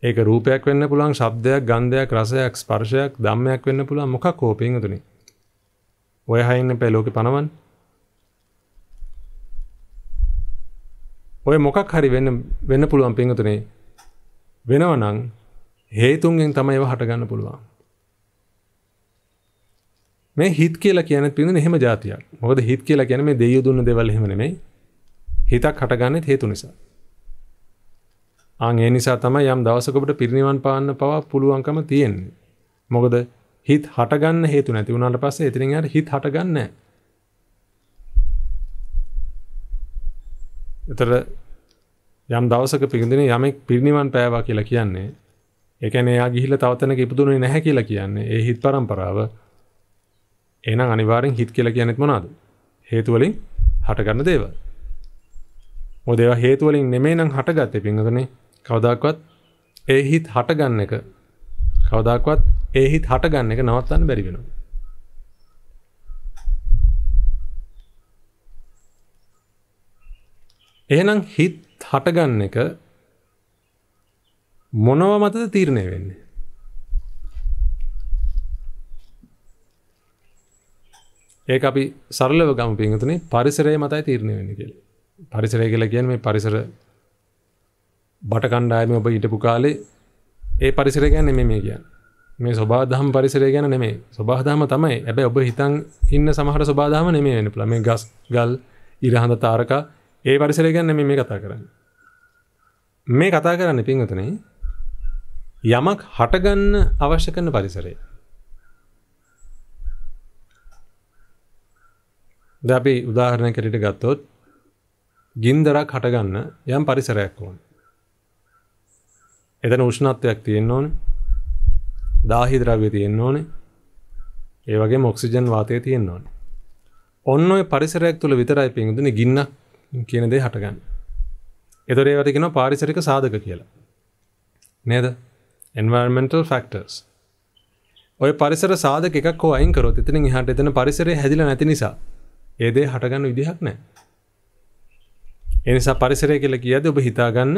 ඒක රූපයක් වෙන්න පුළුවන්, ශබ්දයක්, ගන්ධයක්, රසයක්, ස්පර්ශයක්, ධම්මයක් වෙන්න පුළුවන් මොකක් හෝ පින්තුනේ. ඔය හයින් ඉපේ ලෝකේ පනවන්නේ. ඔය මොකක් හරි වෙන්න වෙන්න පුළුවන් පින්තුනේ. වෙනවනම් හේතුන්ගෙන් තමයි ඒවා හටගන්න පුළුවන්. මේ හිත කියලා කියන්නේ පින්න එහෙම જાතියක්. මොකද හිත කියලා කියන්නේ මේ දෙයියු දුන්න දේවල් එහෙම නෙමෙයි. හිතක් හටගන්නේ හේතු නිසා. ආන් ඒ නිසා තමයි යම් දවසක ඔබට පිරිනිවන් පාන්න පවා පුළුවන්කම තියෙන්නේ. මොකද හිත හටගන්න හේතු නැති වුණාට පස්සේ එතනින් එහාට හිත හටගන්නේ නැහැ. එතර යම් දවසක පිරිනිවන් යමෙක් පිරිනිවන් පෑවා කියලා කියන්නේ එකන එයා ගිහිල තවතන ඉපදුනේ නැහැ කියලා කියන්නේ ඒ හිත් පරම්පරාව එන අනිවාරෙන් හිත් කියලා කියනෙත් මොනාද හේතුවලින් හටගන්න දේව මොදේව හේතුවලින් නෙමේ නම් හටගත්තේ පිංහතනේ කවදක්වත් ඒ හිත් හටගන්න එක කවදක්වත් ඒ හිත් හටගන්න එක නවත්තන්න බැරි වෙනවා එහෙනම් හිත් හටගන්න එක මොනව මතද තීරණය වෙන්නේ ඒක අපි සරලව ගම පින්තුන පරිසරය මතයි තීරණය වෙන්න කියල පරිසරය කියලා කියන මේ පරිසර බටකණ්ඩායම ඔබ ඉටපු කාලේ ඒ පරිසරය ගැන මේ මේ කියන්න මේ ස්වබාදහම් පරිසරය ගැන නෙමේ ස්වබාදහම තමයි ඇබැ ඔබ හිතන් ඉන්න සමහර ස්වබාදහම නෙමේ වෙන පල මේ ගස් ගල් ඉරහඳ තාරකා ඒ පරිසරය ගැන මේ කතා කරන්න මේ කතා කරන්න පින්වතනේ යමක් හටගන්න අවශ්‍ය කරන පරිසරය. ද අපි උදාහරණයක් කැරට ගත්තොත් ගින්දරක් හටගන්න යම් පරිසරයක් ඕන. එතන උෂ්ණත්වයක් තියෙන්න්න ඕන දාහිදරාවය තියෙන්න්න ඕනේ ඒ වගේ මොක්සිජන් වාතය තියෙන්න්න ඕන. ඔන්න ඔය පරිසරයක් තුළ විතරයි පින්දුන ගින්න කියනදේ හටගන්න. එතොරේ වටගෙන පාරිසරික සාධක කියලා. නේද? environmental factors ඔය පරිසර සාධක එකක් හෝ අයින් කරොත් එතනින් එහාට එතන පරිසරය හැදිලා නැති නිසා ඒ දේ හටගන්න විදිහක් නැහැ. ඒ නිසා පරිසරය කියලා කියද්දී ඔබ හිතාගන්න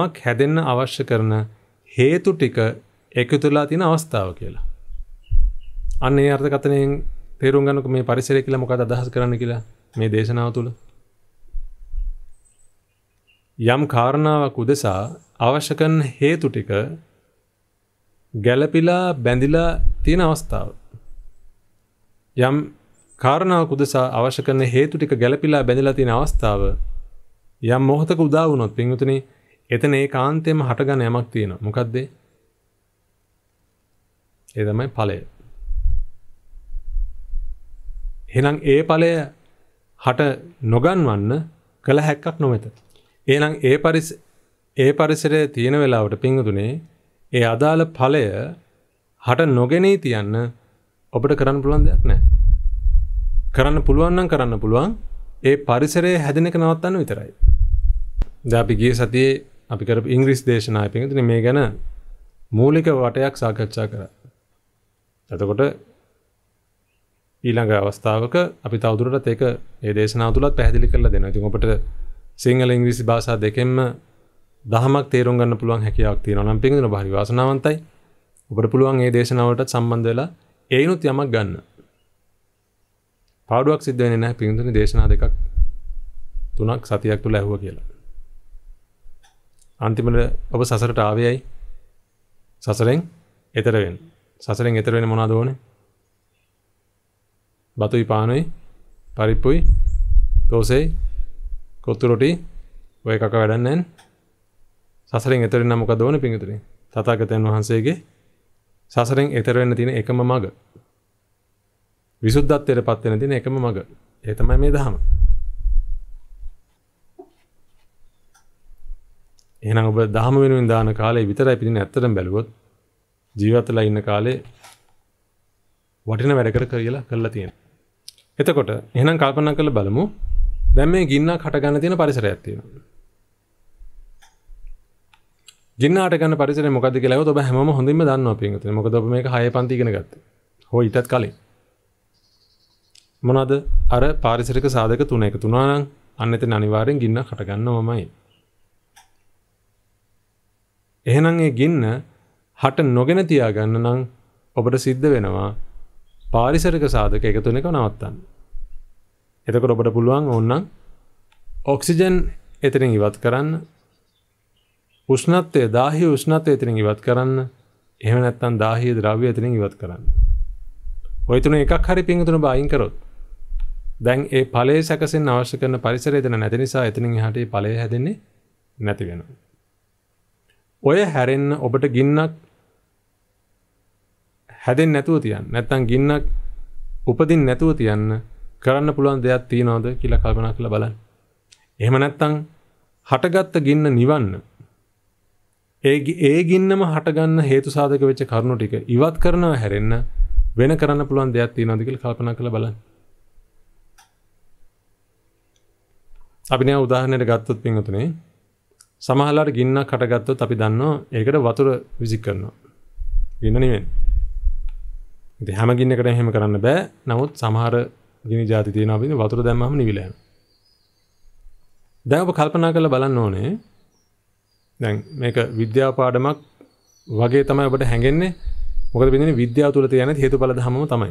යමක් හැදෙන්න අවශ්‍ය කරන හේතු ටික එකතුලා තියෙන අවස්ථාව කියලා. අන්න ඒ අර්ථකථනයෙන් තේරුම් ගන්නකො මේ පරිසරය කියලා මොකද අදහස් කරන්න කියලා මේ දේශනාව තුළ. යම් කාරණාවක් උදෙසා අවශ්‍ය කරන හේතු ටික ගැලපිලා බැඳිලා තියෙන අවස්ථාව. යම් කාරණාවක් උදෙසා අවශ්‍ය කරන හේතු ටික ගැලපිලා බැඳිලා තියෙන අවස්ථාව යම් මොහොතක උදා වුණොත් පින්වතුනි එතන ඒ කාන්තේම හටගන්න යමක් තියෙනවා. මොකද්ද? ඒ තමයි ඵලය. එහෙනම් ඒ ඵලය හට නොගන්වන්න කළ හැක්කක් නොමෙත. එහෙනම් ඒ පරිස ඒ පරිසරයේ තියෙන වෙලාවට පින්වතුනේ ඒ අදාළ ඵලය හට නොගෙනී තියන්න ඔබට කරන්න පුළුවන් දෙයක් නෑ. කරන්න පුළුවන් නම් කරන්න පුළුවන් ඒ පරිසරයේ හැදෙන එක නවත්තන්න විතරයි. දැන් අපි ගිය සතියේ අපි කරපු ඉංග්‍රීසි දේශනාවේ පිටින් මේ ගැන මූලික වටයක් සාකච්ඡා කරා. එතකොට ඊළඟ අවස්ථාවක අපි තවදුරටත් ඒක ඒ දේශනාව තුලත් පැහැදිලි කරලා දෙනවා. ඉතින් ඔබට සිංහල ඉංග්‍රීසි භාෂා දෙකෙන්ම දහමක් තේරුම් ගන්න පුළුවන් හැකියාවක් තියෙනවා නම් පින්දුන බහරි වාසනාවන්තයි. ඔබට පුළුවන් මේ දේශනාවලට සම්බන්ධ වෙලා ඒිනුත් යමක් ගන්න. පාඩුවක් සිද්ධ වෙන්නේ නැහැ පින්දුනේ දේශනා දෙකක් තුනක් සතියක් තුල ඇහුවා කියලා. අන්තිමට ඔබ සසරට ආවේයයි. සසරෙන් එතර වෙන්න. සසරෙන් එතර වෙන්න මොනවද ඕනේ? බතුයි පානුයි පරිප්පුයි තෝසෙයි කොත්තු රොටි ඔය එකක වැඩක් නැහැ. සසරෙන් එතරෙන් මොක දෝන පිඟතුරින් තතාගතයන් වහන්සේගේ සසරෙන් එතරවෙන්න තියෙන එකම මග විසුද්ධත්වයට පත්වෙන තින එකම මග ඒතමයි මේ දහම එහෙනම් ඔබ දහම වෙනුවෙන් දාන කාලේ විතරයි පිටින් ඇත්තටම බැලුවොත් ජීවිතලා ඉන්න කාලේ වටින වැඩ කර කියලා කරලා තියෙනවා එතකොට එහෙනම් කල්පනා කරලා බලමු දැන් මේ ගින්නක් හට ගන්න තියෙන පරිසරයක් තියෙනවා ගින්නටගන්න පරිසර මොකද කියලා ඔබ හැම හොඳින්ම දන්නවා පින්වතුනි. මොකද ඔබ මේක හය පන්ති ඉගෙන ගත්තේ. හෝ ඊටත් කලින්. මොනවාද? අර පාරිසරික සාධක තුන එකතු වුණා නම් අන්න එතන අනිවාර්යෙන් ගින්න හට ගන්නවමයි. එහෙනම් ඒ ගින්න හට නොගෙන තියාගන්න නම් ඔබට සිද්ධ වෙනවා පාරිසරික සාධක එකතු වෙන එක නවත්තන්න. එතකොට ඔබට පුළුවන් ඕනනම් ඔක්සිජන් එතනින් ඉවත් කරන්න උෂ්ණත්වය දාහි උෂ්ණත්වය එතනින් ඉවත් කරන්න එහෙම නැත්නම් දාහි ද්‍රව්‍ය එතනින් ඉවත් කරන්න. ওই තුන එකක් හරි පින්තුන බයින් කරොත් දැන් ඒ ඵලයේ සැකසෙන්න අවශ්‍ය කරන පරිසරය එතන නැති නිසා එතනින් එහාට ඒ ඵලය හැදෙන්නේ නැති වෙනවා. ඔය හැරෙන්න ඔබට ගින්නක් හැදෙන්නේ නැතුව තියන්න. නැත්නම් ගින්නක් උපදින්න නැතුව තියන්න කරන්න පුළුවන් දෙයක් තියනවද කියලා කල්පනා කරලා බලන්න. එහෙම නැත්නම් හටගත්ත ගින්න නිවන්න ඒ ඒ ගින්නම හටගන්න හේතු සාධක වෙච්ච කරුණු ටික ඉවත් කරනවා හැරෙන්න වෙන කරන්න පුළුවන් දෙයක් තියෙනවද කියලා කල්පනා කරලා බලන්න. අපි නේ උදාහරණයක් ගත්තොත් පින්වතුනේ සමහරවල්ලාට ගින්නක් හටගත්තොත් අපි දන්නවා ඒකට වතුර විසික් කරනවා. ගින්න නෙවෙයි. ඉතින් හැම ගින්නකටම එහෙම කරන්න බෑ. නමුත් සමහර ගිනි જાති තියෙනවා අපි වතුර දැම්මම නිවිලා යනවා. දැන් ඔබ කල්පනා කරලා බලන්න ඕනේ දැන් මේක විද්‍යා පාඩමක් වගේ තමයි ඔබට හැඟෙන්නේ. මොකද වෙන්නේ විද්‍යාව තුල තියෙන හේතුඵල ධමම තමයි.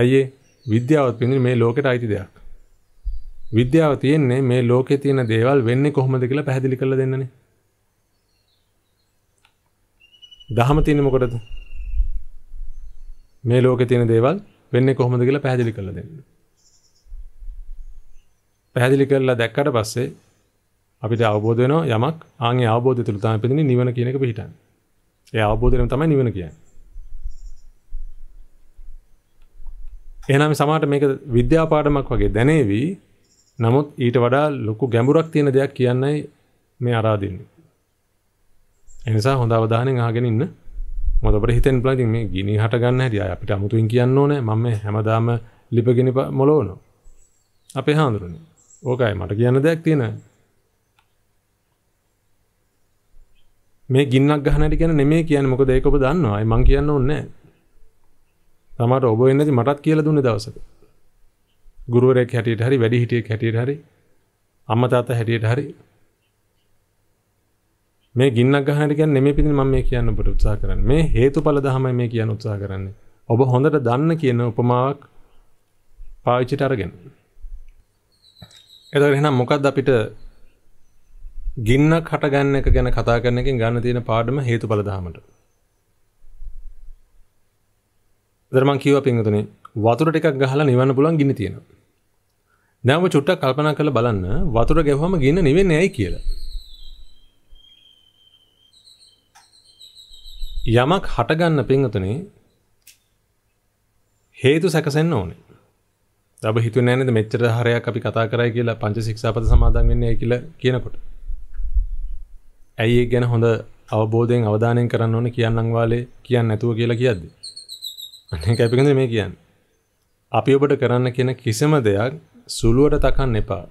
ඇයි විද්‍යාවත් වෙන්නේ මේ ලෝකෙට අයිති දෙයක්. විද්‍යාව තියෙන්නේ මේ ලෝකේ තියෙන දේවල් වෙන්නේ කොහොමද කියලා පැහැදිලි කරලා දෙන්නනේ. දහම තියෙන්නේ මොකටද? මේ ලෝකේ තියෙන දේවල් වෙන්නේ කොහොමද කියලා පැහැදිලි කරලා දෙන්න. පැහැදිලි කරලා දැක්කට පස්සේ අපිට අවබෝධ වෙනවා යමක් ආන්ගේ අවබෝධය තුළ තමයි පෙනෙන්නේ නිවන කියන එක පිළිහිටන්නේ. ඒ අවබෝධයෙන් තමයි නිවන කියන්නේ. එහෙනම් සමහරට මේක විද්‍යා පාඩමක් වගේ දැනේවි. නමුත් ඊට වඩා ලොකු ගැඹුරක් තියෙන දෙයක් කියන්නයි මේ අරාදින්නේ. ඒ නිසා හොඳ අවධානයෙන් අහගෙන ඉන්න. මොකද අපිට හිතෙන් බලන ඉතින් මේ ගිනි හට ගන්න හැටි අපිට අමුතුවෙන් කියන්න ඕනේ. මම මේ හැමදාම ලිපගිනි මොලවනවා. අපේ හාඳුරුනේ. ඕකයි මට කියන්න දෙයක් තියෙනවා. මේ ගින්නක් ගහන හැටි ගැන නෙමෙයි කියන්නේ මොකද ඒක ඔබ දන්නවා. ඒ මං කියන්න ඕනේ නැහැ. තමාට ඔබ වෙන්නේ නැති මටත් කියලා දුන්නේ දවසක. ගුරුවරයෙක් හැටියට හරි වැඩිහිටියෙක් හැටියට හරි අම්මා තාත්තා හැටියට හරි මේ ගින්නක් ගහන හැටි කියන්නේ නෙමෙයි පිටින් මම මේ කියන්න ඔබට උත්සාහ කරන්නේ. මේ හේතුඵල ධහමයි මේ කියන්න උත්සාහ කරන්නේ. ඔබ හොඳට දන්න කියන උපමාවක් පාවිච්චිට අරගෙන. එතකොට එහෙනම් මොකද්ද අපිට ගින්නක් හටගන්න එක ගැන කතා කරන එකෙන් ගන්න තියෙන පාඩම හේතුඵල ධහමට. දැන් මං කියවා පින්වතුනි වතුර ටිකක් ගහලා නිවන්න පුළුවන් ගින්න තියෙනවා. දැන් ඔබ චුට්ටක් කල්පනා කරලා බලන්න වතුර ගැහුවම ගින්න නිවෙන්නේ ඇයි කියලා. යමක් හටගන්න පින්වතුනි හේතු සැකසෙන්න ඕනේ. ඔබ හිතුවේ නැහැ නේද මෙච්චර හරයක් අපි කතා කරයි කියලා පංච ශික්ෂාපද සමාදන් වෙන්නේ කියලා කියනකොට. ඇයි ඒ ගැන හොඳ අවබෝධයෙන් අවධානයෙන් කරන්න ඕන කියන්නම් වාලේ කියන්න නැතුව කියලා කියද්දි. අනේ කැපිකඳ මේ කියන්නේ. අපි ඔබට කරන්න කියන කිසිම දෙයක් සුළුවට තකන්න එපා.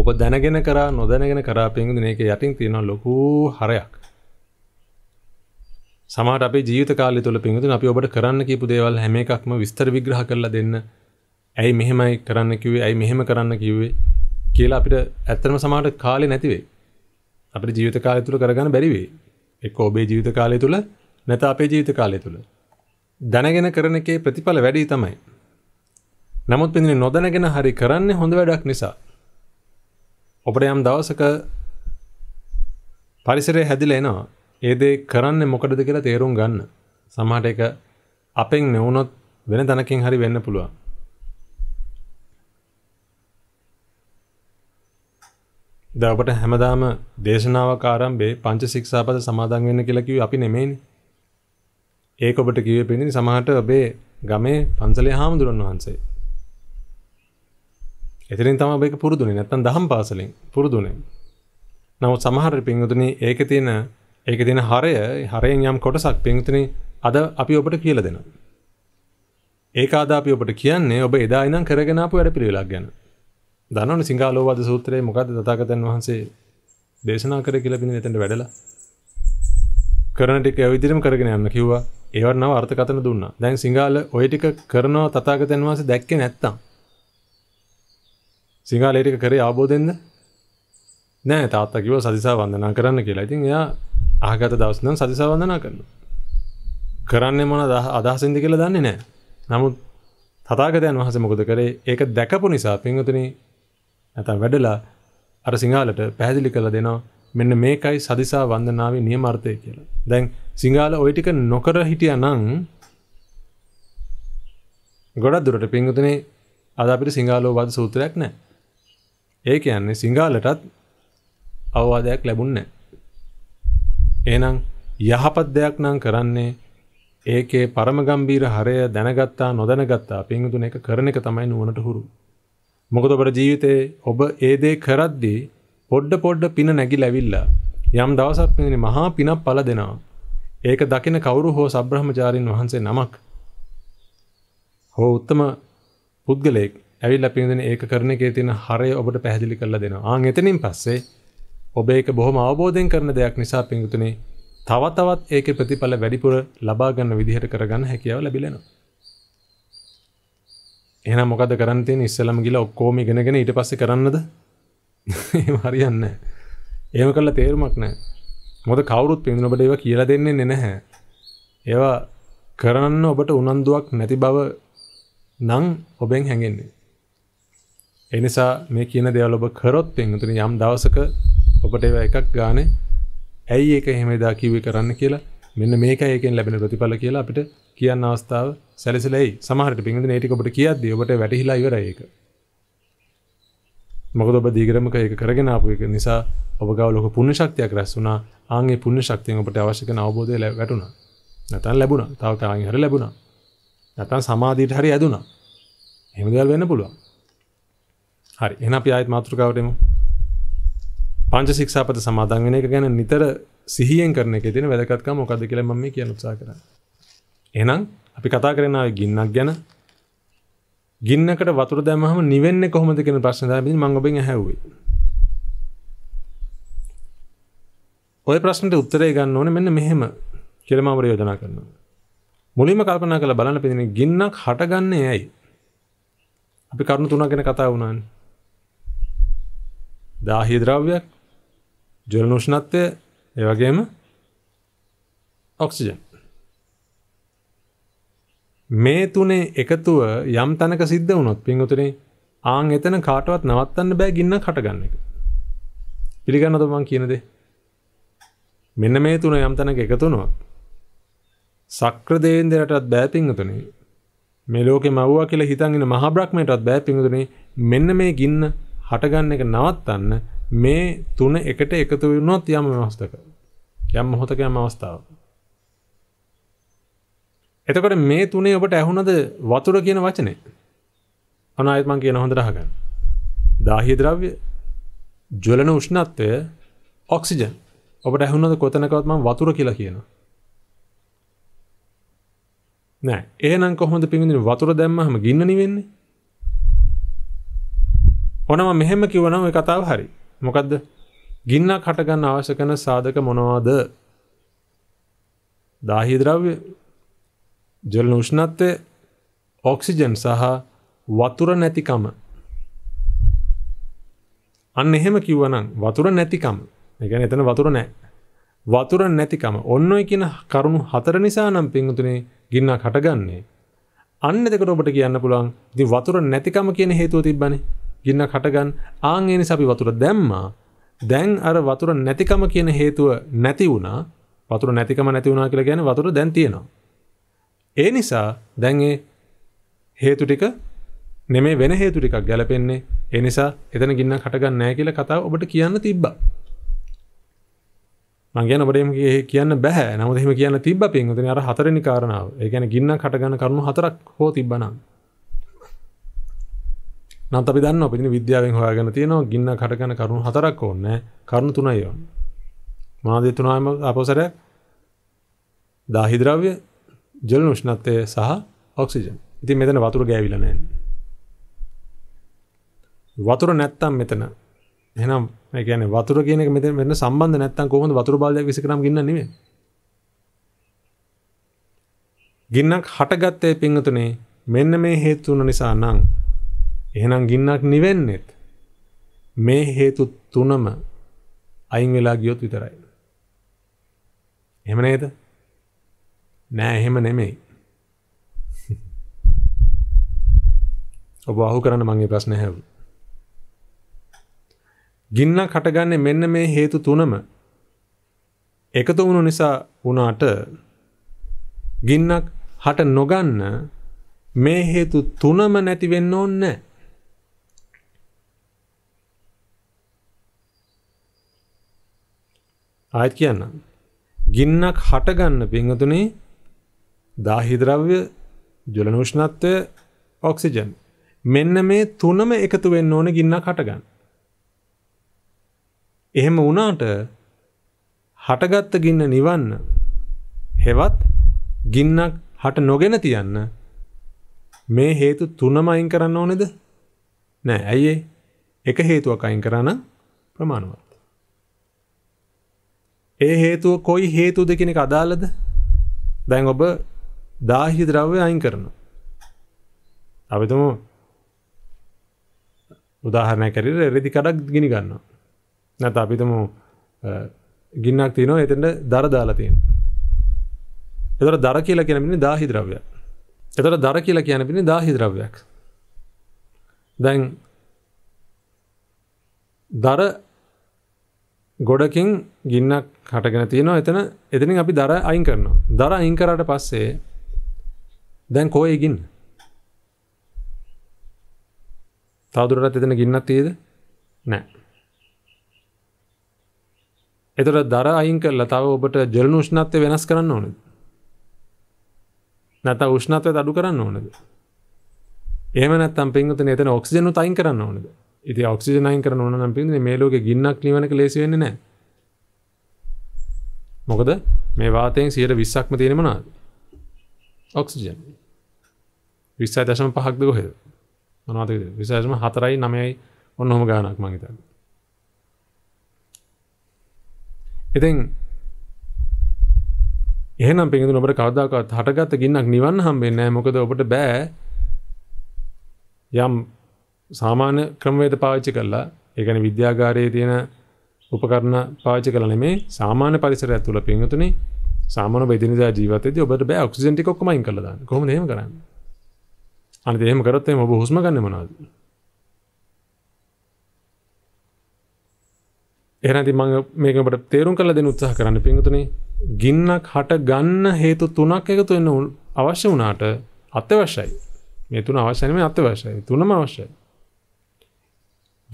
ඔබ දැනගෙන කරා නොදැනගෙන කරා පින්දුන ඒක යටින් තියෙන ලොකු හරයක්. සමහර අපේ ජීවිත කාලය තුළ පින්දුන අපි ඔබට කරන්න කියපු දේවල් හැම එකක්ම විස්තර විග්‍රහ කරලා දෙන්න. ඇයි මෙහෙමයි කරන්න කිව්වේ? ඇයි මෙහෙම කරන්න කිව්වේ? කියලා අපිට ඇත්තම සමහරට කාලේ නැති වෙයි. අපේ ජීවිත කාලය තුළ කරගන්න බැරි වෙයි. එක්ක ඔබේ ජීවිත කාලය තුළ නැත අපේ ජීවිත කාලය තුළ. දැනගෙන කරන එකේ ප්‍රතිඵල වැඩි තමයි. නමුත් පින්දින නොදැනගෙන හරි කරන්නේ හොඳ වැඩක් නිසා. ඔබට යම් දවසක පරිසරය හැදිලා එනවා. ඒ දේ කරන්නේ මොකටද කියලා තේරුම් ගන්න. සමහර එක අපෙන් නෙවුනොත් වෙන තැනකින් හරි වෙන්න පුළුවන්. දවට හැමදාම දේශනාව කාරම්බේ පංච සික්ෂාපද සමාදන් වෙන්න කියලකිව අපි නෙමෙයින් ඒක ඔබට කිව පිණි සමහට ඔබේ ගමේ පන්සලේ හාමුදුරන් වහන්සේ එතිරින් තම ඔබේ පුරුදුනේ නැත්තම් දහම් පාසලෙන් පුරුදුනේ නමුත් සමහර පින්වතුනි ඒක තියෙන ඒක තියෙන හරය හරයෙන් යම් කොටසක් පින්වතුනි අද අපි ඔබට කියලා දෙනවා ඒක අද අපි ඔබට කියන්නේ ඔබ එදා ඉඳන් කරගෙන ආපු වැඩ පිළිවෙලක් ගැන දනන සිංහලෝවාද සූත්‍රයේ මොකද තතාගතන් වහන්සේ දේශනා කර කියලබිෙන එතට වැඩලා කරනටික ඇවිදිරම කරගෙන යන්න කිව්වා ඒවරන අර්ථකතන දුන්න දැන් සිංහල ඔයටික කරනවා තතාගතන් වහස දැක්ක නැත්තම් සිංහලටික කරේ ආබෝධෙන්ද නෑ තාත්තා කිව සදිසා වන්දනා කරන්න කියලා ඉතින් එයා ආගත දවස්නම් සදිසා වන්දනා කරන්න කරන්න මොන අදහසින්දි කියලා දන්නේ නෑ නමුත් තතාගතයන් වහස මොකද කරේ ඒක දැකපු නිසා පින්වතුනි නැතන් වැඩලා අර සිංහලට පැහැදිලි කළ දෙනවා මෙන්න මේකයි සදිසා වන්දනාවේ නියමර්ථය කියලා. දැන් සිංහල ওই ටික නොකර හිටියා නම් ගොඩක් දුරට පින්වතුනි අද අපිට සිංහලෝ වද සූත්‍රයක් නැහැ. ඒ කියන්නේ සිංහලටත් අවවාදයක් ලැබුණේ නැහැ. එහෙනම් යහපත් දෙයක් නම් කරන්නේ ඒකේ පරමගම්බීර හරය දැනගත්තා නොදැනගත්තා පින්වතුනි එක කරන එක තමයි නුවණට හුරු. මොකද ඔබට ජීවිතේ ඔබ ඒ දේ කරද්දී පොඩ්ඩ පොඩ්ඩ පින නැගිලැවිල්ලා යම් දවසක් පිනෙන මහා පිනක් පළ දෙනවා. ඒක දකින කවුරු හෝ සබ්‍රහ්මචාරින් වහන්සේ නමක් හෝ උත්තම පුද්ගලයෙක් ඇවිල්ලා පිනෙන ඒක කරන එකේ තියෙන හරය ඔබට පැහැදිලි කරලා දෙනවා. ආන් එතනින් පස්සේ ඔබ ඒක බොහොම අවබෝධයෙන් කරන දෙයක් නිසා පින්තුනේ තව තවත් ඒකේ ප්‍රතිඵල වැඩිපුර ලබා ගන්න විදිහට කරගන්න හැකියාව ලැබිලෙනවා. එන මොකද කරන්තය ඉස්සලම ගිලා ඔක්කෝම ගෙනගෙන ඉට පස්ස කරන්නද (laughs) හරියන්න ඒම කරලා තේරුමක් නෑ මොද කවරුත් පිඳුනට ඒව කියලා දෙන්නේ නෙනැහැ ඒවා කරන්න ඔබට උනන්දුවක් නැති බව නං ඔබෙන් හැඟෙන්නේ එනිසා මේ කියන දෙවල් ඔබ කරොත් පෙන්තුන යම් දවසක ඔබට ඒව එකක් ගානේ ඇයි ඒක එහෙමදා කිවේ කරන්න කියලා මෙන්න මේක ඒකෙන් ලැබෙන ප්‍රතිඵල කියලා අපිට කියන්න අවස්ථාව සැලසලයි සමහරට පින්ද නේටික ඔබට කියද්දී ඔබට වැටහිලා ඉවරයි ඒක. මොකද ඔබ දීගරමක ඒක කරගෙන ආපු එක නිසා ඔබ ගාව ලොකු පුණ්‍ය ශක්තියක් රැස් වුණා. ආන්ගේ පුණ්‍ය ශක්තියෙන් ඔබට අවශ්‍ය කරන අවබෝධය ලැබුණා. නැතන් ලැබුණා. තව කාගෙන් හරි ලැබුණා. නැතන් සමාධියට හරි ඇදුණා. එහෙම දේවල් වෙන්න පුළුවන්. හරි. එහෙනම් අපි ආයෙත් මාතෘකාවට එමු. පංච ශික්ෂාපද සමාදන් වෙන එක ගැන නිතර සිහියෙන් කරන එකේ තියෙන වැදගත්කම මොකද්ද කියලා මම මේ කියන්න උත්සාහ කරන්නේ. එනම් අපි කතා කරනාව ගින්නක් ගැන ගින්නකට වතුර දැමහම නිවෙන්නේ කොහොමද කියන ප්‍රශ්න තමයි මම ඔබෙන් ඇහුවේ. ඔය ප්‍රශ්නට උත්තරේ ගන්න ඕනේ මෙන්න මෙහෙම කියලා මම ඔබට යෝජනා කරනවා. මුලින්ම කල්පනා කරලා බලන්න පිටින් ගින්නක් හටගන්නේ ඇයි? අපි කරුණු තුනක් ගැන කතා වුණානේ. දාහ්‍ය ද්‍රව්‍යයක්, ජලන උෂ්ණත්වය, ඒ වගේම ඔක්සිජන්. මේ තුනේ එකතුව යම් තැනක සිද්ධ වුණොත් පින්වතුනේ ආන් එතන කාටවත් නවත්තන්න බෑ ගින්න කටගන්න එක. පිළිගන්නවද මං කියන දේ? මෙන්න මේ තුන යම් තැනක එකතු වුණොත් සක්‍ර දේන්දරටත් බෑ පින්වතුනේ. මේ ලෝකේ මව්වා කියලා හිතන් ඉන්න මහා බ්‍රහ්මයටත් බෑ පින්වතුනේ මෙන්න මේ ගින්න හටගන්න එක නවත්තන්න මේ තුන එකට එකතු වුණොත් යම් අවස්ථක යම් මොහොතක යම් අවස්ථාවක් එතකොට මේ තුනේ ඔබට ඇහුනද වතුර කියන වචනේ අනායත්මන් කියන හොඳ රහගන්න දාහිය ද්‍රව්‍ය ජොලන උෂ්ණත්වය ඔක්සිජන් ඔබට ඇහුනද කොතනකවත්ම වතුර කියලා කියනවා නෑ ඒනම් කොහොමද පින්විතින් වතුර දැම්මහම ගින්නනි වෙන්නේ ඕනම මෙහෙම කිව්වනම් ওই කතාව හරි මොකද්ද ගින්නක් හටගන්න අවශ්‍ය කරන සාධක මොනවාද දාහි ද්‍රව්‍ය ජලන උෂ්ණත්වය ඔක්සිජන් සහ වතුර නැතිකම අන්න එහෙම කිව්වනම් වතුර නැතිකම එකන එතන වතුර නෑ වතුර නැතිකම ඔන්න ඔය කියන කරුණු හතර නිසා නම් පින්තුනේ ගින්නා කටගන්නේ අන්න දෙකට ඔබට කියන්න පුළුවන් ඉති වතුර නැතිකම කියන හේතුව තිබ්බනේ ගින්න කටගන් ආන් ඒ නිසා අපි වතුර දැම්මා දැන් අර වතුර නැතිකම කියන හේතුව නැති වුණා වතුර නැතිකම නැති වුණා කියලා කියන්නේ වතුර දැන් තියෙනවා ඒ නිසා දැන් ඒ හේතු ටික නෙමේ වෙන හේතු ටිකක් ගැලපෙන්නේ. ඒ නිසා එතන ගින්නක් හටගන්නේ නැහැ කියලා කතාව ඔබට කියන්න තිබ්බා. මං කියන ඔබට එහෙම කියන්න බෑ. නමුත් එහෙම කියන්න තිබ්බා පින්වතුනි අර හතරෙනි කාරණාව. ඒ කියන්නේ ගින්නක් හටගන්න කරුණු හතරක් හෝ තිබ්බනම්. නමුත් අපි දන්නවා පිටින් විද්‍යාවෙන් හොයාගෙන තියෙනවා ගින්නක් හටගන්න කරුණු හතරක් ඕනේ. කරුණු තුනයි ඕනේ. මොනවද ඒ තුනම අපෝසරයක්? දාහි ද්‍රව්‍ය, ජල උෂ්ණත්වය සහ ඔක්සිජන්. ඉතින් මෙතන වතුර ගෑවිලා නැහැ. වතුර නැත්තම් මෙතන එහෙනම් ඒ කියන්නේ වතුර කියන එක මෙතන වෙන සම්බන්ධ නැත්තම් කොහොමද වතුර බාල්දියක් 20 ග්‍රෑම් ගින්න නෙමෙයි. ගින්නක් හටගත්තේ පින්තුනේ මෙන්න මේ හේතු තුන නිසා නම් එහෙනම් ගින්නක් නිවෙන්නේත් මේ හේතු තුනම අයින් වෙලා ගියොත් විතරයි. එහෙම නේද? නෑ එහෙම නෙමෙයි. ඔබ අහු කරන්න මගේ ප්‍රශ්න හැව. ගින්න කටගන්නේ මෙන්න මේ හේතු තුනම එකතු වුණු නිසා වුණාට ගින්නක් හට නොගන්න මේ හේතු තුනම නැති වෙන්න ඕනේ ආයත් කියන්න ගින්නක් හටගන්න පිංහතුනේ දාහිද්‍රව්‍ය ජලනෝෂ්ණත්වය ඔක්සිජන් මෙන්න මේ තුනම එකතු වෙන්න ඕන ගින්න කටගන්න. එහෙම වුණාට හටගත්ත ගින්න නිවන්න හෙවත් ගින්නක් හට නොගෙන තියන්න මේ හේතු තුනම අයින් කරන්න ඕනේද? නෑ ඇයි එක හේතුවක් අයින් කරන්න ප්‍රමාණවත්. ඒ හේතුව කොයි හේතුද කියන එක අදාළද? දැන් ඔබ දාහි ද්‍රව්‍ය අයින් කරනවා. අපිතුම උදාහරණය කරීර එරදි කඩක් ගිනි ගන්නවා. නැත අපිතුම ගින්නක් තියනවා එතට දර දාලා තියෙන. එතට දර කියලා කියනපිනි දාහි ද්‍රව්‍යයක්. එතට දර කියලා කියන පිනි දාහි ද්‍රව්‍යයක්. දැන් දර ගොඩකින් ගින්නක් හටගෙන තියෙනවා එතන එතනින් අපි දර අයින් කරනවා. දර අයින් කරාට පස්සේ දැන් කෝයේ ගින්න? තවදුරටත් එතන ගින්නක් තියේද? නැහැ. එතකොට දර අයින් කරලා තව ඔබට ජලන උෂ්ණත්වය වෙනස් කරන්න ඕනද? නැත්නම් උෂ්ණත්වය අඩු කරන්න ඕනද? එහෙම නැත්නම් පින්වතුනි එතන ඔක්සිජන් උත් අයින් කරන්න ඕනද? ඉතින් ඔක්සිජන් අයින් කරන්න ඕන නම් පින්වතුනි මේ ලෝකේ ගින්නක් නිවනක ලේසි වෙන්නේ නැහැ. මොකද මේ වාතයෙන් 120%ක්ම තියෙන්නේ මොනවාද? ඔක්සිජන්. විස්සයි දශම පහක්ද කොහෙද මනවාතකද විසාශම හතරයි නමයයි ඔන්න හොම ගානක් මහිත ඉතින් එහනම් පිඳු ඔබට කවදාකත් හටගත්ත ගින්නක් නිවන්න හම්බෙන්නෑ මොකද ඔබට බෑ යම් සාමාන්‍ය ක්‍රමවේද පාවිච්චි කරලා ඒකන විද්‍යාගාරයේ තියෙන උපකරණ පාවිච්චි කරලා නෙමේ සාමාන්‍ය පරිසරයක් තුළ පින්වතුනි සාමාන්‍ය බෙදිනදා ජීවිතයේදී ඔබට බෑ ඔක්සිජන් ටික ඔක්කොම අයින් කරලා දාන්න කොහොමද එහෙම කරන්නේ අන දෙහෙම කරත්තේ ඔබ හුස්ම ගන්න මනවාද එරති මඟ මේකට තේරුම් කල දෙන උත්සාහ කරන්න පින්තුනේ ගින්නක් හට ගන්න හේතු තුනක් එකතු එන්න අවශ්‍ය වනාට අත්‍යවශ්‍යයි මේ තුන අවශ්‍යනම අත්‍යවශ්‍යයි තුනම අවශ්‍යයි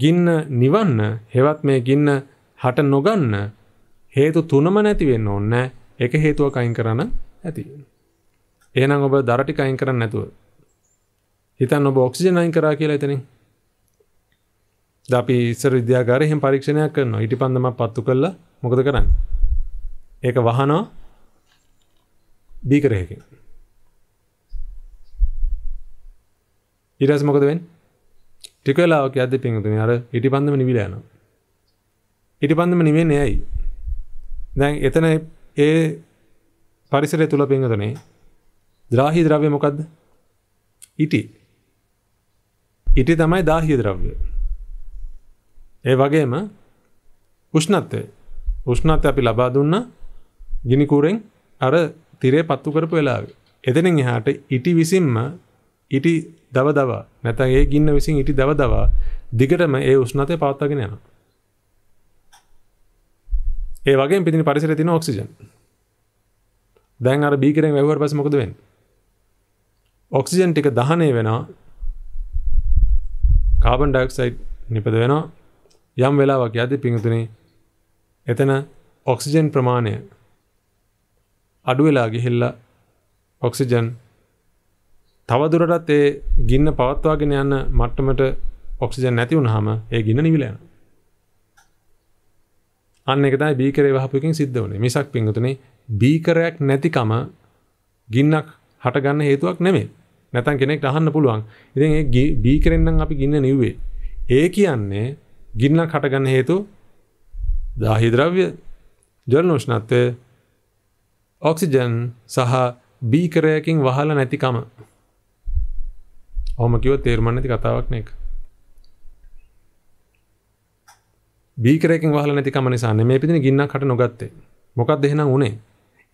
ගින්න නිවන්න හෙවත් මේ ගින්න හට නොගන්න හේතු තුනම නැතිවෙන්න ඕන්න එක හේතුවක් අයින් කරන්න ඇති. එහෙනම් ඔබ දරටි අයින් කරන්න නැතුව හිතන්න ඔබ ඔක්සිජන් අයින් කරා කියලා එතනින් අපි ඉස්සර විද්‍යාගාරේ එහෙම පරීක්ෂණයක් කරනවා ඊට පන්දම පත්තු කළා මොකද කරන්නේ ඒක වහනවා බීකරයකින් ඊට පස්සේ මොකද වෙන්නේ ටික වෙලාවක් යද්දී පින්තුනේ අර ඊට පන්දම නිවිලා යනවා ඊට පන්දම නිවෙන්නේ ඇයි දැන් එතන ඒ පරිසරය තුල පින්තුනේ ද්‍රාහි ද්‍රව්‍ය මොකද්ද ඉටි e ඉටි තමයි දාහිය ද්‍රව්‍ය. ඒ වගේම උෂ්ණත්වය උෂ්ණත්වය අපි ලබා දුන්න ගිනිකූරෙන් අර තිරේ පත්තු කරපු වෙලාවේ. එතනින් එහාට ඉටි විසින්ම ඉටි දවදවා නැත්නම් ඒ ගින්න විසින් ඉටි දවදවා දිගටම ඒ උෂ්ණත්වය පවත්වාගෙන යනවා. ඒ වගේම පිටින් පරිසරයේ තියෙන ඔක්සිජන්. දැන් අර බීකරෙන් වැහුවාට පස්සේ මොකද වෙන්නේ? ඔක්සිජන් ටික දහනය වෙනවා කාබන් ඩක්සයිට් නිපද වෙනවා යම් වෙලාවක් යදි පිඟතුනි එතන ඔක්සිජන් ප්‍රමාණය අඩුවෙලා ගිහිල්ල ඔක්සිජන් තවදුරටත් ඒ ගින්න පවත්වාගෙන යන්න මට්ටමට ඔක්සිජන් නැති වුණහම ඒ ගින්න නිවිලයන අන්න එක තමයි බීකරේ වහපුකින් සිද්ධ වනේ මිසක් පිඟතුනි බීකරයක් නැතිකම ගින්නක් හටගන්න හේතුවක් නෙමෙයි නැතන් කෙනෙක් අහන්න පුළුවන් ඉතින් ඒ බී කරෙන්නම් අපි ගින්න නිව්වේ ඒ කියන්නේ ගින්න කටගන්න හේතු දාහි ද්‍රව්‍ය ජල උෂ්ණත්වය ඔක්සිජන් සහ බීකරයකින් වහලා නැතිකම ඔහොම කිව්වොත් තේරුම් නැති කතාවක් නේක බීකරයකින් වහලා නැතිකම නිසා නෙමේ පිටින් ගින්නක් කට නොගත්තේ මොකක්ද එහෙනම් උනේ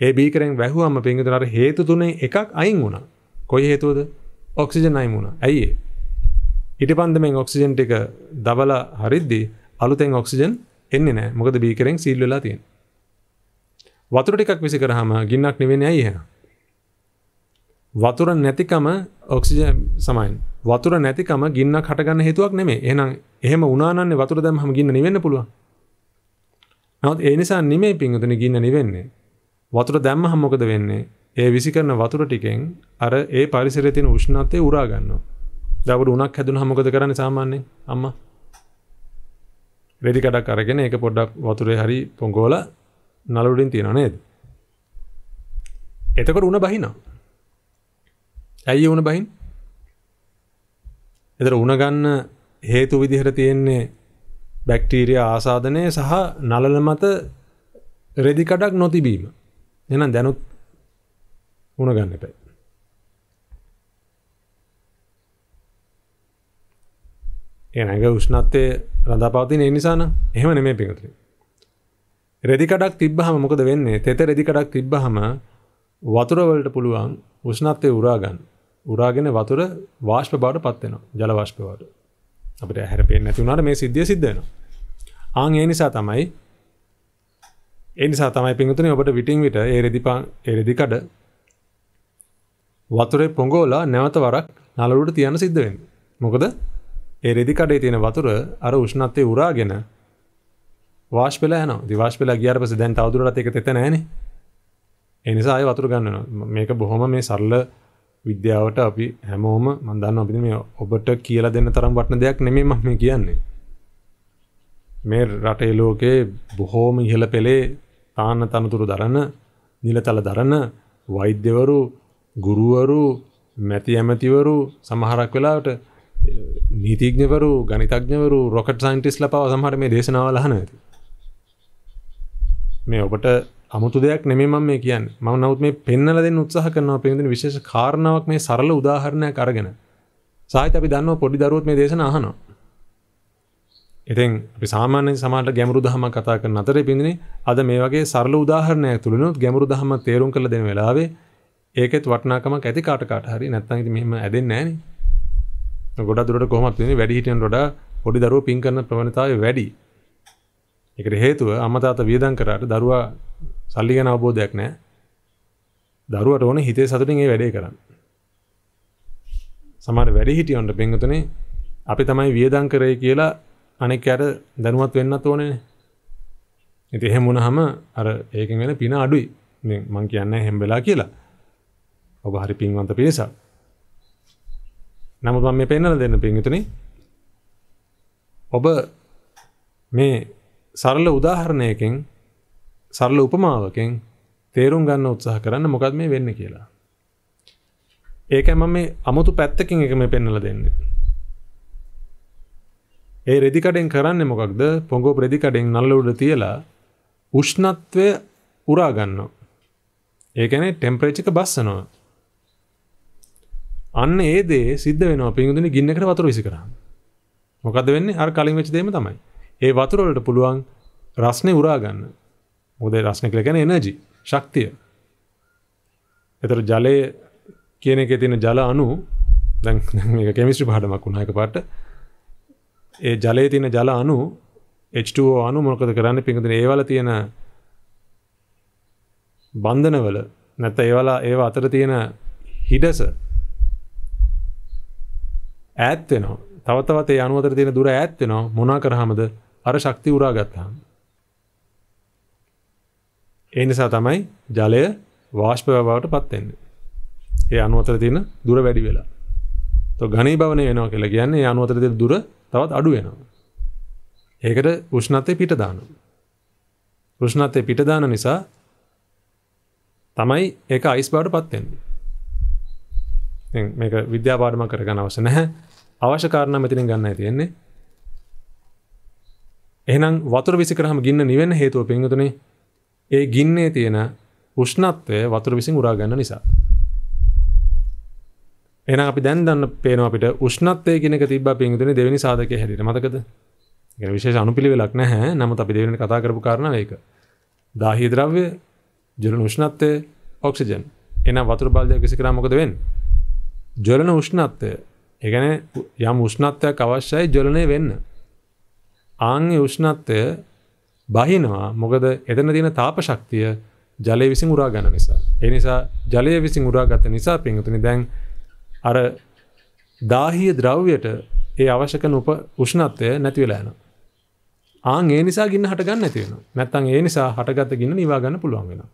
ඒ බීකරෙන් වැහුවම පින්විතර හේතු තුනේ එකක් අයින් වුණා කොයි හේතුවද ඔක්සිජන් අයිමුණ ඇයි ඉට පන්ද මේ ඔක්සිජන්ට එක දබල හරිද්දි අලුතෙන් ඔක්සිජන් එන්නේ නෑ මොකද බීකරෙන් සිල්ලලා තියෙන වතුර ටිකක් විසි කරහම ගින්නක් නිවෙන ඇයිහ වතුර නැතිකම ඔක්සිජන් සමයින් වතුර නැතිකම ගින්න කටගන්න හේතුවක් නෙමේ එනම් එහෙම උනානන්නේ වතුර දැම් හම ගින්න නිවෙන්න පුළුව නවත් ඒ නිසා නිමේ පින්ගතන ගින්න නිවෙන්නේ වතුර දැම්ම හම්මොකද වෙන්නේ ඒ විසි කරන වතුර ටිකෙන් අර ඒ පරිසරය තියෙන උෂ්ණත්වය උරා ගන්නවා. දවල් උණක් හැදුනහම මොකද කරන්නේ සාමාන්‍යයෙන් අම්මා? රෙදි කඩක් අරගෙන ඒක පොඩ්ඩක් වතුරේ හරි පොඟවලා නල උඩින් තියනවා නේද? එතකොට උණ බහිනවා. ඇයි උණ බහින්නේ? එතර උණ ගන්න හේතු විදිහට තියෙන්නේ බැක්ටීරියා ආසාදනය සහ නලල මත රෙදි කඩක් නොතිබීම. එහෙනම් දැනුත් මුණ ගන්න එපා. ඒ නැග උෂ්ණත්වය රඳා පවතින ඒ නිසා නම් එහෙම නෙමෙයි පිටුතුනි. රෙදි කඩක් තිබ්බහම මොකද වෙන්නේ? තෙත රෙදි කඩක් තිබ්බහම වතුර වලට පුළුවන් උෂ්ණත්වය උරා ගන්න. උරාගෙන වතුර වාෂ්ප බවට පත් වෙනවා. ජල වාෂ්ප බවට. අපිට ඇහැර පේන්නේ නැති වුණාට මේ සිද්ධිය සිද්ධ වෙනවා. ආන් ඒ නිසා තමයි ඒ නිසා තමයි පිටුතුනි ඔබට විටින් විට ඒ රෙදි පා ඒ රෙදි කඩ වතුරේ පොඟෝලා නැවත වරක් නලුට තියන සිද්ධවෙන්. මොකද ඒ රෙදි කඩේ තියෙන වතුර අර උෂ්ණත්තය උරාගෙන වාශ පෙල න දිවාශ පෙල ගියර පස දැන් තවදුරට එක තෙත නෑන එනිසාය වතුර ගන්නන මේක බොහොම මේ සරල විද්‍යාවට අපි හැමෝම මන්දන්න අපි මේ ඔබට කියලා දෙන්න තරම් වටන දෙයක් නෙමේ මම කියන්නේ මේ රටේ ලෝකේ බොහෝම ඉහළ පෙළේ තාන්න තනතුරු දරන නිලතල දරන වෛද්‍යවරු ගුරුවරු මැති ඇමතිවරු සමහරක් වෙලාවට නීතිඥවරු ගනිතඥවරු රොකට සයින්ටිස් ලපව සමහර මේ දේශනාවල හන ඇති මේ ඔබට අමුතු දෙයක් නෙමේ මම මේ කියන්න මම නවත් මේ පෙන්නල දෙන්න උත්සාහ කරනවා පෙන්දින විශේෂ කාරණාවක් මේ සරල උදාහරණයක් අරගෙන සාහිත අපි දන්නවා පොඩි දරුවොත් මේ දේශන අහනවා ඉතින් අපි සාමාන්‍ය සමාට ගැමරු දහම කතා කරන අතරේ පින්දිනේ අද මේ වගේ සරල උදාහරණයක් තුළිනුත් ගැමරු දහම තේරුම් කළ දෙන වෙලාවේ ඒකෙත් වටනාකමක් ඇති කාට කාට හරි නැත්තම් ඉතින් මෙහෙම ඇදෙන්නේ නැහනේ. ගොඩක් දුරට කොහොමද තියෙන්නේ වැඩි හිටියන් වඩා පොඩි දරුවෝ පින් කරන ප්‍රවණතාවය වැඩි. ඒකට හේතුව අම්මා තාත්තා වියදම් කරාට දරුවා සල්ලි ගැන අවබෝධයක් නැහැ. දරුවට ඕනේ හිතේ සතුටින් ඒ වැඩේ කරන්න. සමහර වැඩි හිටියොන්ට බෙන්ගතුනේ අපි තමයි වියදම් කරේ කියලා අනෙක් අයට දැනුවත් වෙන්නත් ඕනේ. ඉතින් එහෙම වුණාම අර ඒකෙන් වෙන පින අඩුයි. මම කියන්නේ හැම්බෙලා කියලා. ඔබ හරි පින්වන්ත පිරිසක්. නමුත් මම මේ පෙන්වලා දෙන්න පින්විතුනි. ඔබ මේ සරල උදාහරණයකින් සරල උපමාවකින් තේරුම් ගන්න උත්සාහ කරන්න මොකද මේ වෙන්නේ කියලා. ඒකයි මම මේ අමුතු පැත්තකින් එක මේ පෙන්වලා දෙන්නේ. ඒ රෙදි කඩෙන් කරන්නේ මොකක්ද? පොඟෝ රෙදි කඩෙන් නල්ල උඩ තියලා උෂ්ණත්වය උරා ගන්නවා. ඒ කියන්නේ ටෙම්පරේචර් එක බස්සනවා. අන්න ඒ දේ සිද්ධ වෙනවා පින්දුනේ ගින්නකට වතුර විසි කරාම. මොකද වෙන්නේ? අර කලින් වෙච්ච දෙයම තමයි. ඒ වතුර වලට පුළුවන් රස්නේ උරා ගන්න. මොකද රස්නේ කියලා කියන්නේ එනර්ජි, ශක්තිය. ඒතර ජලයේ කියන එකේ තියෙන ජල අණු දැන් (laughs) මේක කෙමිස්ට්‍රි පාඩමක් වුණා එකපාරට. ඒ ජලයේ තියෙන ජල අණු H2O අණු මොකද කරන්නේ? පින්දුනේ ඒවල තියෙන බන්ධනවල නැත්නම් ඒවල ඒව අතර තියෙන හිඩස ඈත්වෙනවා තවතවත ඒ අනුවතර තියෙන දුර ඈත්වෙනවා මොනා කරහමද අර ශක්ති උරා ගත්තාම. ඒ නිසා තමයි ජලය වාෂ්ප බවට පත් වෙන්නේ. ඒ අනුවතර තියෙන දුර වැඩි වෙලා. તો ඝනීභවණය වෙනවා කියලා කියන්නේ ඒ අනුවතර තියෙන දුර තවත් අඩු වෙනවා. ඒකට උෂ්ණත්වය පිට දානවා. උෂ්ණත්වය පිට දාන නිසා තමයි ඒක අයිස් බවට පත් වෙන්නේ. මේක විද්‍යාපාඩමක් කරගන්න අවශ්‍ය නැහැ. අවශ්‍ය කාරණ මෙතින ගන්න තියෙන්නේ එහනම් වතුර විසිකරහම ගින්න නිවෙන්න හේතුව පින්ගතුනේ ඒ ගින්නේ තියෙන උෂ්ණත්වය වතුර විසින් උරාගන්න නිසා එන අපි දැන් දන්න පේනවා අපිට උෂ්ණත්වය කියන එක තිබ්බා පින්ගතුනේ දෙවෙනි සාධකයේ හැටියට මතකද ඒ විශේෂ අනුපිළිවෙලක් නැහැ නමුත් අපි දෙවෙනි කතා කරපු කාරණා මේක දාහී ද්‍රව්‍ය ජලන උෂ්ණත්වය ඔක්සිජන් එන වතුර බාල්දයක් විසිකරා මොකද වෙන්නේ ජලන උෂ්ණත්වය එකන යම් උෂ්ණත්වයක් අවශ්‍යයි ජොලනය වෙන්න. ආංගේ උෂ්ණත්වය බහිනවා මොකද එතන තියෙන තාප ශක්තිය ජලය විසින් උරා ගන්න නිසා. ඒ නිසා ජලය විසින් උරා ගත නිසා පින්තුනි දැන් අර දාහීය ද්‍රව්‍යයට ඒ අවශ්‍ය කරන උප උෂ්ණත්වය නැති වෙලා යනවා. ආන් ඒ නිසා ගින්න හට ගන්න නැති වෙනවා. නැත්තම් ඒ නිසා හටගත ගින්න නිවා ගන්න පුළුවන් වෙනවා.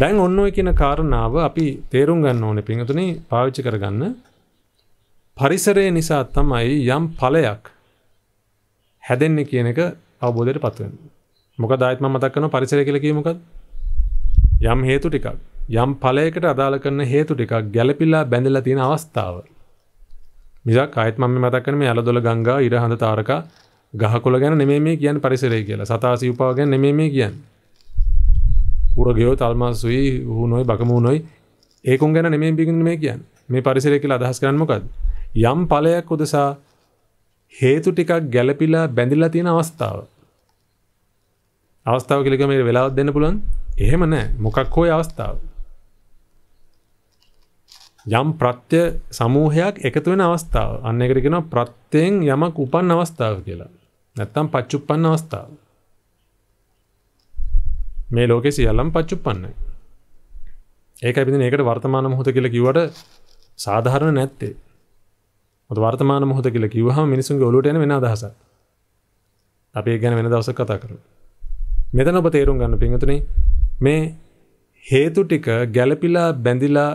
දැන් ඔන්න ඔය කියන කාරණාව අපි තේරුම් ගන්න ඕනේ පින්තුනි පාවිච්චි කරගන්න. පරිසරය නිසා තමයි යම් ඵලයක් හැදෙන්නේ කියන එක අවබෝධයට පත් වෙනවා. මොකද ආයෙත් මම මතක් කරනවා පරිසරය කියලා කියේ මොකක්ද? යම් හේතු ටිකක් යම් ඵලයකට අදාළ කරන හේතු ටිකක් ගැළපිලා බැඳලා තියෙන අවස්ථාව. මිසක් ආයෙත් මම මේ මතක් කරන්නේ මේ අලදොල ගංගා ඉර හඳ තාරකා ගහකොළ ගැන නෙමෙයි මේ කියන්නේ පරිසරය කියලා. සතා සිව්පාව ගැන නෙමෙයි මේ කියන්නේ. උරගයෝ තල්මාසුයි හුනොයි බකමුනොයි ඒකුන් ගැන නෙමෙයි මේ කියන්නේ. මේ පරිසරය කියලා අදහස් කරන්නේ මොකද්ද? යම් ඵලයක් උදෙසා හේතු ටිකක් ගැළපිලා බැඳිලා තියෙන අවස්ථාව. අවස්ථාව කියලා මේ වෙලාවක් දෙන්න පුළුවන්. එහෙම නැහැ. මොකක් හෝ අවස්ථාව. යම් ප්‍රත්‍ය සමූහයක් එකතු වෙන අවස්ථාව. අන්න ඒකට කියනවා ප්‍රත්‍යයෙන් යමක් උපන් අවස්ථාව කියලා. නැත්තම් පච්චුප්පන්න අවස්ථාව. මේ ලෝකේ සියල්ලම පච්චුප්පන්නයි. ඒකයි බින්දින ඒකට වර්තමාන මොහොත කියලා කිව්වට සාධාරණ නැත්තේ. ොත වර්තමාන මොහොත කියල කිවහම මිනිසුන්ගේ ඔලුටන වෙන අදහස අපේ ගැන වෙන දවස කතා කරු මෙතන ඔප තේරුම් ගන්න පිංහතුන මේ හේතු ටික ගැලපිලා බැඳිලා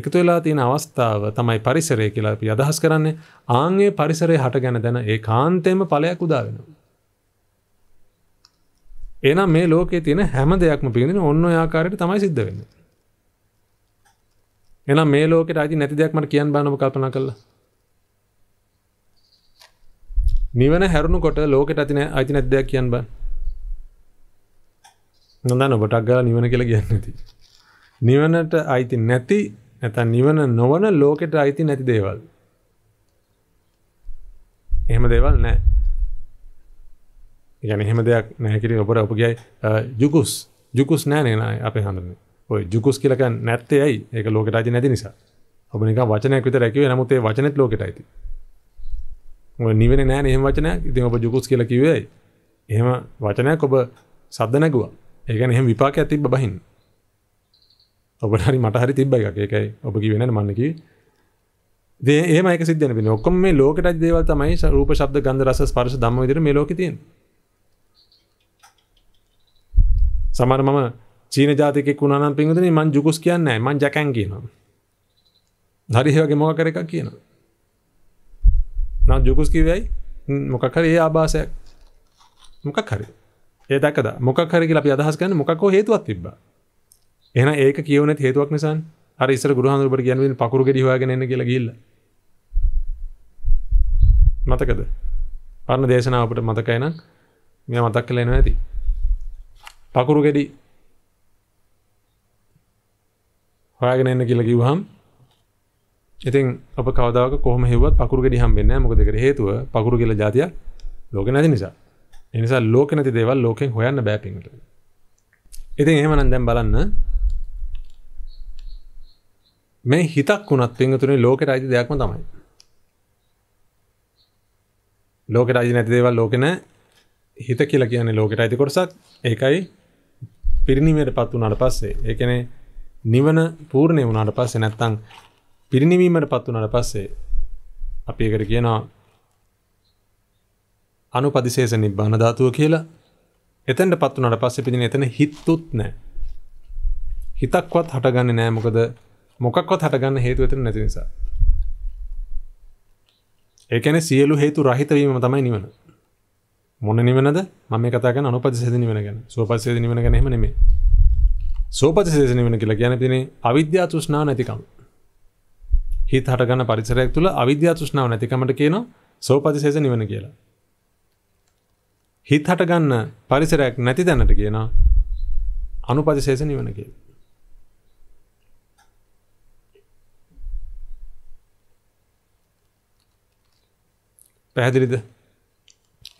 එකතු වෙලා තියෙන අවස්ථාව තමයි පරිසරය කියලා අපි අදහස් කරන්නේ ආංගේ පරිසරය හට ගැන දැන ඒ කාන්තේම පලයක් උදාවෙනවා එනම් මේ ලෝකේ තියෙන හැම දෙයක්ම පිඳින ඔන්න ආකාරයට තමයි සිද්ධ වෙන්නේ එනම් මේ ලෝකෙට අයිති නැති දෙයක් මට කියන්න බෑනම කල්පනා කළා නිවන හැරුණු කොට ලෝකෙට අතින අයිති නැද්දයක් කියන්න බන් නොදන්න ඔබටක් ගාලා නිවන කියලා කියන්නේ නැති නිවනට අයිති නැති නැත්නම් නිවන නොවන ලෝකෙට අයිති නැති දේවල් එහෙම දේවල් නැහැ يعني එහෙම දෙයක් නැහැ කියලා ඔබට ඔබ ගියයි ජුකුස් ජුකුස් නැහැ නේ අපේ හඳුන්නේ ඔය ජුකුස් කියලා කියන්නේ නැත්තේ ඇයි ඒක ලෝකෙට අයිති නැති නිසා ඔබ නිකන් වචනයක් විතරයි කිව්වේ නමුත් ඒ වචනේත් ලෝකෙට අයිති නිවෙන නෑ එහෙම වචනයක් ඉතින් ඔබ ජුකුස් කියලා කිව්වයි එහෙම වචනයක් ඔබ සද්ද නැගුවා ඒ කියන්නේ එහෙම විපාකයක් තිබ්බ බහින් ඔබට හරි මට හරි තිබ්බ එකක් ඒකයි ඔබ කිව්වේ නෑ මම කිව්වේ ඉතින් එහෙම එක සිද්ධ වෙන බින්නේ ඔක්කොම මේ ලෝකෙට දේවල් තමයි රූප ශබ්ද ගන්ධ රස ස්පර්ශ ධම්ම විදිහට මේ ලෝකේ තියෙන්නේ සමහර මම චීන ජාතිකෙක් වුණා නම් පින්වතුනි මං ජුකුස් කියන්නේ නෑ මං ජකන් කියනවා හරි ඒ වගේ මොකක් කර එකක් කියනවා නම් ජොකුස් කිවයි මොකක් හරි ඒ ආභාසයක් මොකක් හරි ඒ දක්කද මොකක් හරි කියලා අපි අදහස් ගන්න මොකක්කෝ හේතුවක් තිබ්බා එහෙනම් ඒක කියවන හේතුවක් නිසා අර ඉස්සර ගුරුහාඳුරුබට කියන්නේ පකුරු ගෙඩි හොයාගෙන එන්න කියලා ගිහිල්ලා මතකද පරණ දේශනාව අපිට මතකයි නම් මෙයා මතක් කරලා එනවා ඇති පකුරු ගෙඩි හොයාගෙන එන්න කියලා කිව්වහම ඉතින් අප කවදාව කොහම හෙවත් පකුරු ගෙඩිහම් වෙන්න මොකදකට හේතුව පකුරු කියල ජාතිය ලෝක නැති නිසා එනිසා ලෝක නැති දේවල් ලෝකෙන් හොයන්න බෑපිට ඉතින් එහෙමනන් දැම් බලන්න මේ හිතක් වුණත් පිංගතුනේ ලෝකෙට අයිති දෙයක්ම තමයි ලෝකෙට අයිති නැති දේවල් ලෝකෙන හිත කියලා කියන්නේ ලෝකෙට අයිති කොටසක් ඒකයි පිරිණීමයට පත් වුණාට පස්සේ ඒ කියන්නේ නිවන පූර්ණේ වුණාට පස්සේ නැත්තම් පිරිනිවීමට පත් වනට පස්සේ අපි එකට කියනවා අනුපදිශේෂ නිබ්බාන ධාතුව කියලා එතැන්ට පත් වනට පස්සේ පිදින එතන හිත්තුත් නෑ හිතක්වත් හටගන්න නෑ මොකද මොකක්වත් හටගන්න හේතු එතන නැති නිසා ඒකැන සියලු හේතු රහිතවීම තමයි නිවන මොන නිවනද මම කතාග අනුපදිසේද නිවන ගැන සෝපසේද නිවන ගැනීම නෙමේ සෝපතිසේෂ නිවන කියලා ගැන තිනේ අවිද්‍යා තුෂ්නාව නැතිකම් හිත් හටගන්න පරිසරයක් තුළ අවිද්‍යා තෘෂ්ණාව නැතිකමට කියනවා සෝපතිශේෂ නිවන කියලා. හිත් හටගන්න පරිසරයක් නැති තැනට කියනවා අනුපතිශේෂ නිවන කියලා. පැහැදිලිද?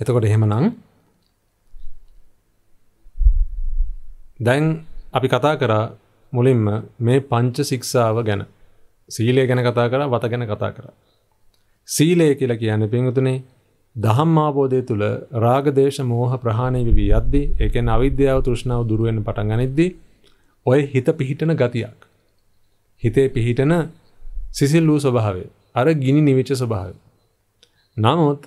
එතකොට එහෙමනම් දැන් අපි කතා කරා මුලින්ම මේ පංච ශික්ෂාව ගැන සීලය ගැන කතා කර වත ගැන කතා කර. සීලය කියලා කියන පිංගතුනේ දහම් ආබෝධය තුළ රාගදේශ මෝහ ප්‍රහාණය වී යද්දි ඒකෙන් අවිද්‍යාව තෘෂ්ණාව දුරුවෙන් පටන් ගනිද්දි ඔය හිත පිහිටන ගතියක්. හිතේ පිහිටන සිසිල් වූ ස්වභාවය අර ගිනි නිවිච්ච ස්වභාවය. නමුත්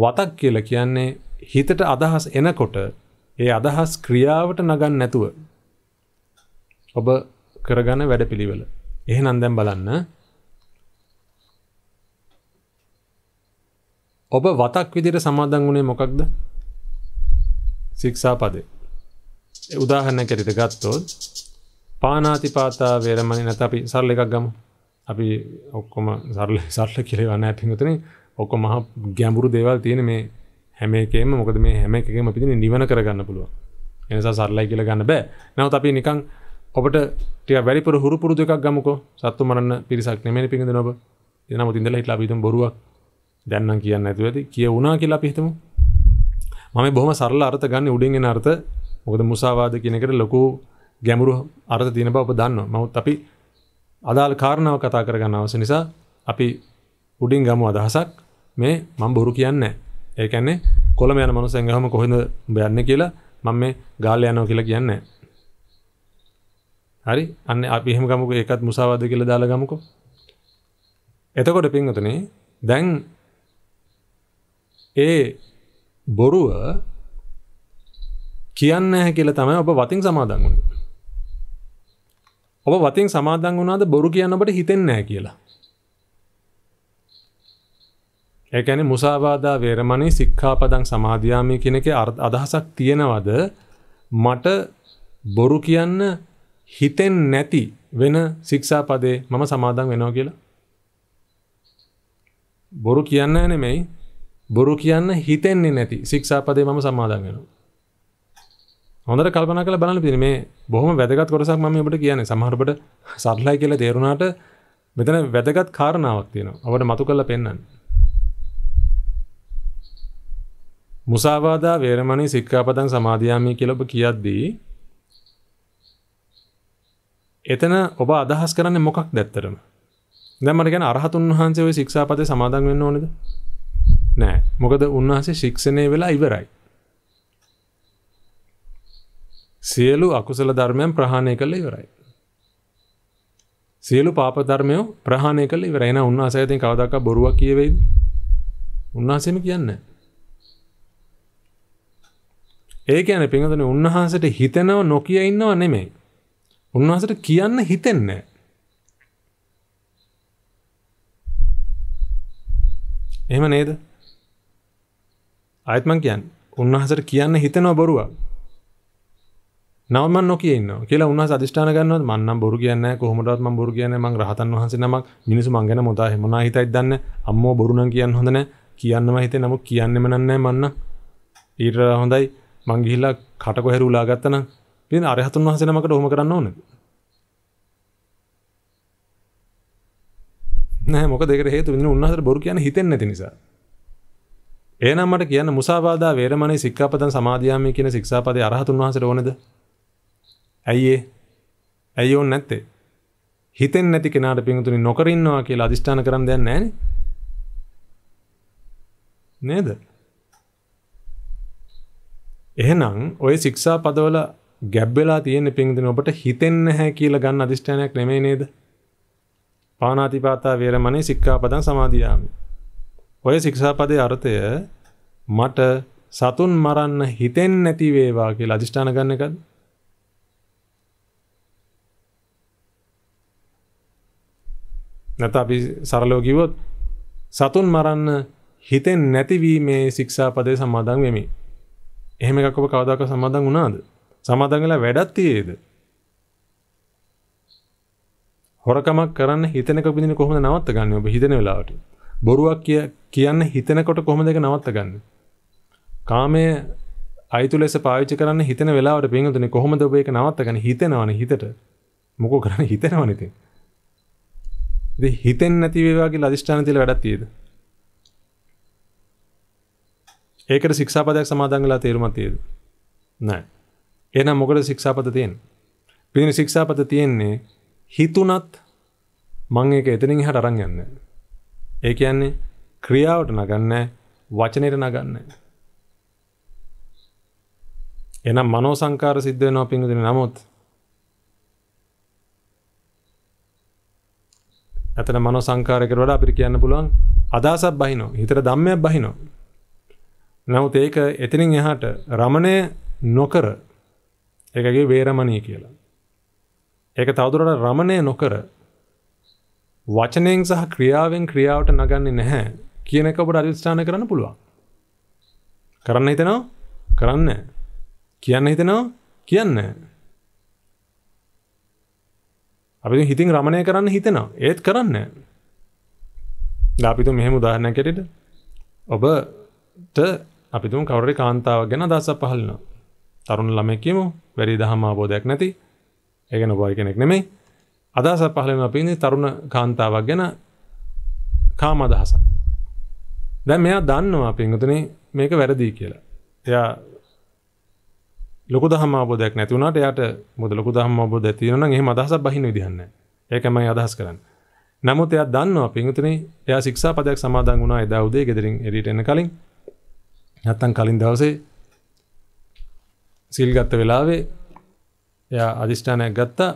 වතක් කියලා කියන්නේ හිතට අදහස් එනකොට ඒ අදහස් ක්‍රියාවට නගන්න නැතුව ඔබ කරගන්න වැඩ පිළිවෙල එහෙනම් දැන් බලන්න ඔබ වතක් විදිර සමාදන් වුණේ මොකක්ද සික්ෂා පදේ උදාහරණ කැරිත ගත්තෝත් පානාති පාතා වේරමණි නැත අපි සරල එකක් ගමු අපි ඔක්කොම සරල (laughs) සරල කියලා නෑ පිංගුතනේ ඔක්කොම මහා ගැඹුරු දේවල් තියෙන මේ හැම එකෙම මොකද මේ හැම එකකම අපි නිවන කරගන්න පුළුවන් ඒ නිසා සරලයි කියලා ගන්න බෑ නැවත අපි නිකන් ඔබට ටික වැඩිපුර හුරු පුරුදු එකක් ගමුකෝ සත්තු මරන්න පිරිසක් නෙමෙයි පිඟිඳ නොබ එනමුත් ඉඳලා හිටලා අපි හිතමු බොරුවක් දැන් නම් කියන්න නැතුව ඇති කියුණා කියලා අපි හිතමු මම මේ බොහොම සරල අර්ථ ගන්න උඩින් එන අර්ථ මොකද මුසාවාද කියන එකට ලොකු ගැඹුරු අර්ථ තියෙන බව ඔබ දන්නවා නමුත් අපි අදාළ කාරණාව කතා කරගන්න අවශ්‍ය නිසා අපි උඩින් ගමු අදහසක් මේ මම බොරු කියන්නේ නැහැ ඒ කියන්නේ කොළඹ යන මනුස්සයන් ගහම කොහෙන්ද ඔබ යන්නේ කියලා මම මේ ගාල්ල යනවා කියලා කියන්නේ නැහැ හරි අන්න අපි එහෙම ගමුක ඒකත් මුසාවාද කියලා දාලා ගමුකෝ එතකොට පින්වතුනි දැන් ඒ බොරුව කියන්න නැහැ කියලා තමයි ඔබ වතින් සමාදන් වුනේ ඔබ වතින් සමාදන් වුණාද බොරු කියන්න ඔබට හිතෙන්නේ නැහැ කියලා ඒ කියන්නේ මුසාවාදා වේරමණී සික්ඛාපදං සමාදියාමි කියන එකේ අදහසක් තියනවද මට බොරු කියන්න හිතෙන් නැති වෙන සික්ෂා පදේ මම සමාදන් වෙනවා කියලා බොරු කියන්න නෙමෙයි බොරු කියන්න හිතෙන්නේ නැති සික්ෂා පදේ මම සමාදන් වෙනවා හොඳට කල්පනා කරලා බලන්න පිළි මේ බොහොම වැදගත් කොටසක් මම ඔබට කියන්නේ සමහර ඔබට සරලයි කියලා තේරුණාට මෙතන වැදගත් කාරණාවක් තියෙනවා අපට මතු කරලා පෙන්වන්න. මුසාවාදා වේරමණී සික්ඛාපදං සමාදියාමි කියලා ඔබ කියද්දී එතන ඔබ අදහස් කරන්න මොකක් දැත්තරම දැමට ගැන අරහතුන් වහන්සේ ශික්ෂාපත සමාදන් වෙන්න ඕනද නෑ මොකද උන්වහන්සේ ශික්ෂණය වෙලා ඉවරයි සියලු අකුසල ධර්මයන් ප්‍රහාණය කළ ඉවරයි සියලු පාප ධර්මයෝ ප්‍රහාණය කළ ඉවරයි නේද උන්වහන්සේ ඉතින් කවදාක බොරුවක් කියවේද උන්වහන්සේම කියන්නේ ඒ කියන්නේ පින්වතුනි උන්වහන්සේට හිතනව නොකිය ඉන්නව නෙමෙයි උන්වහසට කියන්න හිතෙන්නේ එහෙම නේද? ආයෙත් මං කියන්නේ උන්වහසට කියන්න හිතෙනව බොරුවක්. නව මන් නොකිය ඉන්නවා කියලා උන්වහස අධිෂ්ඨාන ගන්නවද මන් නම් බොරු කියන්නේ නැහැ කොහොමදවත් මන් බොරු කියන්නේ නැහැ මං රහතන් වහන්සේ නමක් මිනිස්සු මං ගැන මොදා හැමනා හිතයිද දන්නේ අම්මෝ බොරු නම් කියන්න හොඳ නැහැ කියන්නම හිතේ නමුත් කියන්නෙම නෑ මන්න ඊට හොඳයි මං ගිහිල්ලා කට කොහෙරු උලා ගත්තා නම් ඉතින් අරහතුන් වහන්සේ නමකට ඔහොම කරන්න ඕනද? නෑ මොකද ඒකට හේතුව වෙන්නේ උන්වහන්සේට බොරු කියන්න හිතෙන්නේ නැති නිසා. එහෙනම් මට කියන්න මුසාවාදා වේරමණී සික්ඛාපදං සමාදියාමි කියන ශික්ෂාපදේ අරහතුන් වහන්සේට ඕනේද? ඇයි ඒ? ඇයි ඕනේ නැත්තේ? හිතෙන්නේ නැති කෙනාට පින්තුනි නොකර ඉන්නවා කියලා අදිෂ්ඨාන කරන්න දෙයක් නැහැ නේද? එහෙනම් ওই ශික්ෂාපදවල ගැබ්වෙලා තියෙන පින්දින ඔබට හිතෙන්න හැ කියලා ගන්න අධිෂ්ඨානයක් නෙමේ නේද පානාතිපාතා වේරමණේ සික්ඛාපදං සමාදියාමි ඔය ශික්ෂාපදයේ අර්ථය මට සතුන් මරන්න හිතෙන්නේ නැති වේවා කියලා අධිෂ්ඨාන ගන්න එකද නැත්නම් අපි සරලව කිව්වොත් සතුන් මරන්න හිතෙන්නේ නැතිවීමේ ශික්ෂාපදයේ සමාදන් වෙමි. එහෙම එකක් ඔබ කවදාකවත් සමාදන් වුණාද? සමාදංගලා වැඩක් තියේද? හොරකමක් කරන්න හිතනක පිටින් කොහොමද නවත්ත ගන්න ඔබ හිතන වෙලාවට? බොරුවක් කිය කියන්න හිතනකොට කොහොමද ඒක නවත්ත ගන්න? කාමයේ අයිතු ලෙස පාවිච්චි කරන්න හිතන වෙලාවට පින්තුනේ කොහොමද ඔබ ඒක නවත්ත ගන්න හිතනවනේ හිතට. මොකෝ කරන්න හිතනවනේ ඉතින්. ඉතින් හිතෙන් නැති වේවා කියලා අදිෂ්ඨාන තියලා වැඩක් තියේද? ඒකට ශික්ෂාපදයක් සමාදන් වෙලා තේරුමක් තියේද? නැහැ. එනම් මොකද ශික්ෂාපත තියෙන් පිදින ශික්ෂාපත තියෙන්නේ හිතුනත් මං එක එතනින් හට අරන් යන්න ඒ කියන්නේ ක්‍රියාවට නගන්න වචනයට නගන්න එනම් මනෝ සංකාර සිද්ධ වෙනවා පිංගුදින නමුත් ඇතන මනෝ සංකාරයකට වඩා අපිට කියන්න පුළුවන් අදහසක් බහිනෝ හිතට ධම්මයක් බහිනෝ නමුත් ඒක එතනින් එහාට රමණය නොකර ඒකගේ වේරමණී කියලා. ඒක තවදුරට රමණය නොකර වචනයෙන් සහ ක්‍රියාවෙන් ක්‍රියාවට නගන්නේ නැහැ කියන එක ඔබට අධිෂ්ඨාන කරන්න පුළුවන්. කරන්න හිතනවා? කරන්න. කියන්න හිතනවා? කියන්න. අපි හිතින් රමණය කරන්න හිතනවා. ඒත් කරන්න. ලාපිතු මෙහෙම උදාහරණයක් ඇරෙට ඔබට අපි තුන් කවුරුරි කාන්තාවක් ගැන අදහසක් පහළනවා. තරුණ ළමයකිමු වැඩි දහම අබෝධයක් නැති ඒගැන බොයි කෙනෙක් නෙමෙයි අදහස පහලම පින්නේ තරුණ කාන්තාවක් ගැන කාම අදහස දැ මෙයා දන්නවා පිංගතුන මේක වැරදිී කියලා එයා ලොක දහම අබෝධයක් නැතිවුණට යට මුද ලොක දහම අබෝධ තියන එහ අදහස බහින විදිහන්න ඒකමයි අදහස් කරන්න නමුත් එයා දන්නවා පිංගතුන එයා සික්ෂා පදයක් සමාදන් වුණා එදා උදේ ගෙදරින් එඩට එන්න කලින් නැත්තන් කලින් දවසේ සිල් ගත්ත වෙලාවේ එයා අධිෂ්ඨානයක් ගත්තා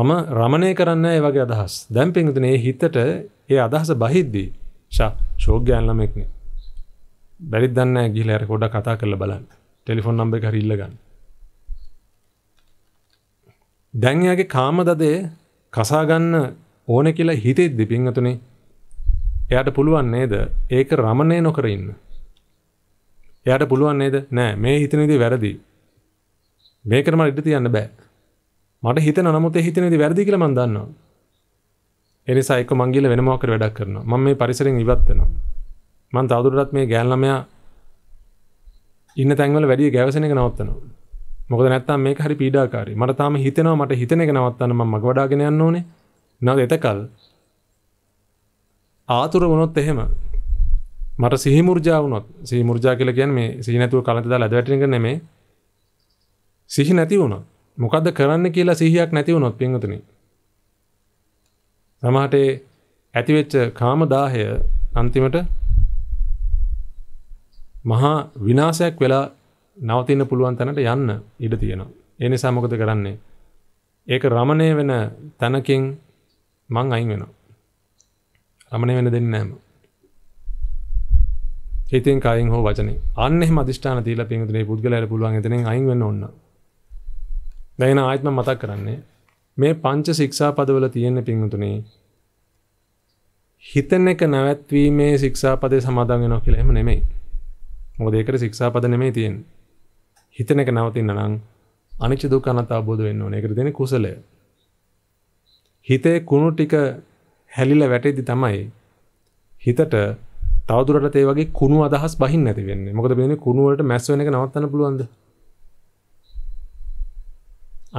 මම රමණය කරන්න ඒ වගේ අදහස් දැන් පින්තුනේ හිතට ඒ අදහස බහිද්දී ෂා ශෝග්‍යයන් ළමෙක්නේ බැරිද දන්නේ නැහැ ගිහලා අර පොඩ්ඩක් කතා කරලා බලන්න ටෙලිෆෝන් නම්බර් එක හරි ඉල්ලගන්න දැන් එයාගේ කාමදදේ කසා ගන්න ඕනේ කියලා හිතෙද්දී පින්තුනේ එයාට පුළුවන් නේද ඒක රමණය නොකර ඉන්න එයාට පුළුවන් නේද නෑ මේ හිතන විදිහ වැරදි මේකට මට ඉඩ තියන්න බෑ මට හිතන නමුත් ඒ හිතන විදිහ වැරදි කියලා මම දන්නවා ඒ නිසා එක්ක මං ගිහලා වෙන මොකක් හරි වැඩක් කරනවා මම මේ පරිසරෙන් ඉවත් වෙනවා මං තවදුරටත් මේ ගෑන් ළමයා ඉන්න තැන්වල වැඩි ගැවසෙන එක නවත්තනවා මොකද නැත්තම් මේක හරි පීඩාකාරී. මට තාම හිතෙනවා මට හිතෙන එක නවත්තන්න මම මග වඩාගෙන යන්න ඕනේ. නැවත එතකල් ආතුර වුණොත් එහෙම මට සිහිමුර්ජා වුණොත් සිහිමුර්ජා කියලා කියන්නේ මේ සිහි නැතුව කලන්ත දාලා ඇදවැටෙන එක නෙමෙයි. සිහි නැති වුණොත් මොකද්ද කරන්න කියලා සිහියක් නැති වුණොත් පින්වතුනි. සමහරට ඇති වෙච්ච කාම දාහය අන්තිමට මහා විනාශයක් වෙලා නවතින්න පුළුවන් තැනට යන්න ඉඩ තියෙනවා. ඒ නිසා මොකද කරන්නේ? ඒක රමණය වෙන තැනකින් මං අයින් වෙනවා. රමණය වෙන්න දෙන්නේ නැහැ. හිතෙන් කයින් හෝ වචනේ අන්න එහෙම අදිෂ්ඨාන දීලා පින්වතුනේ පුද්ගලයාට පුළුවන් එතනින් අයින් වෙන්න ඕන. දැන් ආයත්ම මතක් කරන්නේ මේ පංච ශික්ෂා පදවල තියෙන පින්වතුනේ හිතන එක නැවැත්වීමේ ශික්ෂා පදේ සමාදන් වෙනවා කියලා එහෙම නෙමෙයි. මොකද ඒකට ශික්ෂා පද නෙමෙයි තියෙන්නේ. හිතන එක නවතින්න නම් අනිච්ච දුක්ඛ අනාත්ම අවබෝධ වෙන්න ඕනේ. ඒකට දෙන්නේ කුසලය. හිතේ කුණු ටික හැලිලා වැටෙද්දි තමයි හිතට තවදුරට ඒ වගේ කුණු අදහස් බහින්න ඇති වෙන්නේ මොකද වෙන්නේ කුණුවලට මැස් වෙන එක නවත්තන්න පුළුවන්ද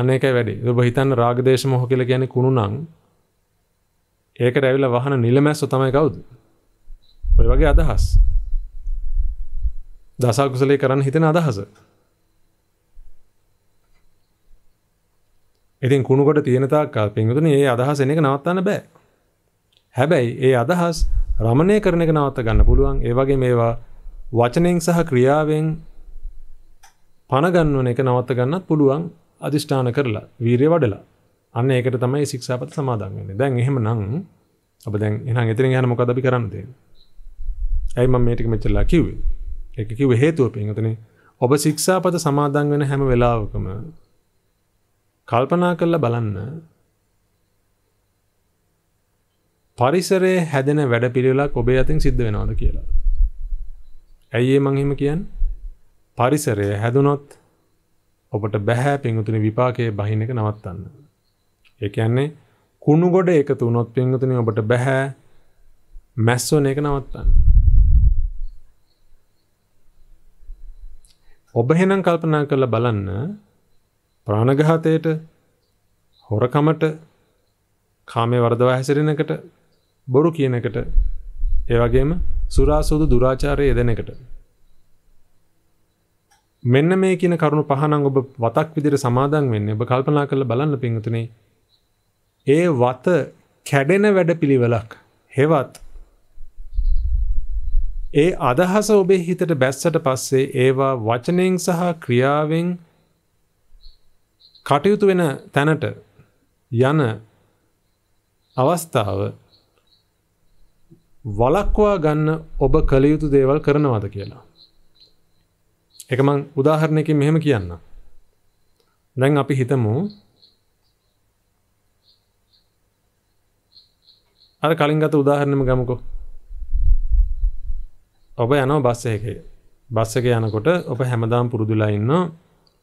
අන්න ඒකයි වැඩේ ඔබ හිතන්න රාගදේශ මොහ කියලා කියන්නේ කුණු නම් ඒකට ඇවිල්ලා වහන නිලමැස්සෝ තමයි කවුද ඔය වගේ අදහස් දසකුසලේ කරන්න හිතෙන අදහස ඉතින් කුණුකොට තියෙන තාක්කල් පින්වතුනි ඒ අදහස් එන එක නවත්තන්න බෑ. හැබැයි ඒ අදහස් රමණය කරන එක නවත්ත ගන්න පුළුවන්. ඒ වගේ මේවා වචනෙන් සහ ක්‍රියාවෙන් පණ ගන්නවන එක නවත්ත ගන්නත් පුළුවන් අදිෂ්ඨාන කරලා වීරිය වඩලා. අන්න ඒකට තමයි ශික්ෂාපද සමාදන් වෙන්නේ. දැන් එහෙමනම් අප දැන් එහෙනම් එතනින් යන මොකද අපි කරන්න තියෙන්නේ? ඇයි මම මේ ටික මෙච්චරලා කිව්වේ? ඒක කිව්වේ හේතුව පිටින්. ඔබ ශික්ෂාපද සමාදන් වෙන හැම වෙලාවකම කල්පනා කරලා බලන්න පරිසරේ හැදෙන වැඩ පිළිවෙලක් ඔබේ අතින් සිද්ධ වෙනවාද කියලා. ඇයිඒ මංහෙම කියන් පරිසරය හැදුනොත් ඔබට බැහැ පිංගුතුනි විපාකයේ බහින එක නවත්තන්න. ඒකයන්නේ කුණු ගොඩ එකතු නොත් පිංගතුනි ඔබට බැහැ මැස්සෝන එක නවත්තන්න. ඔබ හෙනම් කල්පනා කරලා බලන්න ප්‍රාණඝාතයට හොරකමට කාමේ වරදවා හැසිරෙනකට බොරු කියන එකට ඒ වගේම සුරාසූදු දුරාචාරයේ යෙදෙන එකට මෙන්න මේ කියන කරුණු පහ නම් ඔබ වතක් විදිහට සමාදන් වෙන්නේ ඔබ කල්පනා කරලා බලන්න පින්වතුනි ඒ වත කැඩෙන වැඩපිළිවෙලක් හෙවත් ඒ අදහස ඔබේ හිතට බැස්සට පස්සේ ඒවා වචනයෙන් සහ ක්‍රියාවෙන් කටයුතු වෙන තැනට යන අවස්ථාව වලක්වා ගන්න ඔබ කළ යුතු දේවල් කරනවාද කියලා. එක මං උදාහරණයකින් මෙහෙම කියන්න. දැන් අපි හිතමු අර කලින් ගත උදාහරණයම ගමුකෝ. ඔබ යනවා බස් එකේ. බස් එකේ යනකොට ඔබ හැමදාම පුරුදුලා ඉන්නවා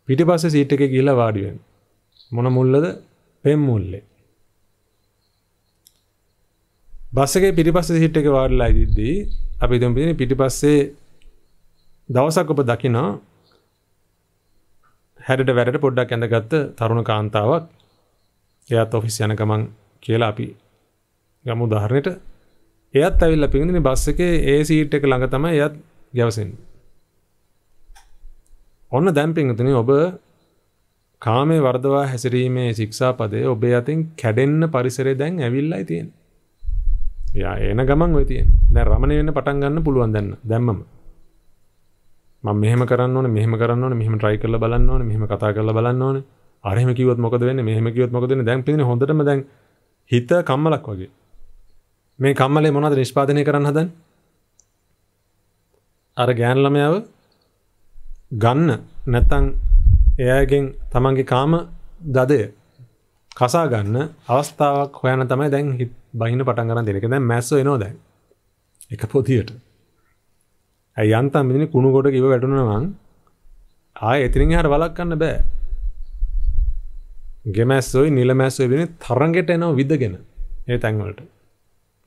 පිටිපස්සේ සීට් එකේ ගිහිල්ලා වාඩි වෙන්න. මොන මුල්ලද? පෙම් මුල්ලේ. බස්සගේ පිටිපස්ස සිට් එක වාඩිලා ඉදිද්දී අපි හිතමු පිටින් පිටිපස්සේ දවසක් ඔබ දකිනා හැඩට වැඩට පොඩ්ඩක් ඇඳගත්ත තරුණ කාන්තාවක් එයාත් ඔෆිස් යන ගමන් කියලා අපි ගමු උදාහරණයට එයාත් ඇවිල්ලා පිවිඳින බස් එකේ ඒ සීට් එක ළඟ තමයි එයාත් ගැවසෙන්නේ. ඔන්න දැන් පින්තුනි ඔබ කාමේ වර්ධවා හැසිරීමේ ශික්ෂාපදය ඔබේ අතින් කැඩෙන්න පරිසරය දැන් ඇවිල්ලායි තියෙන්නේ. එයා එන ගමන් ඔය තියෙන. දැන් රමණේ වෙන්න පටන් ගන්න පුළුවන් දැන් දැම්මම. මම මෙහෙම කරන්න ඕනේ, මෙහෙම කරන්න ඕනේ, මෙහෙම try කරලා බලන්න ඕනේ, මෙහෙම කතා කරලා බලන්න ඕනේ. අර එහෙම කිව්වොත් මොකද වෙන්නේ? මෙහෙම කිව්වොත් මොකද වෙන්නේ? දැන් පිළිනේ හොඳටම දැන් හිත කම්මලක් වගේ. මේ කම්මලේ මොනවද නිෂ්පාදනය කරන්න හදන්නේ? අර ගෑන් ළමයාව ගන්න නැත්තම් එයාගෙන් තමන්ගේ කාම දදය කසා ගන්න අවස්ථාවක් හොයන්න තමයි දැන් හිත බහින පටන් ගන්න දෙනක දැන් මැස්සෝ එනවා දැන් එක පොතියට ඇයි යන්තම් මෙතන කුණු කොට කිව වැටුණා නම් ආයෙ එතනින් එහාට වළක්වන්න බෑ ගෙමැස්සොයි නිලමැස්සොයි වෙන තරංගෙට එනවා විදගෙන ඒ තැන්වලට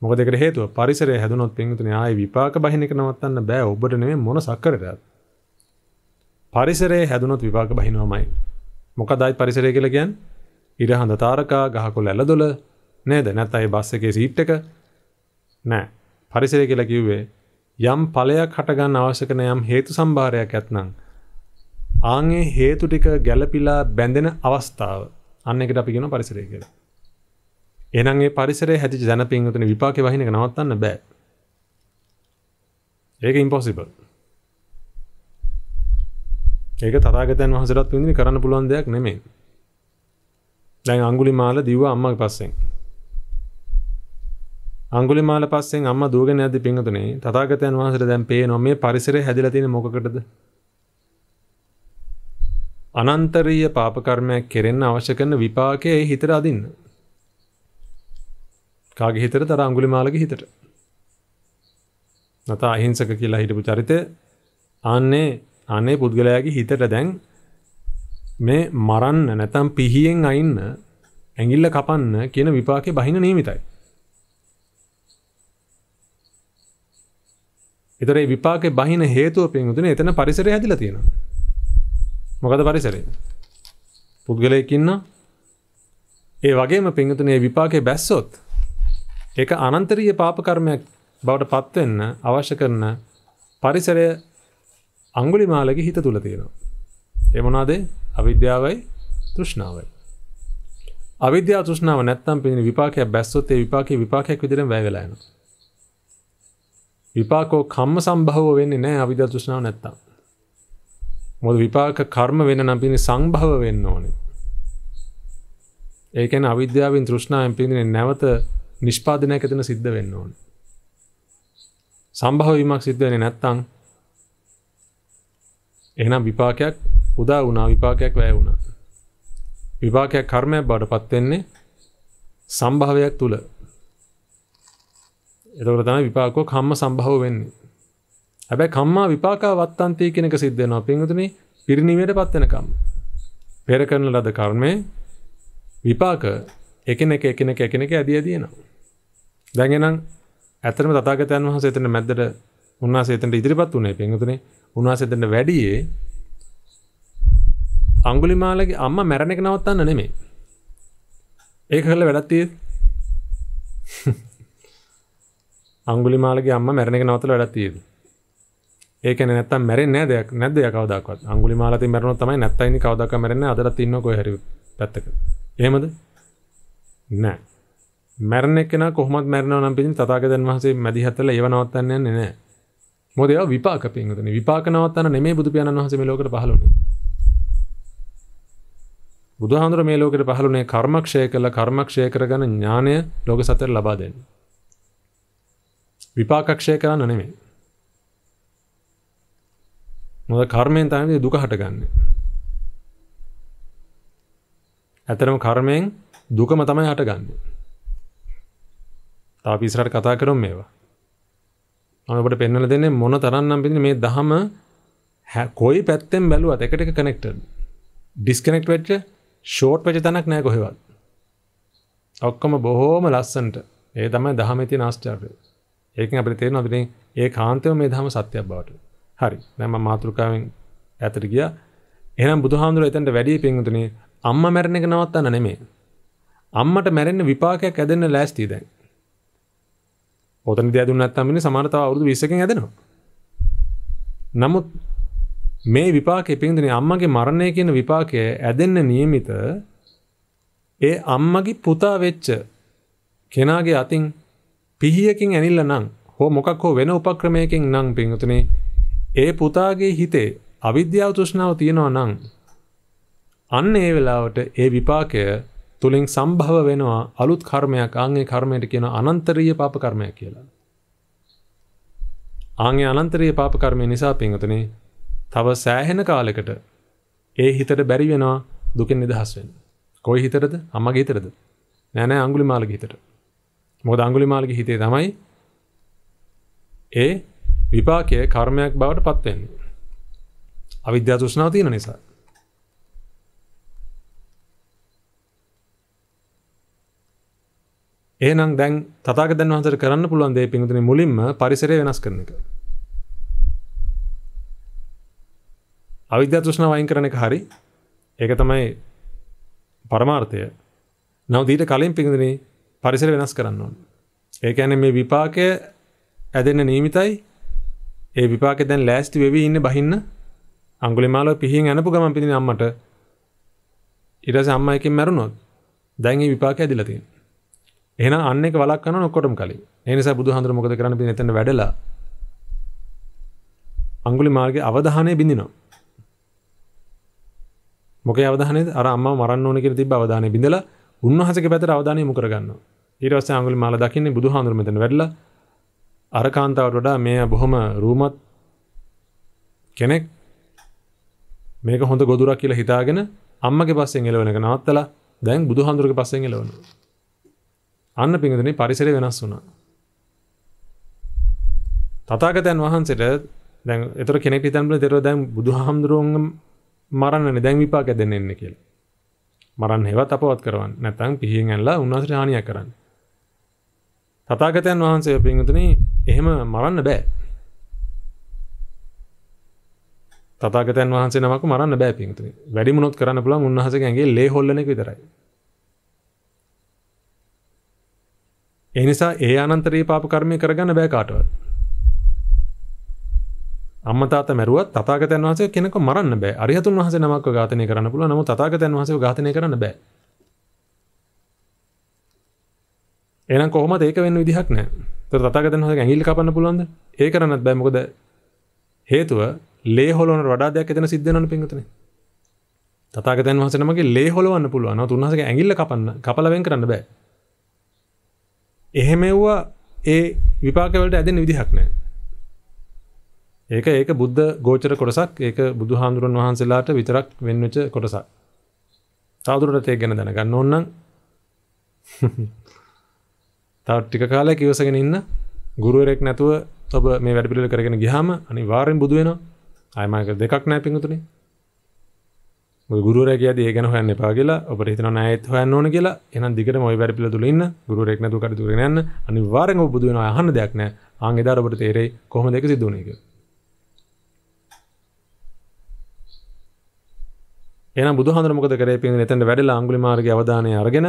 මොකද ඒකට හේතුව පරිසරය හැදුනොත් පින්විතනේ ආයේ විපාක බහින එක නවත්තන්න බෑ ඔබට නෙමෙයි මොන සක්කරටත් පරිසරය හැදුනොත් විපාක බහිනවමයි මොකද ආයි පරිසරය කියලා කියන්නේ ඉර හඳ තාරකා ගහකොළ ඇලදොළ නේද නැත් අයි බස් එකේ සීට් එක නෑ පරිසරය කියලා කිව්වේ යම් පලයක් හටගන්න අවශ්‍යකන යම් හේතු සම්භාරයක් ඇත්නම් ආගේ හේතු ටික ගැලපිලා බැඳෙන අවස්ථාව අන්න එකට අපි ගෙන පරිසරය කියලා එනන්ගේ පරිසරේ හැති ජනපින්ගතන විපාක වහිනක නවත්තන්න බෑ ඒක ඉම්පොසිබල් ඒක තතාගතයන් වහසරත් විදිි කරන්න පුළුවන් දෙයක් නෙමේ දැන් අංගුලි මාල දිව අම්මක් පස්සෙන් අංගුලිමාල පස්සෙන් අම්මා දුවගෙන යද්දි පිංගුතුනේ තථාගතයන් වහන්සේට දැන් පේනවා මේ පරිසරය හැදිලා තියෙන්නේ මොකකටද? අනන්තරීය පාප කර්මයක් කෙරෙන්න අවශ්‍ය කරන විපාකය ඒ හිතට අදින්න. කාගේ හිතටද? අර අඟුලිමාලගේ හිතට. නැත අහිංසක කියලා හිටපු චරිතය ආන්නේ අනේ පුද්ගලයාගේ හිතට දැන් මේ මරන්න නැත්නම් පිහියෙන් අයින්න ඇඟිල්ල කපන්න කියන විපාකේ බහින නියමිතයි. එතර ඒ විපාකේ බහින හේතුව පින්වතුනි එතන පරිසරය හැදිලා තියෙනවා. මොකද පරිසරය? පුද්ගලයෙක් ඉන්නා. ඒ වගේම පින්වතුනි මේ විපාකේ බැස්සොත් ඒක අනන්තරීය පාප කර්මයක් බවට පත් වෙන්න අවශ්‍ය කරන පරිසරය අඟුලිමාලගේ හිත තුල තියෙනවා. ඒ මොනවාද? අවිද්‍යාවයි තෘෂ්ණාවයි. අවිද්‍යාව තෘෂ්ණාව නැත්තම් පින්වතුනි විපාකයක් බැස්සොත් ඒ විපාකේ විපාකයක් විදිහටම වැය වෙලා යනවා. විපාකෝ කම්ම සම්භව වෙන්නේ නැහැ අවිද්‍යාව තෘෂ්ණාව නැත්තම්. මොකද විපාක කර්ම වෙන නම් පින්නේ සංභව වෙන්න ඕනේ. ඒ කියන්නේ අවිද්‍යාවෙන් තෘෂ්ණාවෙන් පින්නේ නැවත නිෂ්පාදනයක් ඇතින සිද්ධ වෙන්න ඕනේ. සම්භව වීමක් සිද්ධ වෙන්නේ නැත්තම් එහෙනම් විපාකයක් උදා වුණා විපාකයක් වැය වුණා. විපාකයක් කර්මයක් බවට පත් වෙන්නේ සම්භවයක් තුල එතකට තම විපාකෝ කම්ම සම්භව වෙන්නේ හැබැ කම්මා විපාකා වත්තන්තය කෙනක සිද්ධනවා පිංහතුන පිරිණීමයට පත්වෙනකම් පෙර කරන ලද කර්මය විපාක එකනෙක එකනෙක එකනෙක ඇදිය දයනවා දැගෙනම් ඇතරම තතාගතයන් වහ සේතන මැද්දට උන්නාසේතට ඉදිරිපත් වනේ පිංහතුනේ උන්වාසේතට වැඩියේ අංගුලිමාලගේ අම්ම මැරණ එක නවත්තන්න නෙමේ ඒ කල වැඩත්තිය අංගුලිමාලගේ අම්ම මැරණ එක නවතල වැඩක් තියෙද ඒකන නැත්තම් මැරෙන්නේ නැහැ දෙයක් නැද්ද එයා කවදාකවත් අංගුලිමාලා තින් මැරුණොත් තමයි නැත්තම් ඉන්නේ කවදාකවත් මැරෙන්නේ නැහැ අදටත් ඉන්නවා කොහේ හරි පැත්තක එහෙමද නැහැ මැරණ එක නා කොහොමද මැරෙනව නම් පිටින් තථාගතයන් වහන්සේ මැදිහත්වල ඒව නවත්තන්න යන්නේ නැහැ මොකද ඒවා විපාක පින්වතුනි විපාක නවත්තන්න නෙමෙයි බුදු පියාණන් වහන්සේ මේ ලෝකෙට පහළ වුණේ බුදුහාඳුර මේ ලෝකෙට පහළුනේ කර්මක්ෂය කළ කර්මක්ෂය කරගන ඥානය ලෝක සතර ලබා දෙන්න. විපාකක්ෂය කරන්න නෙමේ. මොද කර්මයෙන් තමයි දුක හටගන්නේ. ඇතරම කර්මයෙන් දුකම තමයි හටගන්නේ. තා අපි ඉස්සරහට කතා කරමු මේවා. මම ඔබට පෙන්වලා දෙන්නේ මොන තරම්නම් බින්ද මේ දහම කොයි පැත්තෙන් බැලුවත් එකට එක කනෙක්ටඩ්. ඩිස්කනෙක්ට් වෙච්ච ෂෝට් වෙච්ච තැනක් නැහැ කොහෙවත්. ඔක්කොම බොහොම ලස්සනට. ඒ තමයි දහමේ තියෙන ආශ්චර්යය. ඒකෙන් අපිට තේරෙනවා අපිට ඒ කාන්තම මේ ධර්ම සත්‍යයක් බවට. හරි. දැන් මම මාතෘකාවෙන් ඈතට ගියා. එහෙනම් බුදුහාමුදුරුවෝ එතනට වැඩි පිංගුතුනේ අම්මා මැරෙන එක නවත්තන්න නෙමෙයි. අම්මට මැරෙන්න විපාකයක් ඇදෙන්න ලෑස්ති දැන්. ඔතනදී ඇදුන්නේ නැත්නම් මිනිහ සමහර තව අවුරුදු 20කින් ඇදෙනවා. නමුත් මේ විපාකේ පිංගුතුනේ අම්මගේ මරණය කියන විපාකය ඇදෙන්න નિયમિત ඒ අම්මගේ පුතා වෙච්ච කෙනාගේ අතින් පිහියකින් ඇනිල්ල නං හෝ මොකක් හෝ වෙන උපක්‍රමයකින් නං පිංහතුනේ ඒ පුතාගේ හිතේ අවිද්‍යාව තෘෂ්ණාව තියෙනවා නං අන්න ඒ වෙලාවට ඒ විපාකය තුළින් සම්භව වෙනවා අලුත් කර්මයක් ආංගේ කර්මයට කියන අනන්තරීය පාප කර්මයක් කියලා. ආංගේ අනන්තරීය පාප කර්මය නිසා පින්වතුනි තව සෑහෙන කාලයකට ඒ හිතට බැරි වෙනවා දුකෙන් නිදහස් වෙන්න. කොයි හිතරද? අම්මගේ හිතරද? නෑ නෑ අඟුලිමාලගේ හිතට. මොකද අඟුලිමාලගේ හිතේ තමයි ඒ විපාකය කර්මයක් බවට පත් වෙන්නේ. අවිද්‍යාව තෘෂ්ණාව තියෙන නිසා. එහෙනම් දැන් තථාගතයන් වහන්සේට කරන්න පුළුවන් දේ පිටුතුනේ මුලින්ම පරිසරය වෙනස් කරන එක. අවිද්‍යාව තෘෂ්ණාව වයින් කරන එක හරි. ඒක තමයි පරමාර්ථය. නමුත් ඊට කලින් පිටුතුනේ පරිසර වෙනස් කරන්න ඕන. ඒකැන මේ විපාකය ඇදෙන්න නීමිතයි ඒ විපාක දැන් ලෑස්ති වෙවී ඉන්න බහින්න අංගුලි මාලෝ පිහින් ඇනපු ගමන් පිදි අම්මට ඉරස අම්ම එකින් මැරුණොත් දැන් ඒ විපාක ඇදිලා තියෙන. එහෙනම් අන්න එක වලක් කරනවා ඔක්කොටම කලින්. ඒ නිසා බුදුහාඳුර මොකද කරන්න පිදි එතන වැඩලා අංගුලි මාර්ගේ අවධානය බිඳිනවා. මොකේ අවධානයද? අර අම්මා මරන්න ඕනේ කියලා තිබ්බ අවධානය බිඳලා උන්වහන්සේගේ පැත්තට අවධානය යොමු කරගන්නවා. ඊටවස්ස අගුලි මාල දකින්නේ බුදු හාඳුරු මෙතන වැඩලා අර කාන්තාවට වඩා මේ බොහොම රූමත් කෙනෙක් මේක හොඳ ගොදුරක් කියලා හිතාගෙන අම්මගේ පස්සෙන් එලවන එක නවත්තලා දැන් බුදු හාඳුරුගේ පස්සෙන් එලවනවා. අන්න පිඟුතුනි පරිසරය වෙනස් වුණා. තථාගතයන් වහන්සේට දැන් ඒතර කෙනෙක් හිතන්න බුල දරෝ දැන් බුදුහාමුදුරුවන්ව මරන්නනේ දැන් විපාක දෙන්න එන්නේ කියලා. මරන්න හේවත් අපවත් කරවන්න. නැත්නම් පිහින් ඇල්ලා උන්වහන්සේට හානියක් කරන්නේ. තතාගතයන් වහන්සේ පින්වතුන එහෙම මරන්න බෑ තතාගතයන් වහන්සේ නමක මරන්න බෑ පින්තුන වැඩිමුණොත් කරන්න පුළුවන් උන්වහසකගේ ලේ හොල්ලනෙක් විතරයි එනිසා ඒ අනන්තරී පාප කර්මය කරගන්න බෑ කාටවත් අම්ම තාත මැරුවත් තථාගතයන් වහන්සේ කෙනෙකු මරන්න බෑ අරිහතුන් වහන්සේ නමක්ව ඝාතනය කරන්න පුළුවන් නමුත් තථාගතයන් වහන්සේව ඝාතනය කරන්න බෑ එනම් කොහොම ඒක වෙන්න විදිහක් නෑ තතාගත හො ඇගිල් කපන්න පුළන්ද ඒ කරන්නත් බැමකොද හේතුව ලේ හොලන වඩා දෙයක් එතන සිද්ධන පිගතන තතාගතන් වහසනමගේ ලේ හොලවන්න පුළුවන් තුන්හසක ඇගිල්ල කපන්න කපලවෙන් කරන්න බෑ එහෙමෙව්වා ඒ විපාකවලට ඇදෙන් විදිහක් නෑ ඒක ඒක බුද්ධ ගෝචර කොටසක් ඒක බුදු හාමුදුරන් වහන්සේලාට විතරක් වෙන්නච කොටසක් සාදුරට ඒ ගැන දැනගන්න ඔන්නන් (laughs) තවත් ටික කාලයක් ඉවසගෙන ඉන්න ගුරුවරෙක් නැතුව ඔබ මේ වැඩපිළිවෙල කරගෙන ගියාම අනිවාර්යෙන් බුදු වෙනවා. ආයමක දෙකක් නැහැ පිටුතුනේ. මොකද ගුරුවරයා කියද්දි ඒ ගැන හොයන්න එපා කියලා ඔබට හිතනවා නෑ ඒත් හොයන්න ඕන කියලා. එහෙනම් දිගටම ওই වැඩපිළිවෙල තුල ඉන්න ගුරුවරෙක් නැතුව කටයුතු කරගෙන යන්න අනිවාර්යෙන් ඔබ බුදු වෙනවා අහන්න දෙයක් නෑ. ආන් එදා ඔබට තේරෙයි කොහොමද ඒක සිද්ධ වුනේ කියලා. එහෙනම් බුදුහාඳුන මොකද කරේ පින් එතෙන්ට වැඩිලා අඟුලිමාලගේ අවධානය අරගෙන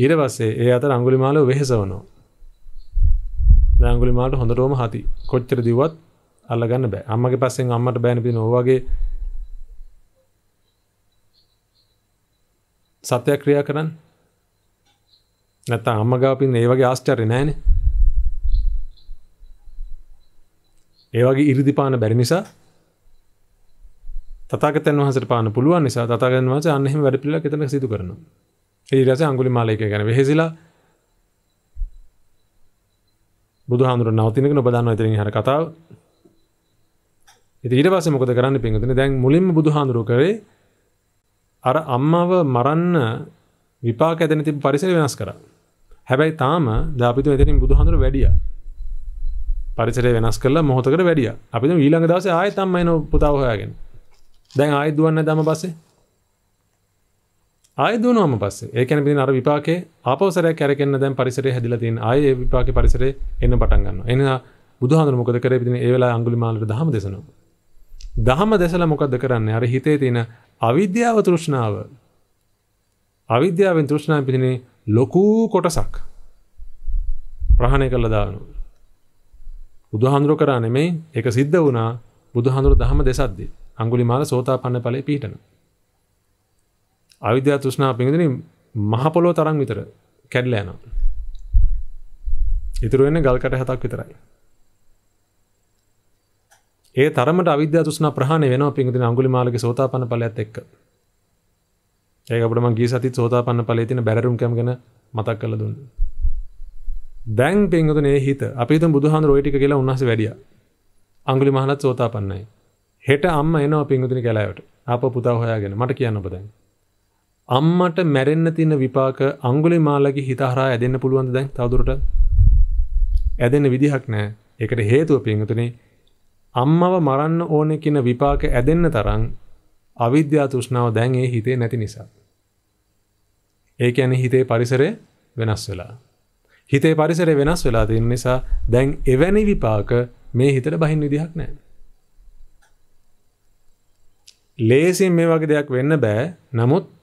ඊට පස්සේ ඒ අත රංගුලිමාලෝ වෙහෙසවනවා. රංගුලිමාලට හොඳටම හති. කොච්චර දිව්වත් අල්ලගන්න බෑ. අම්මගේ පස්සෙන් අම්මට බෑනේ පිටින් ඕ වගේ සත්‍ය ක්‍රියා කරන්න. නැත්තම් අම්ම ගාව පිටින් ඒ වගේ ආශ්චර්ය නෑනේ. ඒ වගේ 이르දි පාන බැරි නිසා තථාගතයන් වහන්සේට පාන්න පුළුවන් නිසා තථාගතයන් වහන්සේ අන්න එහෙම වැඩ පිළිවෙලක් එතන සිදු කරනවා. ඒරස අංගුලි මාලයක ගැන වෙහෙසිලා බුදු හාමුදුර නවතිනක නොබදන්න ඉතිරින් හර කතාව ඉති ඊට පස්සේ මොකද කරන්න පින්වතුනි දැන් මුලින්ම බුදු හාමුදුර කරේ අර අම්මව මරන්න විපාක ඇදෙන තිබ පරිසර වෙනස් කරා. හැබැයි තාම දාපිතු එතනින් බුදුහාමුදුර වැඩියා. පරිසරය වෙනස් කරලා මොහොතකට වැඩියා. අපි දැන් ඊළඟ දවසේ ආයෙත් අම්මයින පුතාව හොයාගෙන. දැන් ආයෙත් දුවන්නේ නැදම පස්සේ ආයදනම පස්ස ඒකන පින් අර විපාකේ ආපවසරය කැරකෙන්න්න දැන් පරිසරය හැදිලතින් ආය විපාක පරිසරය එන්න පටන්ගන්න එනිසා බුදුහඳ මොකද කර පින ඒවෙලා අංගුලි මාලට දහම දෙසනවා. දහම දෙසල මොකක්ද කරන්න අර හිතේ තියෙන අවිද්‍යාව තෘෂ්ණාව අවිද්‍යාවෙන් තෘෂ්ණාව පිතිනේ ලොකූ කොටසක් ප්‍රහණය කළ දානු. බුදුහඳුර කරා නෙමෙයි එක සිද්ධ වුණා බුදුහඳුර දහම දෙසද්දි අංගුලි මාල සෝතා පන්න පලේ පිහිටනවා. අවිද්‍යා තෘෂ්ණා පිඟුදින මහ පොළොව තරම් විතර කැඩිලා යනවා. ඉතුරු වෙන්නේ ගල්කට හතක් විතරයි. ඒ තරමට අවිද්‍යා තෘෂ්ණා ප්‍රහාණය වෙනවා පිඟුදින අඟුලිමාලගේ සෝතාපන්න ඵලයත් එක්ක. ඒක අපිට මම ගිය සතියේ සෝතාපන්න ඵලයේ තියෙන බැරරුම් කැම ගැන මතක් කරලා දුන්නා. දැන් පිංගතුනේ හිත අපිත බුදුහාඳුර ඔය ටික කියලා උන්වහන්සේ වැඩියා. අඟුලි මහලත් සෝතාපන්නයි. හෙට අම්මා එනවා පිංගතුනේ කැලෑවට. ආපහු පුතා හොයාගෙන මට කියන්න ඔබ දැන්. අම්මට මැරෙන්න තියෙන විපාක අංගුලි මාලගේ හිතහරා ඇදෙන්න පුළුවන්ද දැන් තවදුරට ඇදෙන්න විදිහක් නෑ ඒකට හේතුව පින්තුනේ අම්මව මරන්න ඕනේ කියන විපාක ඇදෙන්න තරම් අවිද්‍යා තෘෂ්ණාව දැන් ඒ හිතේ නැති නිසා ඒ කියන්නේ හිතේ පරිසරය වෙනස් වෙලා හිතේ පරිසරය වෙනස් වෙලා තියෙන නිසා දැන් එවැනි විපාක මේ හිතට බහින්න විදිහක් නැහැ. ලේසියෙන් මේ වගේ දෙයක් වෙන්න බෑ. නමුත්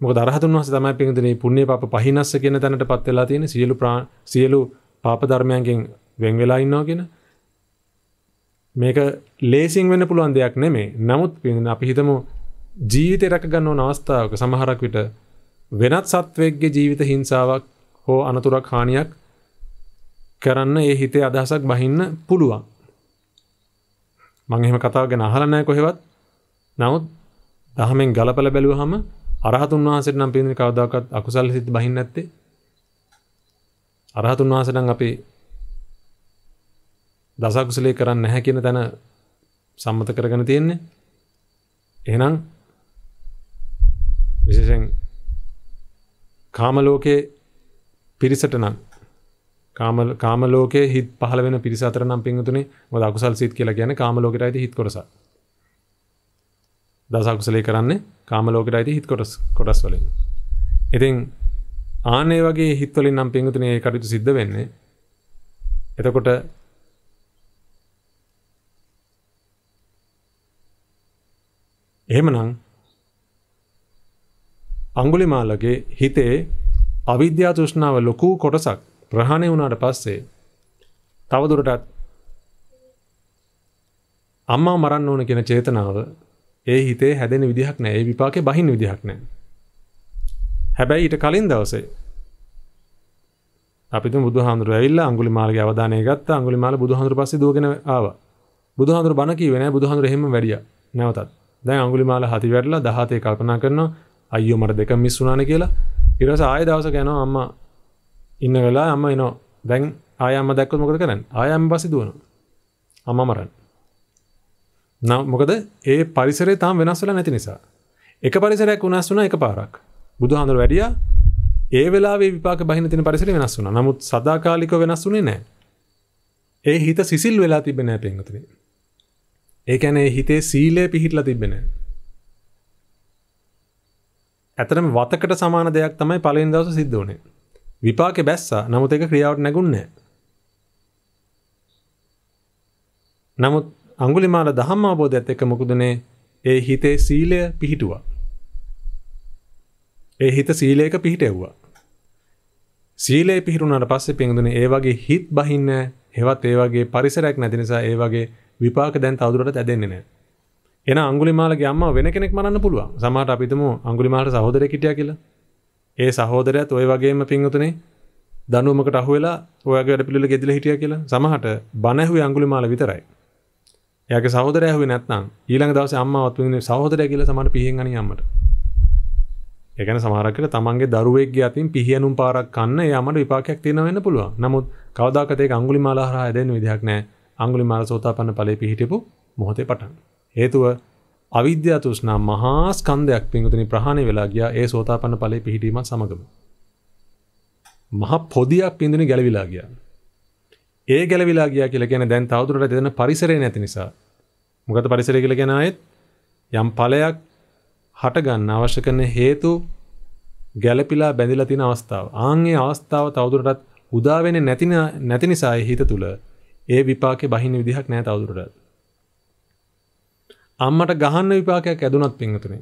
මොක දරහතුන් වහස තමයි පින්දනේ පුුණ්‍ය පාප පහිනස්ස කියෙන තැනට පත් වෙලා තියෙන සියලු ප්‍රා සියලු පාපධර්මයන්ගෙන් වෙන් වෙලා ඉන්නවා කියෙන මේක ලේසින් වෙන්න පුළුවන් දෙයක් නෙමේ නමුත් පිඳ අපි හිතමු ජීවිතය රැක ගන්නවන අවස්ථාවක සමහරක් විට වෙනත් සත්වයක්ගේ ජීවිත හිංසාවක් හෝ අනතුරක් හානියක් කරන්න ඒ හිතේ අදහසක් බහින්න පුළුවන් මං එහෙම කතාව ගැන අහලා නැහැ කොහෙවත් නමුත් දහමෙන් ගලපල බැලුවහම අරහතුන් වහන්සට නම් පිදිි කවදාකත් අකුසල් සිත බහින්න ඇත්තේ අරහතුන් වහසටන් අපේ දසකුසලේ කරන්න නැහැ කියන තැන සම්මත කරගෙන තියෙන්නේ එහෙනම් විශේෂෙන් කාමලෝකයේ පිරිසට නම් කාමලෝකයේ හිත් පහල වෙන පිරිසතර නම් පින්තුනේ මොද අකුසල් සිත් කියලා ගැන කාමලෝකයට අයිති හිත් කොරසක් දසකුසලේ කරන්නේ කාමලෝකට අයිති හිත් කොටස් කොටස් වලින් ඉතින් ආනේ වගේ හිත්වලින් නම් පිංගුතුනේ ඒ කටයුතු සිද්ධ වෙන්නේ එතකොට එහෙමනම් අංගුලිමාලගේ හිතේ අවිද්‍යා තෘෂ්ණාව ලොකු කොටසක් ප්‍රහාණය වුණාට පස්සේ තවදුරටත් අම්මා මරන්න ඕන කියන චේතනාව ඒ හිතේ හැදෙන විදිහක් නෑ ඒ විපාකේ බහින්න විදිහක් නෑ. හැබැයි ඊට කලින් දවසේ අපිට බුදුහාමුදුරුවෝ ඇවිල්ලා අඟුලිමාලගේ අවධානය ගත්තා. අඟුලිමාල බුදුහාමුදුරුවෝ පස්සේ දුවගෙන ආවා. බුදුහාමුදුරුවෝ බණ කිව්වේ නෑ බුදුහාමුදුරුවෝ එහෙම වැඩියා. නැවතත්. දැන් අඟුලිමාල හති වැටලා 17 කල්පනා කරනවා අයියෝ මට දෙක මිස් වුණානේ කියලා. ඊට පස්සේ ආයෙ දවසක යනවා අම්මා ඉන්න වෙලාව අම්මා එනවා. දැන් ආයෙ අම්මා දැක්කොත් මොකද කරන්නේ? ආයෙ අම්මා පස්සේ දුවනවා. අම්මා මරන්නේ. නම් මොකද ඒ පරිසරේ තාම වෙනස්වල නැති නිසා. එක පරිසරයක් වෙනස් වුණා එක පාරක්. බුදුහාඳුර වැඩිය ඒ වෙලාවේ විපාක බහින තියෙන පරිසරය වෙනස් වුණා. නමුත් සදාකාලිකව වෙනස් වුණේ නැහැ. ඒ හිත සිසිල් වෙලා තිබෙන්නේ නැහැ පින්වතුනි. ඒ කියන්නේ හිතේ සීලය පිහිටලා තිබෙන්නේ නැහැ. ඇතරම වතකට සමාන දෙයක් තමයි පළවෙනි දවසේ සිද්ධ වුණේ. විපාකේ බැස්සා. නමුත් ඒක ක්‍රියාවට නැගුණේ නැහැ. නමුත් අංගුලිමාල දහම් අවබෝධයත් එක්ක මොකදනේ ඒ හිතේ සීලය පිහිටුවා. ඒ හිත සීලයක පිහිටෙව්වා. සීලේ පිහිටුනාට පස්සේ පින්දුනේ ඒ වගේ හිත් බහින්න හෙවත් ඒ වගේ පරිසරයක් නැති නිසා ඒ වගේ විපාක දැන් තවදුරටත් ඇදෙන්නේ නැහැ. එන අඟුලිමාලගේ අම්මා වෙන කෙනෙක් මරන්න පුළුවන්. සමහරට අපි හිතමු අඟුලිමාලට සහෝදරයෙක් හිටියා කියලා. ඒ සහෝදරයාත් ওই වගේම පින්වතුනේ දනුවමකට අහුවෙලා ඔයගේ වැඩ පිළිවෙල ගෙදිලා හිටියා කියලා. සමහරට බණ ඇහුවේ අඟුලිමාල විතරයි. යක සහෝදර ඇහුව නැත්නම් ඊළඟ දවස අම්මවත් වන්නේ සහෝදරය කියල සමට පිහෙන් අනි අම්මට එකන සමාරකට තමන්ගේ දරුවෙක් අතින් පිහියනුම් පාරක් කන්න යමට විපාකයක් තියෙන වෙන්න පුළුව නමුත් කවදාකතේ අංගුලි මාලාහරා ඇදෙන් විදිහක් නෑ අංගුලි මාල සෝතා පන්න පලේ පිහිටපු මොහොතේ පටන් හේතුව අවිද්‍යා තුෂ්නා මහා ස්කන්ධයක් පිංගුතුනි ප්‍රහාණය වෙලා ගියා ඒ සෝතාපන්න ඵලයේ පිහිටීමත් සමගම මහා පොදියක් පින්දුනි ගැලවිලා ගියා ඒ ගැලවිලා ගිය කියල කියන දැන් තවතුරට දෙන පරිසරය නැති නිසා මොකද පරිසරය කියල ගැන අයත් යම් පලයක් හටගන්න අවශ්‍ය කරන හේතු ගැලපිලා බැඳිලා තින අවස්ථාව ආංගේ අවස්ථාව තවදුරටත් උදාවෙන නැතින නැති නිසා හිත තුළ ඒ විපාකෙ බහින විදිහක් නෑ තවදුරට අම්මට ගහන්න විපාකයක් ඇදුනත් පිංහතුනේ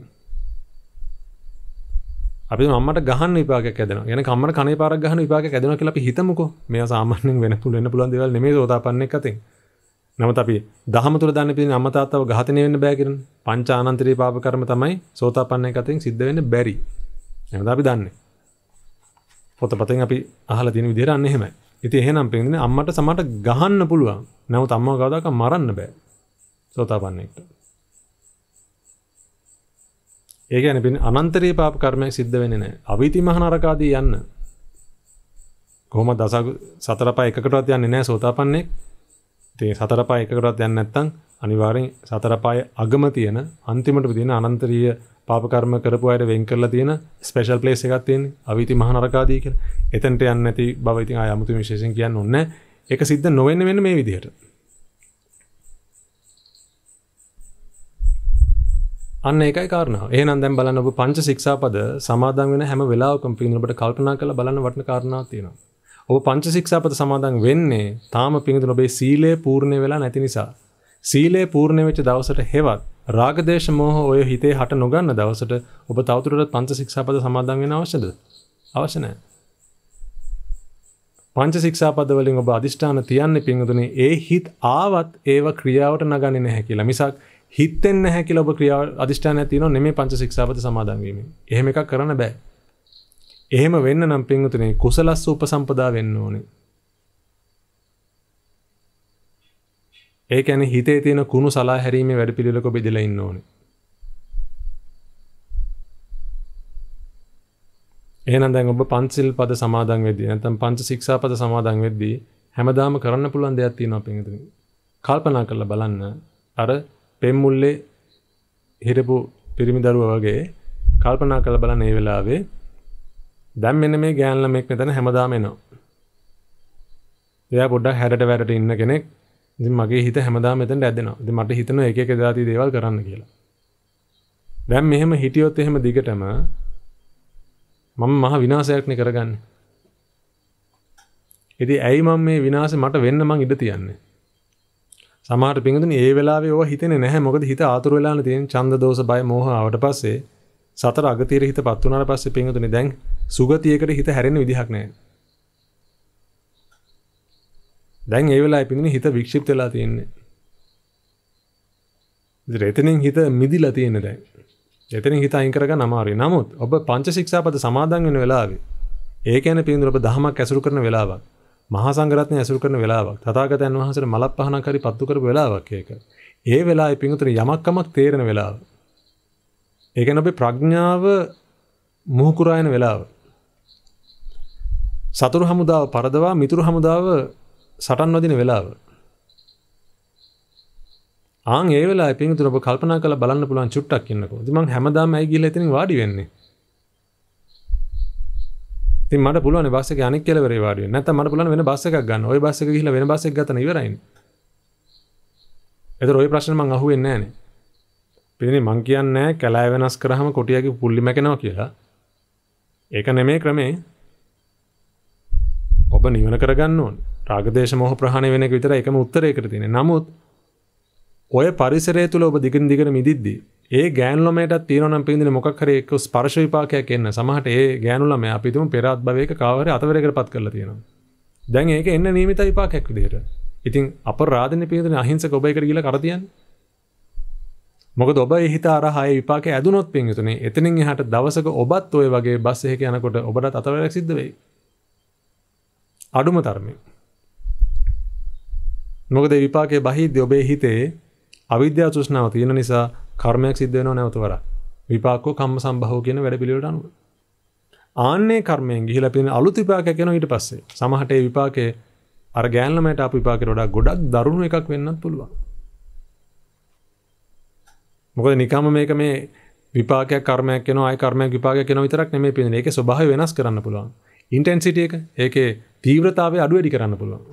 අපි මට ගහන්න විපාගයක් ඇදෙන ගැන කම්මට කන පාරක් ගහන විපාගයක් ඇදෙන කියලා අපි හිතමුකෝ මේ සාමාන්‍යයෙන් වෙන පුළුවන් පුළුවන් දේවල් නෙමෙයි සෝතාපන්නයෙක් අතින් නමුත් අපි දහම තුල දන්න පිළින් අම්මා තාත්තව ඝාතනය වෙන්න බෑ කියන පංච ආනන්තරී පාප කර්ම තමයි සෝතාපන්නයෙක් අතින් සිද්ධ වෙන්න බැරි එහෙමද අපි දන්නේ පොතපතෙන් අපි අහලා තියෙන විදිහට අන්න එහෙමයි ඉතින් එහෙනම් පින්දින අම්මට සමහරට ගහන්න පුළුවන් නමුත් අම්මව කවදාකවත් මරන්න බෑ සෝතාපන්නයෙක්ට ඒ ගැන පින් අනන්තරේ පාප කර්මයක් සිද්ධ වෙන්නේ නැහැ. අවීති මහනරකාදී යන්න. කොහොම දස සතර පහ එකකටවත් යන්නේ නැහැ සෝතාපන්නේ. ඉතින් සතර පහ එකකටවත් යන්නේ නැත්නම් අනිවාර්යෙන් සතර පහේ අගම තියෙන අන්තිමට තියෙන අනන්තරීය පාප කර්ම කරපු අයට වෙන් කරලා තියෙන ස්පෙෂල් ප්ලේස් එකක් තියෙන්නේ අවීති මහනරකාදී කියලා. එතනට යන්නේ නැති බව ඉතින් ආය අමුතු විශේෂයෙන් කියන්න ඕනේ. ඒක සිද්ධ නොවෙන්නේ මෙන්න මේ විදිහට. අන්න ඒකයි කාරණාව. එහෙනම් දැන් බලන්න ඔබ පංච ශික්ෂාපද සමාදන් වෙන හැම වෙලාවකම පිළිඳුනට කල්පනා කරලා බලන්න වටින කාරණාවක් තියෙනවා. ඔබ පංච ශික්ෂාපද සමාදන් වෙන්නේ තාම පිළිඳුන ඔබේ සීලය පූර්ණ වෙලා නැති නිසා. සීලය පූර්ණ වෙච්ච දවසට හෙවත් රාගදේශ මෝහ ඔය හිතේ හට නොගන්න දවසට ඔබ තවදුරටත් පංච ශික්ෂාපද සමාදන් වෙන්න අවශ්‍යද? අවශ්‍ය නැහැ. පංච ශික්ෂාපද වලින් ඔබ අදිෂ්ඨාන තියන්නේ පිංගුතුනේ ඒ හිත් ආවත් ඒව ක්‍රියාවට නගන්නේ නැහැ කියලා. මිසක් හිත්තෙන් නැහැ කියලා ඔබ ක්‍රියා අධිෂ්ඨානය තියෙනවා නෙමෙයි පංච ශික්ෂාපද සමාදන් වීම. එහෙම එකක් කරන්න බෑ. එහෙම වෙන්න නම් පින්වතුනි කුසලස්ස උපසම්පදා වෙන්න ඕනේ. ඒ කියන්නේ හිතේ තියෙන කුණු සලා හැරීමේ වැඩපිළිවෙලක ඔබ ඉඳලා ඉන්න ඕනේ. එහෙනම් දැන් ඔබ පංචිල් පද සමාදන් වෙද්දී නැත්නම් පංච ශික්ෂා පද සමාදන් වෙද්දී හැමදාම කරන්න පුළුවන් දෙයක් තියෙනවා පින්වතුනි. කල්පනා කරලා බලන්න අර පෙම්මුල්ලේ හිරපු පිරිමි දරුව වගේ කල්පනා කළ බලන්න ඒ වෙලාවේ දැන් මෙන්න මේ ගෑන් ළමෙක් මෙතන හැමදාම එනවා. එයා පොඩ්ඩක් හැරට වැරට ඉන්න කෙනෙක්. ඉතින් මගේ හිත හැමදාම මෙතනට ඇදෙනවා. ඉතින් මට හිතෙනවා එක එක දාති දේවල් කරන්න කියලා. දැන් මෙහෙම හිටියොත් එහෙම දිගටම මම මහ විනාශයක්නේ කරගන්නේ. ඉතින් ඇයි මම මේ විනාශේ මට වෙන්න මං ඉඩ තියන්නේ? සමහර පිඟුතුනි ඒ වෙලාවේ ඕවා හිතෙන්නේ නැහැ. මොකද හිත ආතුර වෙලාන තියෙන ඡන්ද දෝෂ බය මෝහ ආවට පස්සේ සතර අගතියට හිතපත් වුණාට පස්සේ පිඟුතුනි දැන් සුගතියකට හිත හැරෙන්න විදිහක් නැහැ. දැන් ඒ වෙලාවේ පිඟුතුනි හිත වික්ෂිප්ත වෙලා තියෙන්නේ. ඉතින් එතනින් හිත මිදිලා තියෙන්නේ දැන්. එතනින් හිත අයින් කරගන්න අමාරුයි. නමුත් ඔබ පංච ශික්ෂාපද සමාදන් වෙන වෙලාවේ ඒ කියන්නේ පින්දුර ඔබ දහමක් ඇසුරු කරන වෙලාවක්. මහා සංගරත්නය ඇසුරු කරන වෙලාවක් තථාගතයන් වහන්සේට මලක් පහනක් හරි පත්තු කරපු වෙලාවක් ඒක. ඒ වෙලාවේ පිඟුතුනේ යමක් කමක් තේරෙන වෙලාව. ඒ කියන්නේ අපේ ප්‍රඥාව මුහුකුරායන වෙලාව. සතුරු හමුදාව පරදවා මිතුරු හමුදාව සටන් වදින වෙලාව. ආන් ඒ වෙලාවේ පිඟුතුනේ ඔබ කල්පනා කරලා බලන්න පුළුවන් චුට්ටක් ඉන්නකෝ. ඉතින් මං හැමදාම ඇයි ගිහලා එතනින් වාඩි වෙන්නේ? ති මට පුළුවන් බස්ස යනෙක් කෙලවර වාඩ නැත මට පුලන් වෙන බස්සක ගන්න ඔය බස්ස කියල වෙන බස ගත ඉවරයි එත ඔය ප්‍රශ්න මං අහුවෙන් නෑන පිරිනි මං කියන්න කැලෑ වෙනස් කරහම කොටියගේ පුල්ලි මැකෙනවා කියලා ඒක නෙමේ ක්‍රමේ ඔබ නිවන කරගන්න ඕන් රාගදේශ මොහ ප්‍රහණ වෙන විතර එකම උත්තරයකර තියෙන නමුත් ඔය පරිසරය තුළ ඔබ දිගින් දිගට මිදිද්දී ඒ ගෑන්ලොමට තියනම් පිදි මොක්හර එක් ස්පර්ශ විපාකයක් එන්න සමහට ඒ ගෑනුලම අපිතුම පෙරත් භවයක කාවර අතවරකට පත් කල තියෙනවා. දැන් ඒක එන්න නීමිත විපාකයක් විදියට. ඉතින් අප රාධන පිදන අහිංස ගොබයිකර කියල කරතියන්. මොක ඔබ හිත රහය විපාක ඇදුනොත් පින්තුනේ එතනින් හට දවසක ඔබත් ඔය වගේ බස් එහෙක යනකොට ඔබට අතවරක් සිද්ධ වෙයි. අඩුම තරමින්. මොකද විපාකය බහිද්‍ය ඔබේ හිතේ අවිද්‍යා චෘෂ්ණාව තියෙන නිසා කර්මයක් සිද්ධනවා නැවත වර විපාකෝ කම්ම සම්භහෝ කියන වැඩ පිළිවෙලට අනුව. ආන්නේ කර්මයෙන් ගිහිලා පින අලුත් විපාකයක් එනවා ඊට පස්සේ. සමහරට ඒ විපාකේ අර ගෑන්ලමයට ආපු විපාකේ වඩා ගොඩක් දරුණු එකක් වෙන්නත් පුළුවන්. මොකද නිකම්ම මේක මේ විපාකයක් කර්මයක් කෙන අය කර්මයක් විපාගයක් කෙන විතරක් නෙමේ පෙනෙන ඒක ස්වභාවය වෙනස් කරන්න පුළුවන් ඉන්ටෙන්සිටි එක ඒකේ තීව්‍රතාවය අඩු වැඩි කරන්න පුළුවන්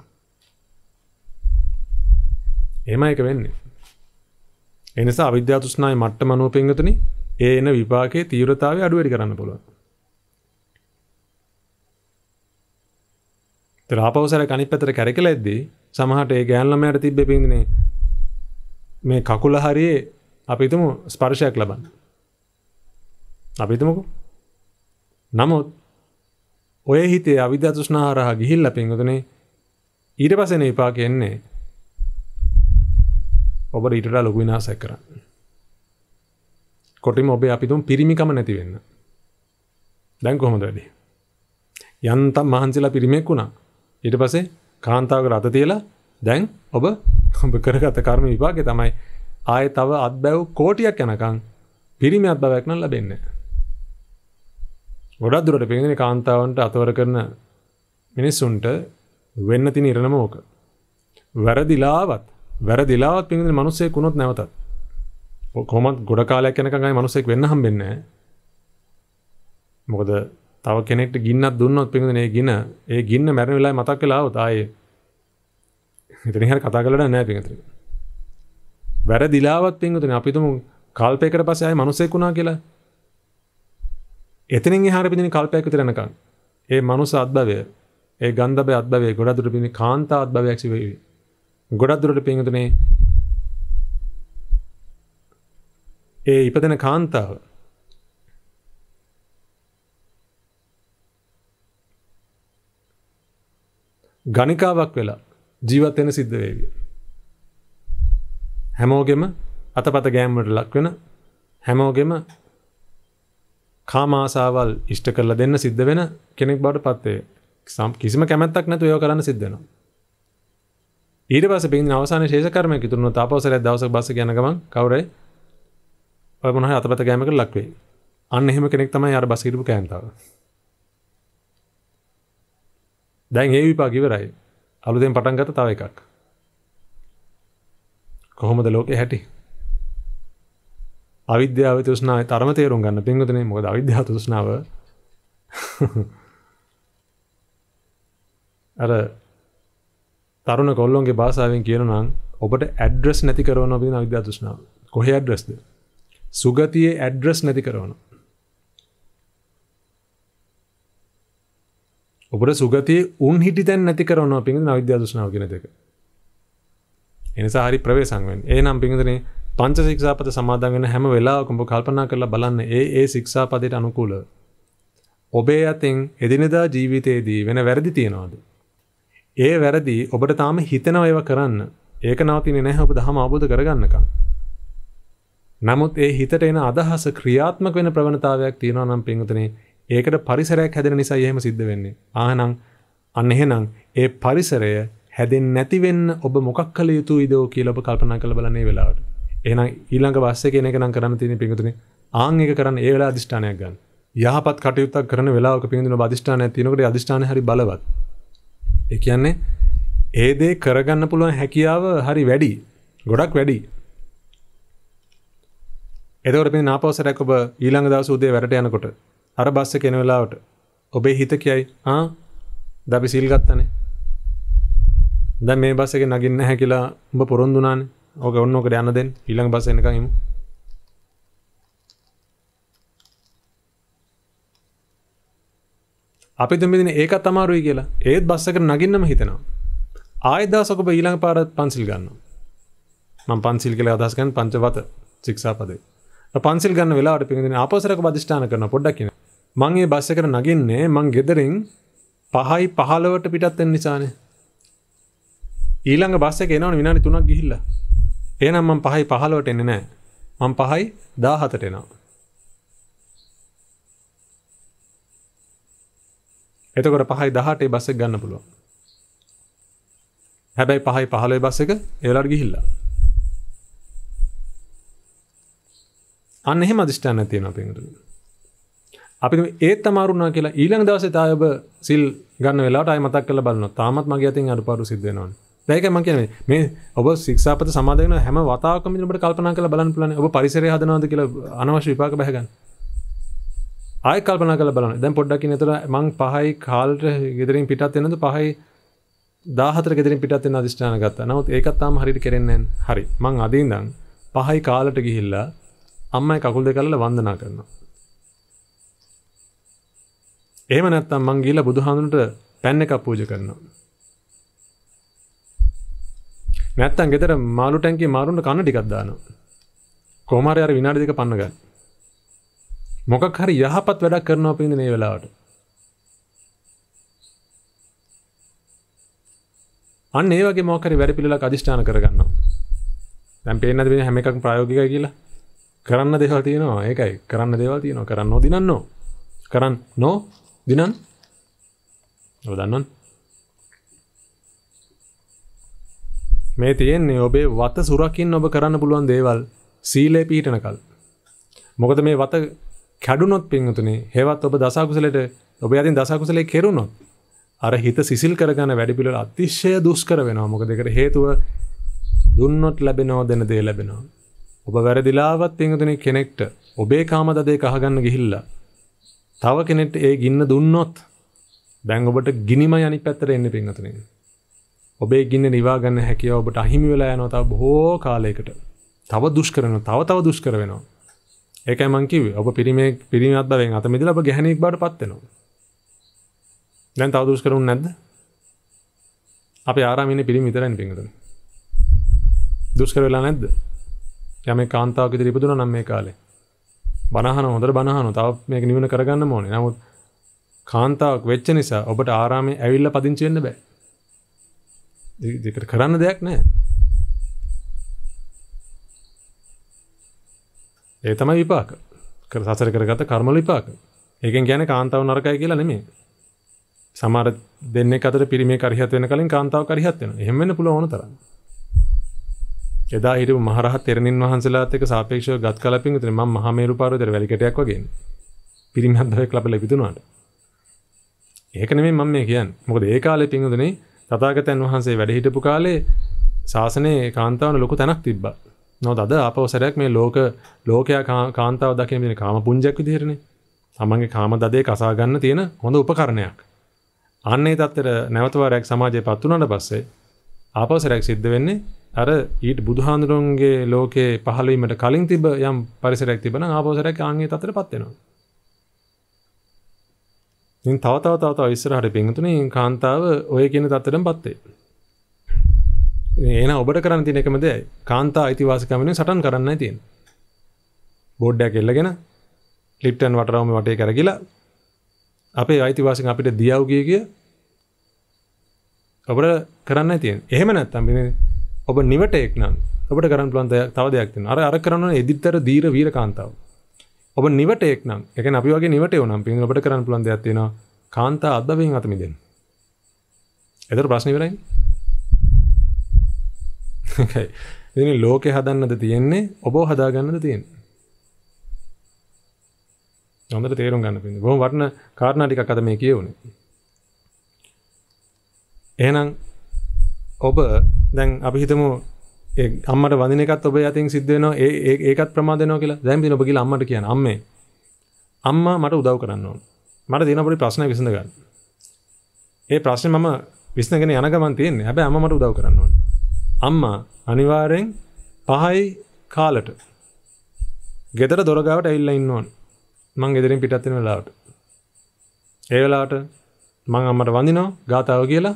එහෙමයි ඒක වෙන්නේ එනිසා අවිද්‍යා තෘෂ්ණාවේ මට්ටම අනුව පින්වතුනි ඒ එන විපාකයේ තීව්‍රතාවය අඩු වැඩි කරන්න පුළුවන්. තරහපවසර කණිත් පැතර කැරකලා ඉද්දී සමහරට ඒ ගෑන් ළමයාට තිබ්බේ පින්වතුනි මේ කකුල හරියේ අපි හිතමු ස්පර්ශයක් ලබන්න. අපි හිතමුකෝ. නමුත් ඔය හිතේ අවිද්‍යා තෘෂ්ණාව හරහා ගිහිල්ලා පින්වතුනි ඊට පස්සේ නේ විපාකෙ එන්නේ ඔබ ඊටට ලොකු විනාසයක් කරන්න. කොටිම ඔබේ අපි තුන් පිරිමිකම නැති වෙන්න. දැන් කොහොමද වැඩි? යන්තම් මහන්සිලා පිරිමෙක් වුණා. ඊට පස්සේ කාන්තාවක රත තියලා දැන් ඔබ ඔබ කරගත කර්ම විපාකේ තමයි ආයේ තව අත්බැව් කෝටියක් යනකම් පිරිමි අත්බැවයක් නම් ලැබෙන්නේ නැහැ. ගොඩක් දුරට පින්ගෙන කාන්තාවන්ට අතවර කරන මිනිස්සුන්ට වෙන්න තියෙන ඉරණම ඕක. වැරදිලාවත් වැරදිලාවත් පින්විතනේ මිනිස්සෙක් වුණොත් නැවතත් කොහොමත් ගොඩ කාලයක් යනකම් ආයි මිනිස්සෙක් වෙන්න හම්බෙන්නේ නැහැ. මොකද තව කෙනෙක්ට ගින්නක් දුන්නොත් පින්විතනේ ඒ ගින ඒ ගින්න මැරෙන වෙලාවේ මතක් වෙලා આવොත් ආයේ ඉතින් හැර කතා කරලා නැහැ පින්විතනේ. වැරදිලාවත් පින්විතනේ අපි තුමු කල්පයකට පස්සේ ආයි මිනිස්සෙක් වුණා කියලා. එතනින් එහාට පින්විතනේ කල්පයක් විතර යනකම් ඒ මනුස්ස අත්භවය ඒ ගන්ධබේ අත්භවය ගොඩක් දුර පින්විතනේ කාන්තා අත්භවයක් සිවෙවි. ගොඩක් දුරට පින්තුනේ ඒ ඉපදෙන කාන්තාව ගණිකාවක් වෙලා ජීවත් වෙන සිද්ධ වේවි. හැමෝගෙම අතපත ගෑම්මට ලක් වෙන හැමෝගෙම කාමාසාවල් ඉෂ්ට කරලා දෙන්න සිද්ධ වෙන කෙනෙක් බවට පත් වේ. කිසිම කැමැත්තක් නැතුව ඒව කරන්න සිද්ධ වෙනවා. ඊට පස පින් අවසාන ශේෂකරම තුරන තාපවසර දවස බස ගැනගම කවරයි ඔය මොනහ අතපත ගෑමක ලක්වේ අන්න එහෙම කෙනෙක් තමයි අර බසිරපු කෑන්තාව දැන් ඒ විපාකිවරයි අලුතෙන් පටන් ගත තව එකක් කොහොමද ලෝකෙ හැටි අවිද්‍යාව තෘෂ්ණාව තරම තේරුම් ගන්න පින්වතුනි මොකද අවිද්‍යාව තෘෂ්ණාව (laughs) අර තරුණ කොල්ලොන්ගේ බාසාාවෙන් කියනනම් ඔබට ඇඩ්‍රස් නැති කරවන බින අවිද්‍යාතුෂ්නාව කොහ ඇඩ්‍රස්ද සුගතියේ ඇඩ්‍රස් නැති කරවන ඔබට සුගතිය උන් හිටි තැන් නැති කරවන පිඳ අවිද්‍යාතුෂ්නාව ගෙන දෙක එනිසා හරි ප්‍රවේසංවෙන් ඒ නම් පිඳනේ පංච සික්ෂාපත සමාධගෙන හැම වෙලාකොඹ කල්පනා කරලා බලන්න ඒ ඒ සික්ෂාපදයට අනුකූල ඔබේ අතින් එදිනෙදා ජීවිතයේදී වෙන වැරදි තියෙනවාද ඒ වැරදි ඔබට තාම හිතනව ඒව කරන්න. ඒක නවතින්නේ නැහැ ඔබ දහම අවබෝධ කරගන්නකම්. නමුත් ඒ හිතට එන අදහස ක්‍රියාත්මක වෙන ප්‍රවණතාවයක් තියෙනවා නම් පින්වතුනි, ඒකට පරිසරයක් හැදෙන නිසා එහෙම සිද්ධ වෙන්නේ. ආහනම් අන්න එහෙනම් ඒ පරිසරය හැදෙන්නේ නැති වෙන්න ඔබ මොකක් කළ යුතුයිද කියලා ඔබ කල්පනා කරලා බලන්න මේ වෙලාවට. එහෙනම් ඊළඟ වාස්සේ කියන එක නම් කරන්න තියෙන පින්වතුනි, ආන් එක කරන්න ඒ වෙලාව අදිෂ්ඨානයක් ගන්න. යහපත් කටයුත්තක් කරන වෙලාවක පින්වතුනි ඔබ අදිෂ්ඨානයක් තියෙනකොට ඒ අදිෂ්ඨානය හරි බලවත්. ඒ කියන්නේ ඒ දේ කරගන්න පුළුවන් හැකියාව හරි වැඩි. ගොඩක් වැඩි. එතකොට මේ නාපවසරයක් ඔබ ඊළඟ දවස් උදේ වැඩට යනකොට අර බස් එක එන වෙලාවට ඔබේ හිත කියයි ආ දැන් අපි සීල් ගත්තානේ. දැන් මේ බස් එකේ නගින්න නැහැ කියලා ඔබ පොරොන්දු වුණානේ. ඕක ඔන්න ඔකට යන්න දෙන්න. ඊළඟ බස් එනකන් ඉමු. අපි තුමිදින ඒක තමාරුයි කියලා ඒත් බස්සකට නගින්නම හිතෙනවා ආයදාසකොප ඊළඟ පාරත් පන්සිල් ගන්න මං පන්සිල් කළ අදස්ගන් පංචවත සිික්ෂාපදේ පන්සිල් ගන්න වෙලාට පිදින අපසරක බධෂ්ඨාන කරන පොඩ්ඩක් කියන මංගේ බස්සකට නගින්නේ මං ගෙදරින් පහයි පහලවට පිටත්වෙන් නිසානේ ඊළඟ බස්ස කෙනවන විනානි තුනක් ගිහිල්ලා ඒනම් මං පහයි පහලවට එන්නේ නෑ මං පහයි දාහතට එනවා එතකොට පහයි දහටේ බස්ස ගන්න පුළුව හැබැයි පහයි පහලේ බස්ස එක ඒලාට ගිහිල්ලා අන්න එහෙම අධිෂ්ඨාන තියෙන පිටු අපි ඒත් තමාරුණා කියලා ඊළඟ දවසේ තායඔබ සිල් ගන්න වෙලාට අය මතක් කරලා බලනවා තාමත් මගේ අතින් අඩුපාඩු සිද්ධ වෙනවා දැයික මම කියන්නේ මේ ඔබ ශික්ෂාපද සමාදන් වෙන හැම වතාවකම ඉතින් ඔබට කල්පනා කරලා බලන්න පුළුවන් ඔබ පරිසරය හදනවද කියලා අනවශ්‍ය විපාක බහගන්න ආය කල්පන කල බලන දැන් පොඩ්ඩක් නතර මං පහයි කාල්ට ගෙදරින් පිටත් එනද පහයි දාහතර ගෙදරින් පිටත් එන්න අධිෂ්ඨාන ගත්ත නවත් ඒකත්තාම හරිට කරෙන්නෙන් හරි මං අදීන්දං පහයි කාලට ගිහිල්ලා අම්මයි කකුල් දෙ කරල වන්දනා කරනවා. ඒම නැත්තම් මං ගීල බුදුහාඳුනට පැන්න එකක් පූජ කරනවා. නැත්තන් ගෙතර මාලුටැන්ගේ මාරුන්ට කන්න ටිකක්දාන. කෝමාරයාර විනාඩික පන්නගන්න මොකක් හරි යහපත් වැඩක් කරනවා පින්ද මේ වෙලාවට. අන්න ඒ වගේ මොකක් හරි වැඩ පිළිලක් අදිෂ්ඨාන කරගන්නවා. දැන් පේන්නද මේ හැම එකක්ම ප්‍රායෝගිකයි කියලා? කරන්න දේවල් තියෙනවා. ඒකයි. කරන්න දේවල් තියෙනවා. කරන්නෝ දිනන්නෝ. කරන් නෝ දිනන්. ඔබ දන්නවනේ. මේ තියෙන්නේ ඔබේ වත සුරකින් ඔබ කරන්න පුළුවන් දේවල් සීලේ පිහිටනකල්. මොකද මේ වත කැඩුනොත් පින්තුනේ හෙවත් ඔබ දසකුසලට ඔබ අතින් දසකුසලේ කෙරුණොත් අර හිත සිසිල් කරගන්න වැඩිපිළල අතිශ්‍යය දුෂ්කර වෙනවා මොක දෙකට හේතුව දුන්නොත් ලැබෙනෝ දෙන දේ ලැබෙනවා. ඔබ වැරදිලාවත් පින්තුනේ කෙනෙක්ට ඔබේ කාමදදේ කහගන්න ගිහිල්ලා තව කෙනෙට ඒ ගින්න දුන්නොත් දැන් ඔබට ගිනිම යනි පැත්තර එන්න පිංහතන ඔබේ ගින්න නිවාගන්න හැකිව ඔබට අහිමි වෙලා යනොතාව බොහෝ කාලයකට තව දුෂ්කරන තව තව දුෂ්කර වෙනවා ඒකයි මං කිව්වේ ඔබ පිරිමේ පිරිමත් බවෙන් අත මිදලා ඔබ ගැහණියෙක් බවට පත් වෙනවා. දැන් තව දුස් කරුන්නේ නැද්ද? අපි ආරාමයේ ඉන්නේ පිරිමි විතරයි පිංගතන. දුස් කරලා නැද්ද? යමේ කාන්තාවක් ඉදිරි ඉපදුනා නම් මේ කාලේ. බනහන හොඳට බනහන තව මේක නිවන කරගන්න ඕනේ. නමුත් කාන්තාවක් වෙච්ච නිසා ඔබට ආරාමයේ ඇවිල්ලා පදිංචි වෙන්න බෑ. දෙකට කරන්න දෙයක් නැහැ. ඒ තමයි විපාක කර සසර කරගත කර්මල විපාක ඒකෙන් ගැන කාන්තාව නරකයි කියලා නෙමේ සමර දෙන්නේ අතර පිරිමේ කරිහත් වෙන කලින් කාන්තාව කරිහත් වෙන එහෙම වෙන්න පුළුවන් තරම් එදා හිටපු මහරහත් තෙරණින් වහන්සේලාත් එක්ක සාපේක්ෂව ගත් කලපින් උතර මම මහා මේරු පාරවතේ වැලිකටයක් වගේ ඉන්නේ පිරිමි හන්දරයක් ලැබලා ඉපදුනාට ඒක නෙමෙයි මම මේ කියන්නේ මොකද ඒ කාලේ පින්වතුනේ තථාගතයන් වහන්සේ වැඩ හිටපු කාලේ ශාසනයේ කාන්තාවන ලොකු තැනක් තිබ්බා නො අද අප සැරැක් මේ ලෝක ලෝකයා කාන්තාව දකින කාම පුංජක් විදිරණ තමන්ගේ කාම දදේ කසාගන්න තියෙන හොඳ උපකරණයක් අන්නේ තත්තර නැවතවරැක් සමාජය පත්වනට පස්සේ ආපව සැරැක් සිද්ධ වෙන්නේ අර ඊට බුදුහාන්දුරුන්ගේ ලෝකයේ පහලීමට කලින් තිබ යම් පරිසරැක් තිබන ආපෝසරැක් අන්ගේ තතර පත්වෙනවා ඉන් තවතාවතාව ඉස්සරහට පිංහතුන කාන්තාව ඔය කියන තත්තරම් පත්තේ එන ඔබට කරන්න තින එකමද කාන්තා අයිතිවාසකමෙන සටන් කරන්න තියෙන් බෝඩ්ඩයක් එල්ලගෙන ලිප්ටන් වටරවම වටේ කරගිලා අපේ අයිතිවාසින් අපිට දියව්ගිය කිය ඔබට කරන්න තියෙන් එහෙම නැත්තම් ඔබ නිවට එක් නම් ඔබට කරන්න පුලන්ත තව දෙයක් අර අර කරන්න එදිත්තර දීර වීර කාන්තාව ඔබ නිවට එක් නම් එක අපි වගේ නිවට නම් පින් ඔබට කරන්න පුලන් දෙයක් තියෙනවා කාන්තා අදවෙන් අතමිදෙන් එතර ප්‍රශ්නිවරයි එනි ලෝකෙ හදන්නද තියෙන්නේ ඔබ හදාගන්නද තියෙන්නේ හොඳට තේරුම් ගන්න පින්න බොහොම වටන කාරණා ටිකක් අද මේ කියවුනේ එහෙනම් ඔබ දැන් අපි හිතමු ඒ අම්මට වදින එකත් ඔබ යතින් සිද්ධ වෙනවා ඒ ඒකත් ප්‍රමාද වෙනවා කියලා දැන් පින්න ඔබ කියලා අම්මට කියන අම්මේ අම්මා මට උදව් කරන්න ඕන මට තියෙන පොඩි ප්‍රශ්නයක් විසඳ ගන්න ඒ ප්‍රශ්නේ මම විසඳගෙන යන ගමන් තියෙන්නේ හැබැයි අම්මා මට උදව් කරන්න ඕනේ අම්මා අනිවාරෙන් පහයි කාලට ගෙදර දොරගාවට ඇල්ල ඉන්න ඕන් මං ගෙදරින් පිටත්තින වෙලාවට ඒ වෙලාට මං අම්මට වඳිනෝ ගාතාව කියලා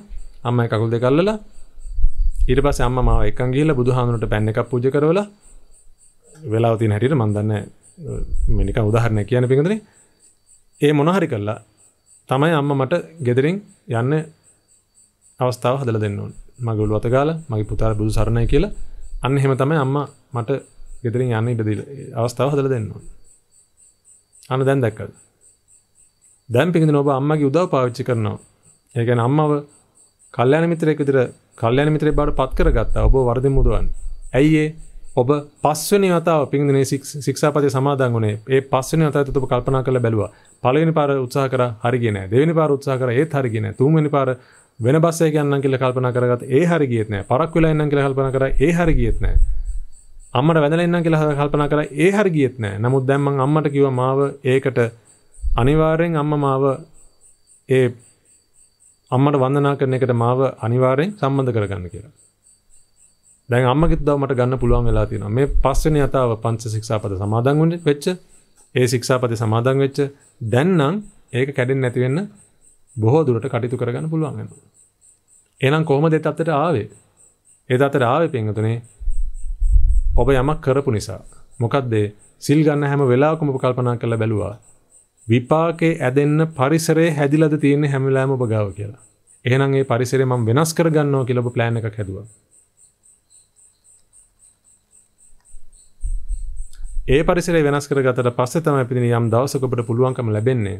අම්ම කකුල් දෙකල්ලලා ඊට පස්සේ අම්මා මාව එක්කන් ගිහලා බුදුහාමුදුරන්ට පැන් එකක් පූජා කරවලා වෙලාව තියෙන හැටියට මං දන්නේ මේ නිකන් උදාහරණයක් කියන්නේ පිටින්දනේ ඒ මොන හරි කළා තමයි අම්මා මට ගෙදරින් යන්න අවස්ථාව හදලා දෙන්න ඕනේ මගොලු අතගාල මගේ පුතාර බුදු සරණය කියලා අන්න හෙම තමයි අම්ම මට ගෙතරින් යන්න ඉට දීල අවස්ථාව හදල දෙන්නවා අන දැන් දැක්කද දැන් පිඳ නොබ අම්මගේ උදව පාවිච්චි කරනවා ඒකැන අම්මව කල්්‍යන මිතරෙක් විතර කල්්‍යන මිතරේ බාට පත් කර ගත්තා ඔබ වර්දි මුදුවන් ඇයිඒ ඔබ පස්වනි අතාව පින්දන සික්ෂපති සමාදංගුණේ ඒ පස්සන අතත තුප කල්පනා කළ බැලවා පලවෙනි පාර උත්සාහ කර හරිගෙන දෙවනි පාර උත්සාහ කර ඒත් හරිගෙන තුමනි පාර වෙන බස්සේ ගන්න කියල කල්පන කරගත් ඒ හරි ගියත් නෑ පරක් වෙලා එන්න කියල කල්පන කර ඒ හරි ගියත් නෑ අම්මට වැදල එන්න කියලා කල්පන කර ඒ හරි ගියත් නෑ නමුත් දැම්මන් අම්මට කිව මාව ඒකට අනිවාරයෙන් අම්ම මාව ඒ අම්මට වන්දනා කරන එකට මාව අනිවාරයෙන් සම්බන්ධ කරගන්න කියලා. දැන් අම්මගෙත් දව මට ගන්න පුළුවන් වෙලා තියෙනවා. මේ පස්වෙනි යතාව පංච ශික්ෂාපද සමාදන් වෙච්ච ඒ ශික්ෂාපද සමාදන් වෙච්ච දැන් නම් ඒක කැඩෙන්නේ නැති වෙන්න බොහෝ දුරට කටයුතු කරගන්න පුළුවන් වෙනවා. එහෙනම් කොහොමද ඒ තත්ත්වයට ආවේ? ඒ තත්ත්වයට ආවේ පින්වතුනේ ඔබ යමක් කරපු නිසා. මොකද්ද? සිල් ගන්න හැම වෙලාවකම ඔබ කල්පනා කරලා බැලුවා. විපාකේ ඇදෙන්න පරිසරේ හැදිලාද තියෙන්නේ හැම වෙලාවෙම ඔබ ගාව කියලා. එහෙනම් ඒ පරිසරය මම වෙනස් කරගන්නවා කියලා ඔබ plan එකක් හැදුවා. ඒ පරිසරය වෙනස් කරගත්තට පස්සේ තමයි පිටින් යම් දවසක ඔබට පුළුවන්කම ලැබෙන්නේ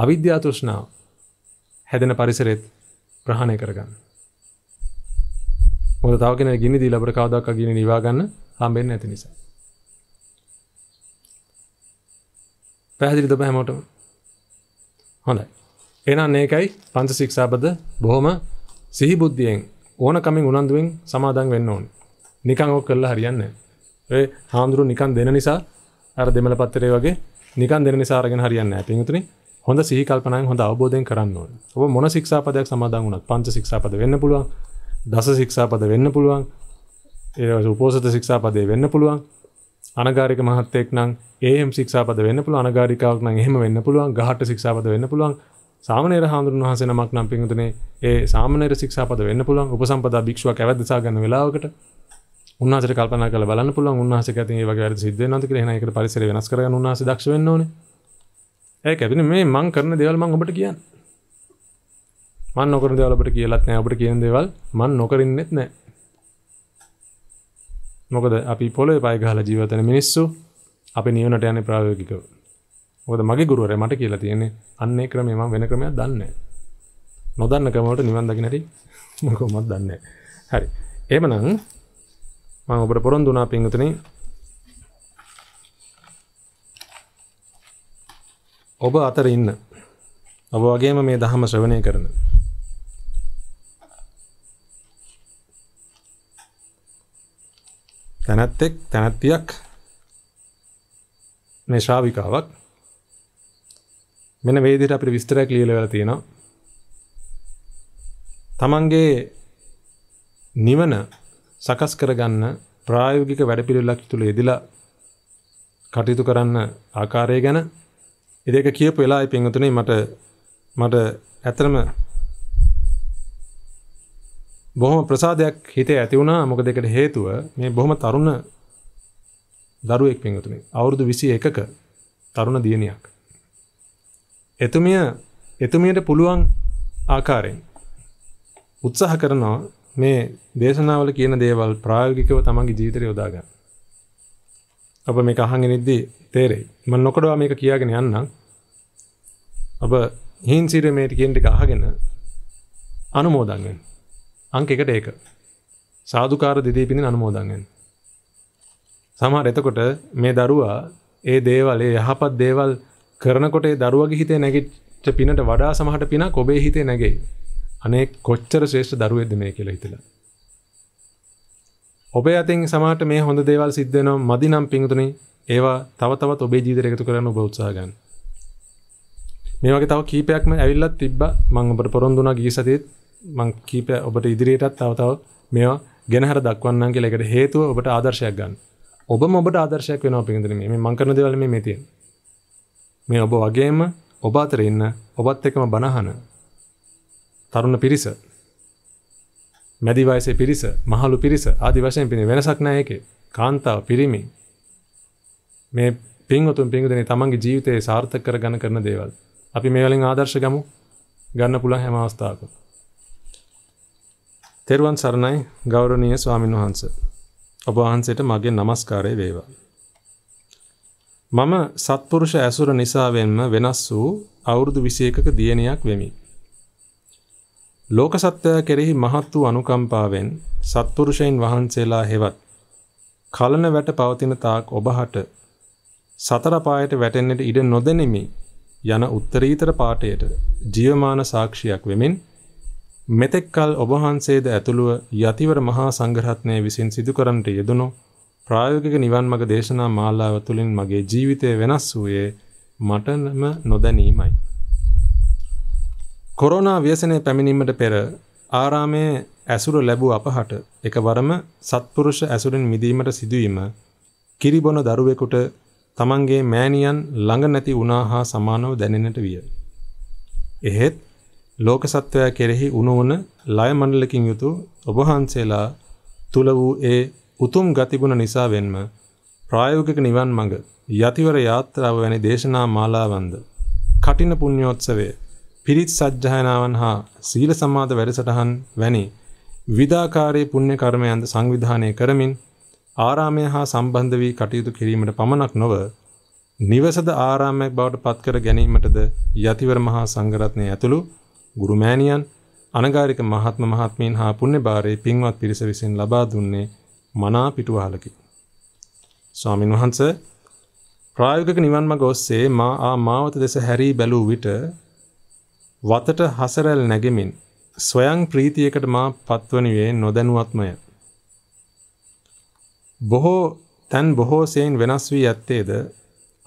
අවිද්‍යා තෘෂ්ණාව හැදෙන පරිසරෙත් ප්‍රහාණය කරගන්න. මොකද තව කෙනෙක් ගිනි දීලා අපර කවදාක ගිනි නිවා ගන්න හම්බෙන්නේ නැති නිසා. පැහැදිලිද ඔබ හැමෝටම? හොඳයි. එහෙනම් මේකයි පංච ශික්ෂාපද බොහොම සිහිබුද්ධියෙන් ඕනකමින් උනන්දුවෙන් සමාදන් වෙන්න ඕනේ. නිකන් ඔක් කරලා හරියන්නේ නැහැ. ඒ හාමුදුරු නිකන් දෙන නිසා අර දෙමළ පත්‍රයේ වගේ නිකන් දෙන නිසා අරගෙන හරියන්නේ නැහැ. පින්තුනේ හොඳ සීකල්පනයෙන් හොඳ අවබෝධයෙන් කරන්න ඕන ඔබ මොන ශික්ෂාපදයක් සමාදන් වුණත් පංච ශික්ෂාපද වෙන්න පුළුවන් දස ශික්ෂාපද වෙන්න පුළුවන් ඒ උපෝසත ශික්ෂාපදේ වෙන්න පුළුවන් අනගාරික මහත්තෙක් නම් ඒම් ශික්ෂාපද වෙන්න පුළුවන් අනගාරිකාවක් නම් එහෙම වෙන්න පුළුවන් ගහට ශික්ෂාපද වෙන්න පුළුවන් සාමනේර හාමුදුරුවන් වහන්සේ නමක් නම් පින්තුනේ ඒ සාමනේර ශික්ෂාපද වෙන්න පුළුවන් උපසම්පදා භික්ෂුවක් ඇවැද්දසා ගන්න වෙලාවකට උන්වහන්සේට කල්පනා කරලා බලන්න පුළුවන් උන්වහන්සේ කැතින් ඒ වගේ වැඩ සිද්ධ වෙනවද කියලා එහෙනම් ඒකට පරිසරය වෙනස් කරගන්න උන්වහන්සේ දක්ෂ වෙන්න ඕනේ ඒ කැබින මේ මං කරන දේවල් මං ඔබට කියන්න මන් නොකර දෙවලට කියලත් නෑ ඔබට කියන දේවල් මන් නොකරින්නෙත් නෑ මොකද අපි පොලොය පයිගහල ජීවතන මිනිස්සු අපි නියනට යන ප්‍රායෝගිකව ඔද මගේ ගුරුවරය මට කියලා තියෙන්නේ අන්නේ ක්‍රමේ මම වෙන ක්‍රමයක් දන්නේ නොදන්න කමවලට නිවන් දකින්න හරි මොකක්වත් දන්නේ හරි එහෙමනම් මම ඔබට පොරොන්දු වුණා පින්වතුනි ඔබ අතර ඉන්න. ඔබ වගේම මේ ධර්ම ශ්‍රවණය කරන. තනත්තෙක් තනත්තියක් මේ ශ්‍රාවිකාවක් මෙන්න මේ විදිහට අපිට විස්තරයක් ලියලා වෙලා තියෙනවා. තමන්ගේ නිවන සකස් කරගන්න ප්‍රායෝගික වැඩපිළිවෙලක් තුළ යෙදලා කටයුතු කරන්න ආකාරය ගැන ඉදක කියපු වෙලාවයි පින්වතුනි මට මට ඇත්තම බොහොම ප්‍රසාදයක් හිතේ ඇති වුණා මොකද ඒකට හේතුව මේ බොහොම තරුණ දරුවෙක් පින්වතුනි අවුරුදු 21ක තරුණ දියණියක් එතුමිය එතුමියට පුළුවන් ආකාරයෙන් උත්සාහ කරනවා මේ දේශනාවල කියන දේවල් ප්‍රායෝගිකව තමන්ගේ ජීවිතයට යොදා ගන්න. ඔබ මේක අහගෙන ඉද්දී තේරෙයි. මම නොකඩවා මේක කියාගෙන යන්නම්. ඔබ හීන් සිරේ මේටි කියන ටික අහගෙන අනුමෝදන් වෙන්න. අංක 1ට 1. සාදුකාර දෙදී පිටින් අනුමෝදන් වෙන්න. සමහර එතකොට මේ දරුවා ඒ දේවල් ඒ යහපත් දේවල් කරනකොට ඒ දරුවගේ හිතේ නැගිච්ච පිනට වඩා සමහරට පිනක් ඔබේ හිතේ නැගෙයි. අනේ කොච්චර ශ්‍රේෂ්ඨ දරුවෙක්ද මේ කියලා හිතලා. ඔබේ අතින් සමහරට මේ හොඳ දේවල් සිද්ධ වෙනවා මදි නම් පිංතුනේ ඒවා තව තවත් ඔබේ ජීවිතයට එකතු කරන්න ඔබ උත්සාහ ගන්න. මේ වගේ තව කීපයක්ම ඇවිල්ලා තිබ්බා. මම ඔබට පොරොන්දු වුණා ගිය සතියේත් මම කීපය ඔබට ඉදිරියටත් තව තව මේවා ගෙනහැර දක්වන්නම් කියලා ඒකට හේතුව ඔබට ආදර්ශයක් ගන්න. ඔබම ඔබට ආදර්ශයක් වෙනවා පිටින්දනේ මේ මම කරන දේවල් මේ මේ තියෙන. මේ ඔබ වගේම ඔබ අතර ඉන්න ඔබත් එක්කම බනහන තරුණ පිරිස මැදි වයසේ පිරිස මහලු පිරිස ආදි වශයෙන් පින වෙනසක් නැහැ ඒකේ කාන්තාව පිරිමි මේ පින්වතුන් පින්වතුනේ තමන්ගේ ජීවිතේ සාර්ථක කරගන්න කරන දේවල්. අපි මේ වලින් ආදර්ශ ගමු. ගන්න පුළුවන් හැම අවස්ථාවකම. තෙරුවන් සරණයි ගෞරවනීය ස්වාමින් වහන්සේ. ඔබ වහන්සේට මගේ নমස්කාරය වේවා. මම සත්පුරුෂ ඇසුර නිසාවෙන්ම වෙනස් වූ අවුරුදු 21ක දියණියක් වෙමි. ලෝක සත්‍යය කෙරෙහි මහත් වූ අනුකම්පාවෙන් සත්පුරුෂයන් වහන්සේලා හෙවත් කලන වැට පවතින තාක් ඔබ හට සතර පායට වැටෙන්නට ඉඩ නොදෙනෙමි යන උත්තරීතර පාඨයට ජීවමාන සාක්ෂියක් වෙමින් මෙතෙක්කල් ඔබ වහන්සේද ඇතුළුව යතිවර මහා සංඝරත්නය විසින් සිදු කරන්නට යෙදුණු ප්‍රායෝගික නිවන් මඟ දේශනා මාලාව තුළින් මගේ ජීවිතය වෙනස් වූයේ මටම නොදැනීමයි. කොරෝනා ව්‍යසනය පැමිණීමට පෙර ආරාමයේ ඇසුර ලැබූ අපහට එකවරම සත්පුරුෂ ඇසුරින් මිදීමට සිදුවීම කිරිබොන දරුවෙකුට තමන්ගේ මෑණියන් ළඟ නැති වුණා හා සමානව දැනෙන්නට විය. එහෙත් ලෝක සත්වයා කෙරෙහි උණවන ලය මණ්ඩලකින් යුතු ඔබ වහන්සේලා තුල වූ ඒ උතුම් ගතිගුණ නිසා වෙන්ම ප්‍රායෝගික නිවන් මඟ යතිවර යාත්‍රාව වැනි දේශනා මාලාවන්ද කටින පුණ්‍යෝත්සවය පිරිත් සජ්ජායනාවන් හා සීල සමාද වැඩසටහන් වැනි විදාකාරී පුණ්‍ය කර්මයන්ද සංවිධානය කරමින් ආරාමය හා සම්බන්ධ වී කටයුතු කිරීමට පමණක් නොව නිවසද ආරාමයක් බවට පත්කර ගැනීමටද යතිවර මහා සංඝරත්නය ඇතුළු ගුරුමෑණියන් අනගාരിക මහත්ම මහත්මීන් හා පුණ්‍යබාරේ පින්වත් පිරිස විසින් ලබා දුන්නේ මනා පිටුවහලකි. ස්වාමින් වහන්සේ ප්‍රායෝගික නිවන් මඟ ඔස්සේ මා ආ මාවත දෙස හැරී බැලූ විට වතට හසරැල් නැගෙමින් ස්වයං ප්‍රීතියකට මා පත්වනුවේ නොදැනුවත්මය. බොහෝ තැන් බොහෝසයෙන් වෙනස් වී ඇත්තේද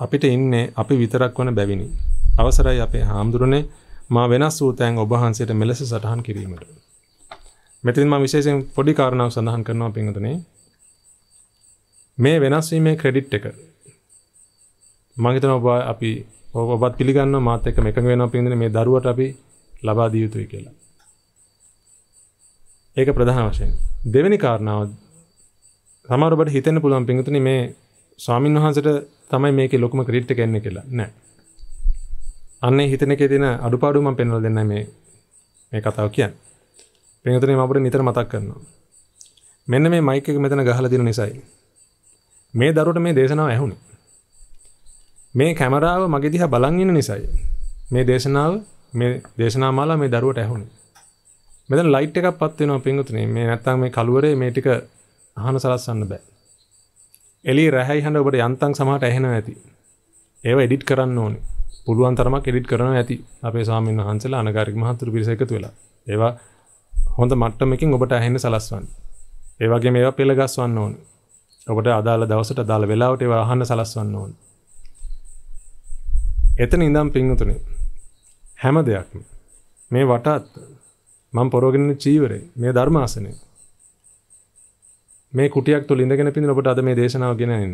අපිට ඉන්නේ අපි විතරක් වන බැවිනි. අවසරයි අපේ හාමුදුරනේ මා වෙනස් වූ තැන් ඔබ වහන්සේට මෙලෙස සටහන් කිරීමට. මෙතනින් මම විශේෂයෙන් පොඩි කාරණාවක් සඳහන් කරනවා පින්වතුනි. මේ වෙනස් වීමේ ක්‍රෙඩිට් එක මම හිතනවා ඔබ අපි ඔබත් පිළිගන්නවා මාත් එක්ක මේකම වෙනවා පින්වතුනි මේ දරුවට අපි ලබා දිය යුතුයි කියලා. ඒක ප්‍රධාන වශයෙන්. දෙවෙනි කාරණාව සමරබට හිතන්න පුළුවන් පිඟතුන මේ ස්වාමීන් වහන්සට තමයි මේක ලොකම ක්‍රීට් කැන්න කියලා නෑ අන්නේ හිතනක තින අඩුපාඩුම පෙන්වල දෙන්න මේ මේ කතාව කියන් පිඟතුනේ අපට නිතර මතක් කරනවා මෙන්න මේ මයික එක මෙතන ගහලා දෙන නිසායි මේ දරුවට මේ දේශනාව ඇහුණේ මේ කැමරාව මගේ දිහා බලන් ඉන්න නිසායි මේ දේශනාව මේ දේශනා මාලා මේ දරුවට ඇහුණේ මෙතන ලයිට් එකක් පත් වෙනවා පිඟතුනේ මේ නැත්තම් මේ කලුවරේ මේ ටික අහන සලස්සන්න බෑ. එලි රැහැයි හඬ ඔබට යන්තම් සමහරට ඇහෙනවා ඇති. ඒව එඩිට් කරන්න ඕනේ. පුළුවන් තරමක් එඩිට් කරනවා ඇති. අපේ ස්වාමීන් වහන්සේලා අනගාരിക මහතුරු පිරිස එකතු වෙලා. ඒවා හොඳ මට්ටමකින් ඔබට ඇහෙන්න සලස්වන්න. ඒ වගේම ඒවා පෙළගස්වන්න ඕනේ. ඔබට අදාළ දවසට අදාළ වෙලාවට ඒවා අහන්න සලස්වන්න ඕනේ. එතන ඉඳන් පින්වතුනේ හැම දෙයක්ම මේ වටත් මම පොරොගෙන චීවරේ මේ ධර්මාසනේ මේ කුටියක් තුළ ඉඳගෙන පිඳින ඔබට අද මේ දේශනාව ගෙනන්නේ.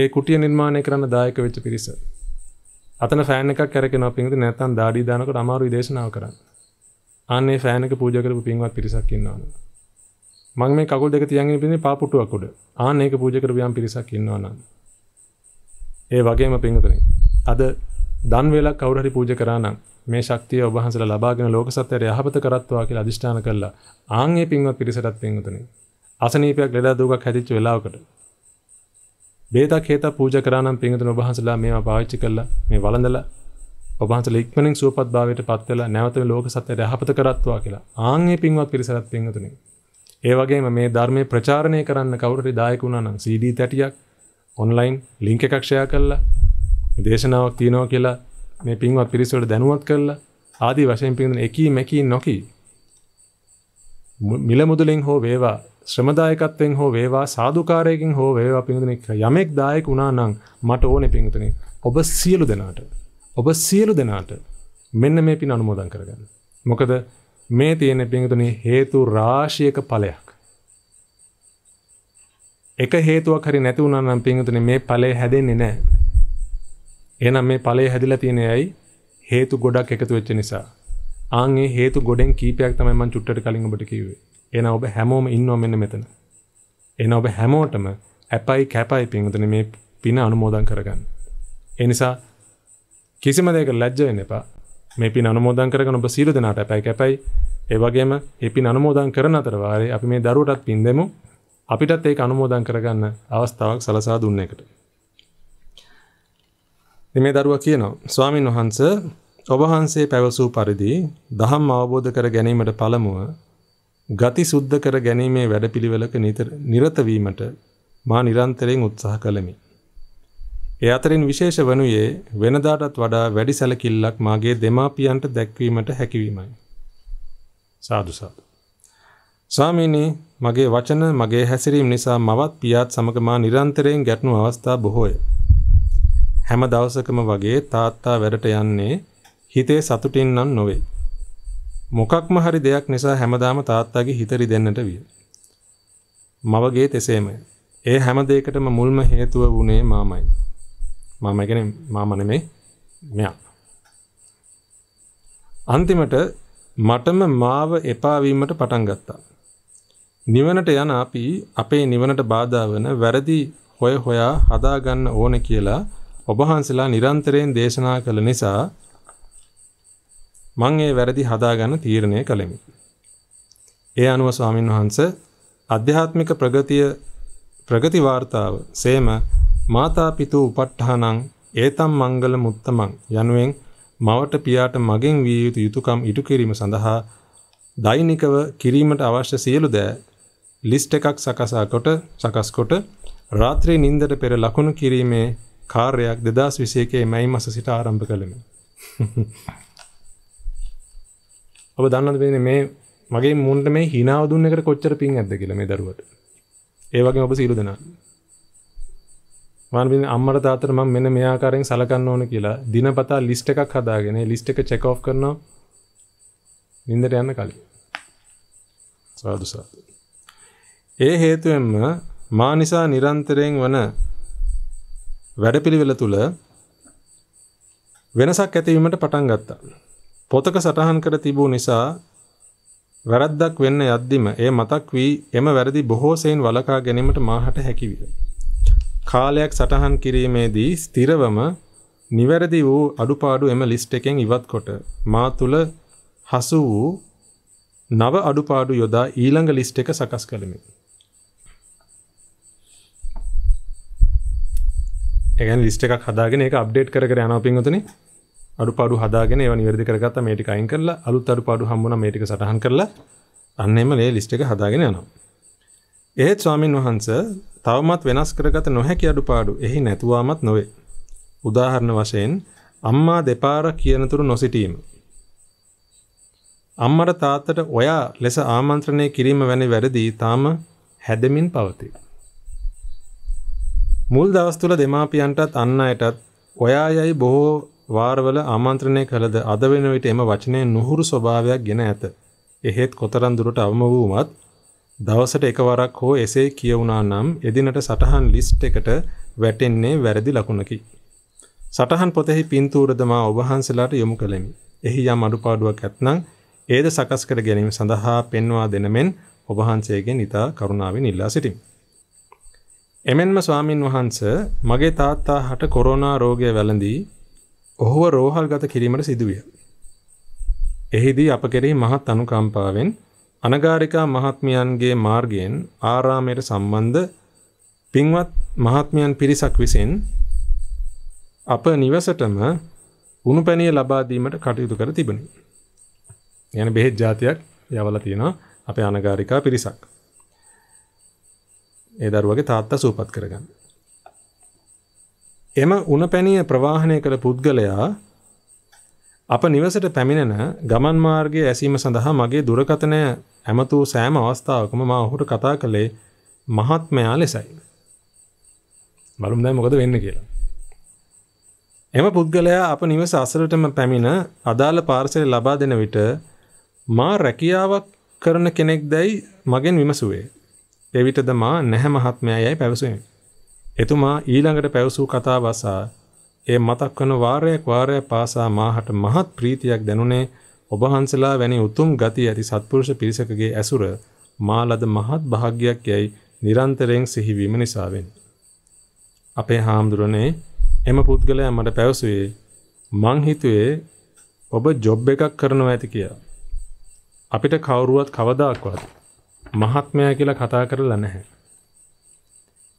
ඒ කුටිය නිර්මාණය කරන්න දායක වෙච්ච පිරිස. අතන ෆෑන් එකක් කරගෙන පින්ද නැත්නම් දාඩි දානකොට අමාරුයි දේශනාව කරන්න. අනේ ෆෑන් එක පූජා කරපු පින්වත් පිරිසක් ඉන්නවනේ. මං මේ කකුල් දෙක තියන්ගෙන ඉන්නේ පාපුටුවක් උඩ. ආන්න ඒක පූජා කරපු යම් පිරිසක් ඉන්නවා නම්. ඒ වගේම පින්වතුනි. අද දන් වේලක් කවුරු හරි පූජා කරා නම් මේ ශක්තිය ඔබ වහන්සේලා ලබාගෙන ලෝක සත්‍යයට යහපත කරත්වා කියලා අදිෂ්ඨාන කළා. ආන් මේ පින්වත් පිරිසටත් පින්වතුනි. අසනීපයක් ලෙඩා දුකක් හැදිච්ච වෙලාවකට බේතක් හේතක් පූජා කරා නම් පින්තුන් ඔබ වහන්සලා මේවා පාවිච්චි කළා මේ වළඳලා ඔබ වහන්සලා ඉක්මනින් සුවපත් භාවයට පත් වෙලා නැවත මේ ලෝක සත්‍යයට යහපත කරත්වා කියලා ආන් මේ පින්වත් පිරිසලත් පින්තුනේ ඒ වගේම මේ ධර්මයේ ප්‍රචාරණය කරන්න කවුරු හරි දායක වුණා නම් CD තැටියක් ඔන්ලයින් ලින්ක් එකක් ෂෙයා කළා දේශනාවක් තියෙනවා කියලා මේ පින්වත් පිරිසට දැනුවත් කළා ආදී වශයෙන් පින්දුන එකී මෙකී නොකී මිල මුදලින් හෝ වේවා ශ්‍රමදායකත්වයෙන් හෝ වේවා සාධකාරයකින් හෝ වේවා පිඳනෙක් යමෙක් දායක වුණා නම් මට ඕනේ පිංතුනේ ඔබ සියලු දෙනාට ඔබ සියලු දෙනාට මෙන්න මේ පින් අනුමෝදන් කරගන්න. මොකද මේ තියෙන පිංතුනේ හේතු රාශියක ඵලයක්. එක හේතුවක් හරි නැති වුණා නම් පිංතුනේ මේ ඵලය හැදෙන්නේ නැහැ. එහෙනම් මේ ඵලය හැදිලා තියෙන්නේ ඇයි? හේතු ගොඩක් එකතු වෙච්ච නිසා. ආන් ඒ හේතු ගොඩෙන් කීපයක් තමයි මම චුට්ටට කලින් ඔබට කිව්වේ. එහෙනම් ඔබ හැමෝම ඉන්නවා මෙන්න මෙතන. එහෙනම් ඔබ හැමෝටම ඇපයි කැපයි පින්වතුනි මේ පින අනුමෝදන් කරගන්න. ඒ නිසා කිසිම දෙයක ලැජ්ජ වෙන්න එපා. මේ පින් අනුමෝදන් කරගෙන ඔබ සීල දෙනාට ඇපයි කැපයි. ඒ වගේම මේ පින් අනුමෝදන් කරන අතර වාරේ අපි මේ දරුවටත් පින් දෙමු. අපිටත් ඒක අනුමෝදන් කරගන්න අවස්ථාවක් සලසා දුන්න එකට. මේ දරුවා කියනවා ස්වාමින් වහන්සේ ඔබ වහන්සේ පැවසූ පරිදි දහම් අවබෝධ කර ගැනීමට පළමුව ගති සුද්ධ කර ගැනීමේ වැඩපිළිවෙලක නිරතවීමට මා නිරන්තරයෙන් උත්සාහ කළමි. ඒ අතරින් විශේෂ වනුයේ වෙනදාටත් වඩා වැඩි සැලකිල්ලක් මාගේ දෙමාපියන්ට දැක්වීමට හැකිවීමයි. සාදු සාදු. ස්වාමීනි මගේ වචන මගේ හැසිරීම නිසා මවත් පියාත් සමග මා නිරන්තරයෙන් ගැටණු අවස්ථා බොහෝය. හැම දවසකම වගේ තාත්තා වැඩට යන්නේ හිතේ සතුටින් නම් නොවේ. මොකක්ම හරි දෙයක් නිසා හැමදාම තාත්තාගේ හිත රිදෙන්නට විය. මවගේ තෙසේමය. ඒ හැම දෙයකටම මුල්ම හේතුව වුණේ මාමයි. මාම කියන්නේ මාම නෙමෙයි මෙයා. අන්තිමට මටම මාව එපා වීමට පටන් ගත්තා. නිවනට යන අපි අපේ නිවනට බාධා වෙන වැරදි හොය හොයා හදා ගන්න ඕනේ කියලා ඔබ වහන්සලා නිරන්තරයෙන් දේශනා කළ නිසා මං ඒ වැරදි හදාගන්න තීරණය කළෙමි. ඒ අනුව ස්වාමින් වහන්ස අධ්‍යාත්මික ප්‍රගතිය ප්‍රගති වාර්තාව සේම මාතා පිතූ උපට්ඨානං ඒතම් මංගල මුත්තමං යනුවෙන් මවට පියාට මගෙන් විය යුතු යුතුයකම් ඉටු කිරීම සඳහා දෛනිකව කිරීමට අවශ්‍ය සියලු දෑ ලිස්ට් එකක් සකසා කොට සකස් කොට රාත්‍රී නින්දට පෙර ලකුණු කිරීමේ කාර්යයක් 2021 මැයි මාස සිට ආරම්භ කළෙමි. (laughs) ඔබ දන්නද වෙන මේ මගේ මුන්ට මේ හිනාව දුන්න එකට කොච්චර පින් ඇද කියල මේ දරුවට ඒවගේ ඔබ සීලු දෙනා මන්බින් අම්මට තාතර මම මෙන්න මෙයාකාරෙන් සලකන්න ඕන කියලා දිනපතා ලිස්ට එකක් හදාගෙන ලිස්ට එක චෙකෝ් කරනවා නින්දට යන්න කලින් සාදුසා ඒ හේතුවෙන්ම මා නිසා නිරන්තරයෙන් වන වැඩපිළිවෙල තුළ වෙනසක් ඇතිවීමට පටන් ගත්තා පොතක සටහන් කර තිබූ නිසා වැරද්දක් වෙන්න යද්දිම එය මතක් වී එම වැරදි බොහෝ සෙයින් වළකා ගැනීමට මාහට හැකිවිය. කාලයක් සටහන් කිරීමේදී ස්ථිරවම නිවැරදි වූ අඩුපාඩු එම ලිස්ට් එකෙන් ඉවත්කොට මා තුල හසු වූ නව අඩුපාඩු යොදා ඊළඟ ලිස්ට් එක සකස් කළෙමි. ඒ කියන්නේ ලිස්ට් එකක් හදාගෙන ඒක අප්ඩේට් කර කර යනවා පින්වතුනි. අඩුපාඩු හදාගෙන ඒවා නිවැරදි කරගත්තා මේ ටික අයින් කරලා අලුත් අඩුපාඩු හම්බුණා මේ ටික සටහන් කරලා අන්න එම ලේ ලිස්ට් එක හදාගෙන යනවා. ඒත් ස්වාමින් වහන්සේ තවමත් වෙනස් කරගත නොහැකි අඩුපාඩු එහි නැතුවමත් නොවේ. උදාහරණ වශයෙන් අම්මා දෙපාර කියනතුරු නොසිටීම. අම්මට තාත්තට ඔයා ලෙස ආමන්ත්‍රණය කිරීම වැනි වැරදි තාම හැදමින් පවතී. මුල් දවස් තුල දෙමාපියන්ටත් අන් අයටත් ඔයා යයි බොහෝ වාරවල ආමන්ත්‍රණය කළද අද වෙන විට එම වචනයේ නුහුරු ස්වභාවයක් ගෙන ඇත. එහෙත් කොතරම් දුරට අවම වුවත් දවසට එකවරක් හෝ එසේ කියවුණා නම් එදිනට සටහන් ලිස්ට් එකට වැටෙන්නේ වැරදි ලකුණකි. සටහන් පොතෙහි පින්තූරද මා ඔබ වහන්සේලාට යොමු කළෙමි. එහි යම් අඩුපාඩුවක් ඇත්නම් ඒද සකස් කර ගැනීම සඳහා පෙන්වා දෙන මෙන් ඔබ වහන්සේගෙන් ඊට කරුණාවෙන් ඉල්ලා සිටිමි. එමෙන්ම ස්වාමින් වහන්සේ මගේ තාත්තා හට කොරෝනා රෝගය වැළඳී ඔහුව රෝහල්ගත කිරීමට සිදුවිය. එහිදී අප කෙරෙහි මහත් අනුකම්පාවෙන් අනගාരികා මහත්මයන්ගේ මාර්ගයෙන් ආරාමයට සම්බන්ධ පින්වත් මහත්මයන් පිරිසක් විසින් අප නිවසටම උණුපැණිය ලබා දීමට කටයුතු කර තිබුණි. යන බෙහෙත් జాතියක් යවලා තියෙනවා අපේ අනගාരികා පිරිසක්. ඒ දරුවගේ තාත්තා සූපත් කරගන්න. එම උණපැණිය ප්‍රවාහනය කළ පුද්ගලයා අප නිවසට පැමිණෙන ගමන් මාර්ගයේ ඇසීම සඳහා මගේ දුරකථනය ඇමතූ සෑම අවස්ථාවකම මා ඔහුට කතා කළේ මහත්මයා ලෙසයි. බලමු දැන් මොකද වෙන්නේ කියලා. එම පුද්ගලයා අප නිවස අසලටම පැමිණ අදාළ පාර්සල් ලබා දෙන විට මා රැකියාවක් කරන කෙනෙක් දැයි මගෙන් විමසුවේ. එවිටද මා නැහැ මහත්මයා යයි පැවසුවෙමි. එතුමා ඊළඟට පැවසූ කතාව අසා ඒ මතක් වන වාරයක් වාරයක් පාසා මාහට මහත් ප්‍රීතියක් දැනුනේ ඔබ වහන්සලා වැනි උතුම් ගති ඇති සත්පුරුෂ පිරිසකගේ ඇසුර මාලද මහත් භාග්‍යයක් යයි නිරන්තරයෙන් සිහිවීම නිසාවෙන්. අපේ හාමුදුරනේ එම පුද්ගලයා මට පැවසුවේ මං හිතුවේ ඔබ ජොබ් එකක් කරනවා ඇති කියලා. අපිට කවුරුවත් කවදාක්වත් මහත්මයා කියලා කතා කරලා නැහැ.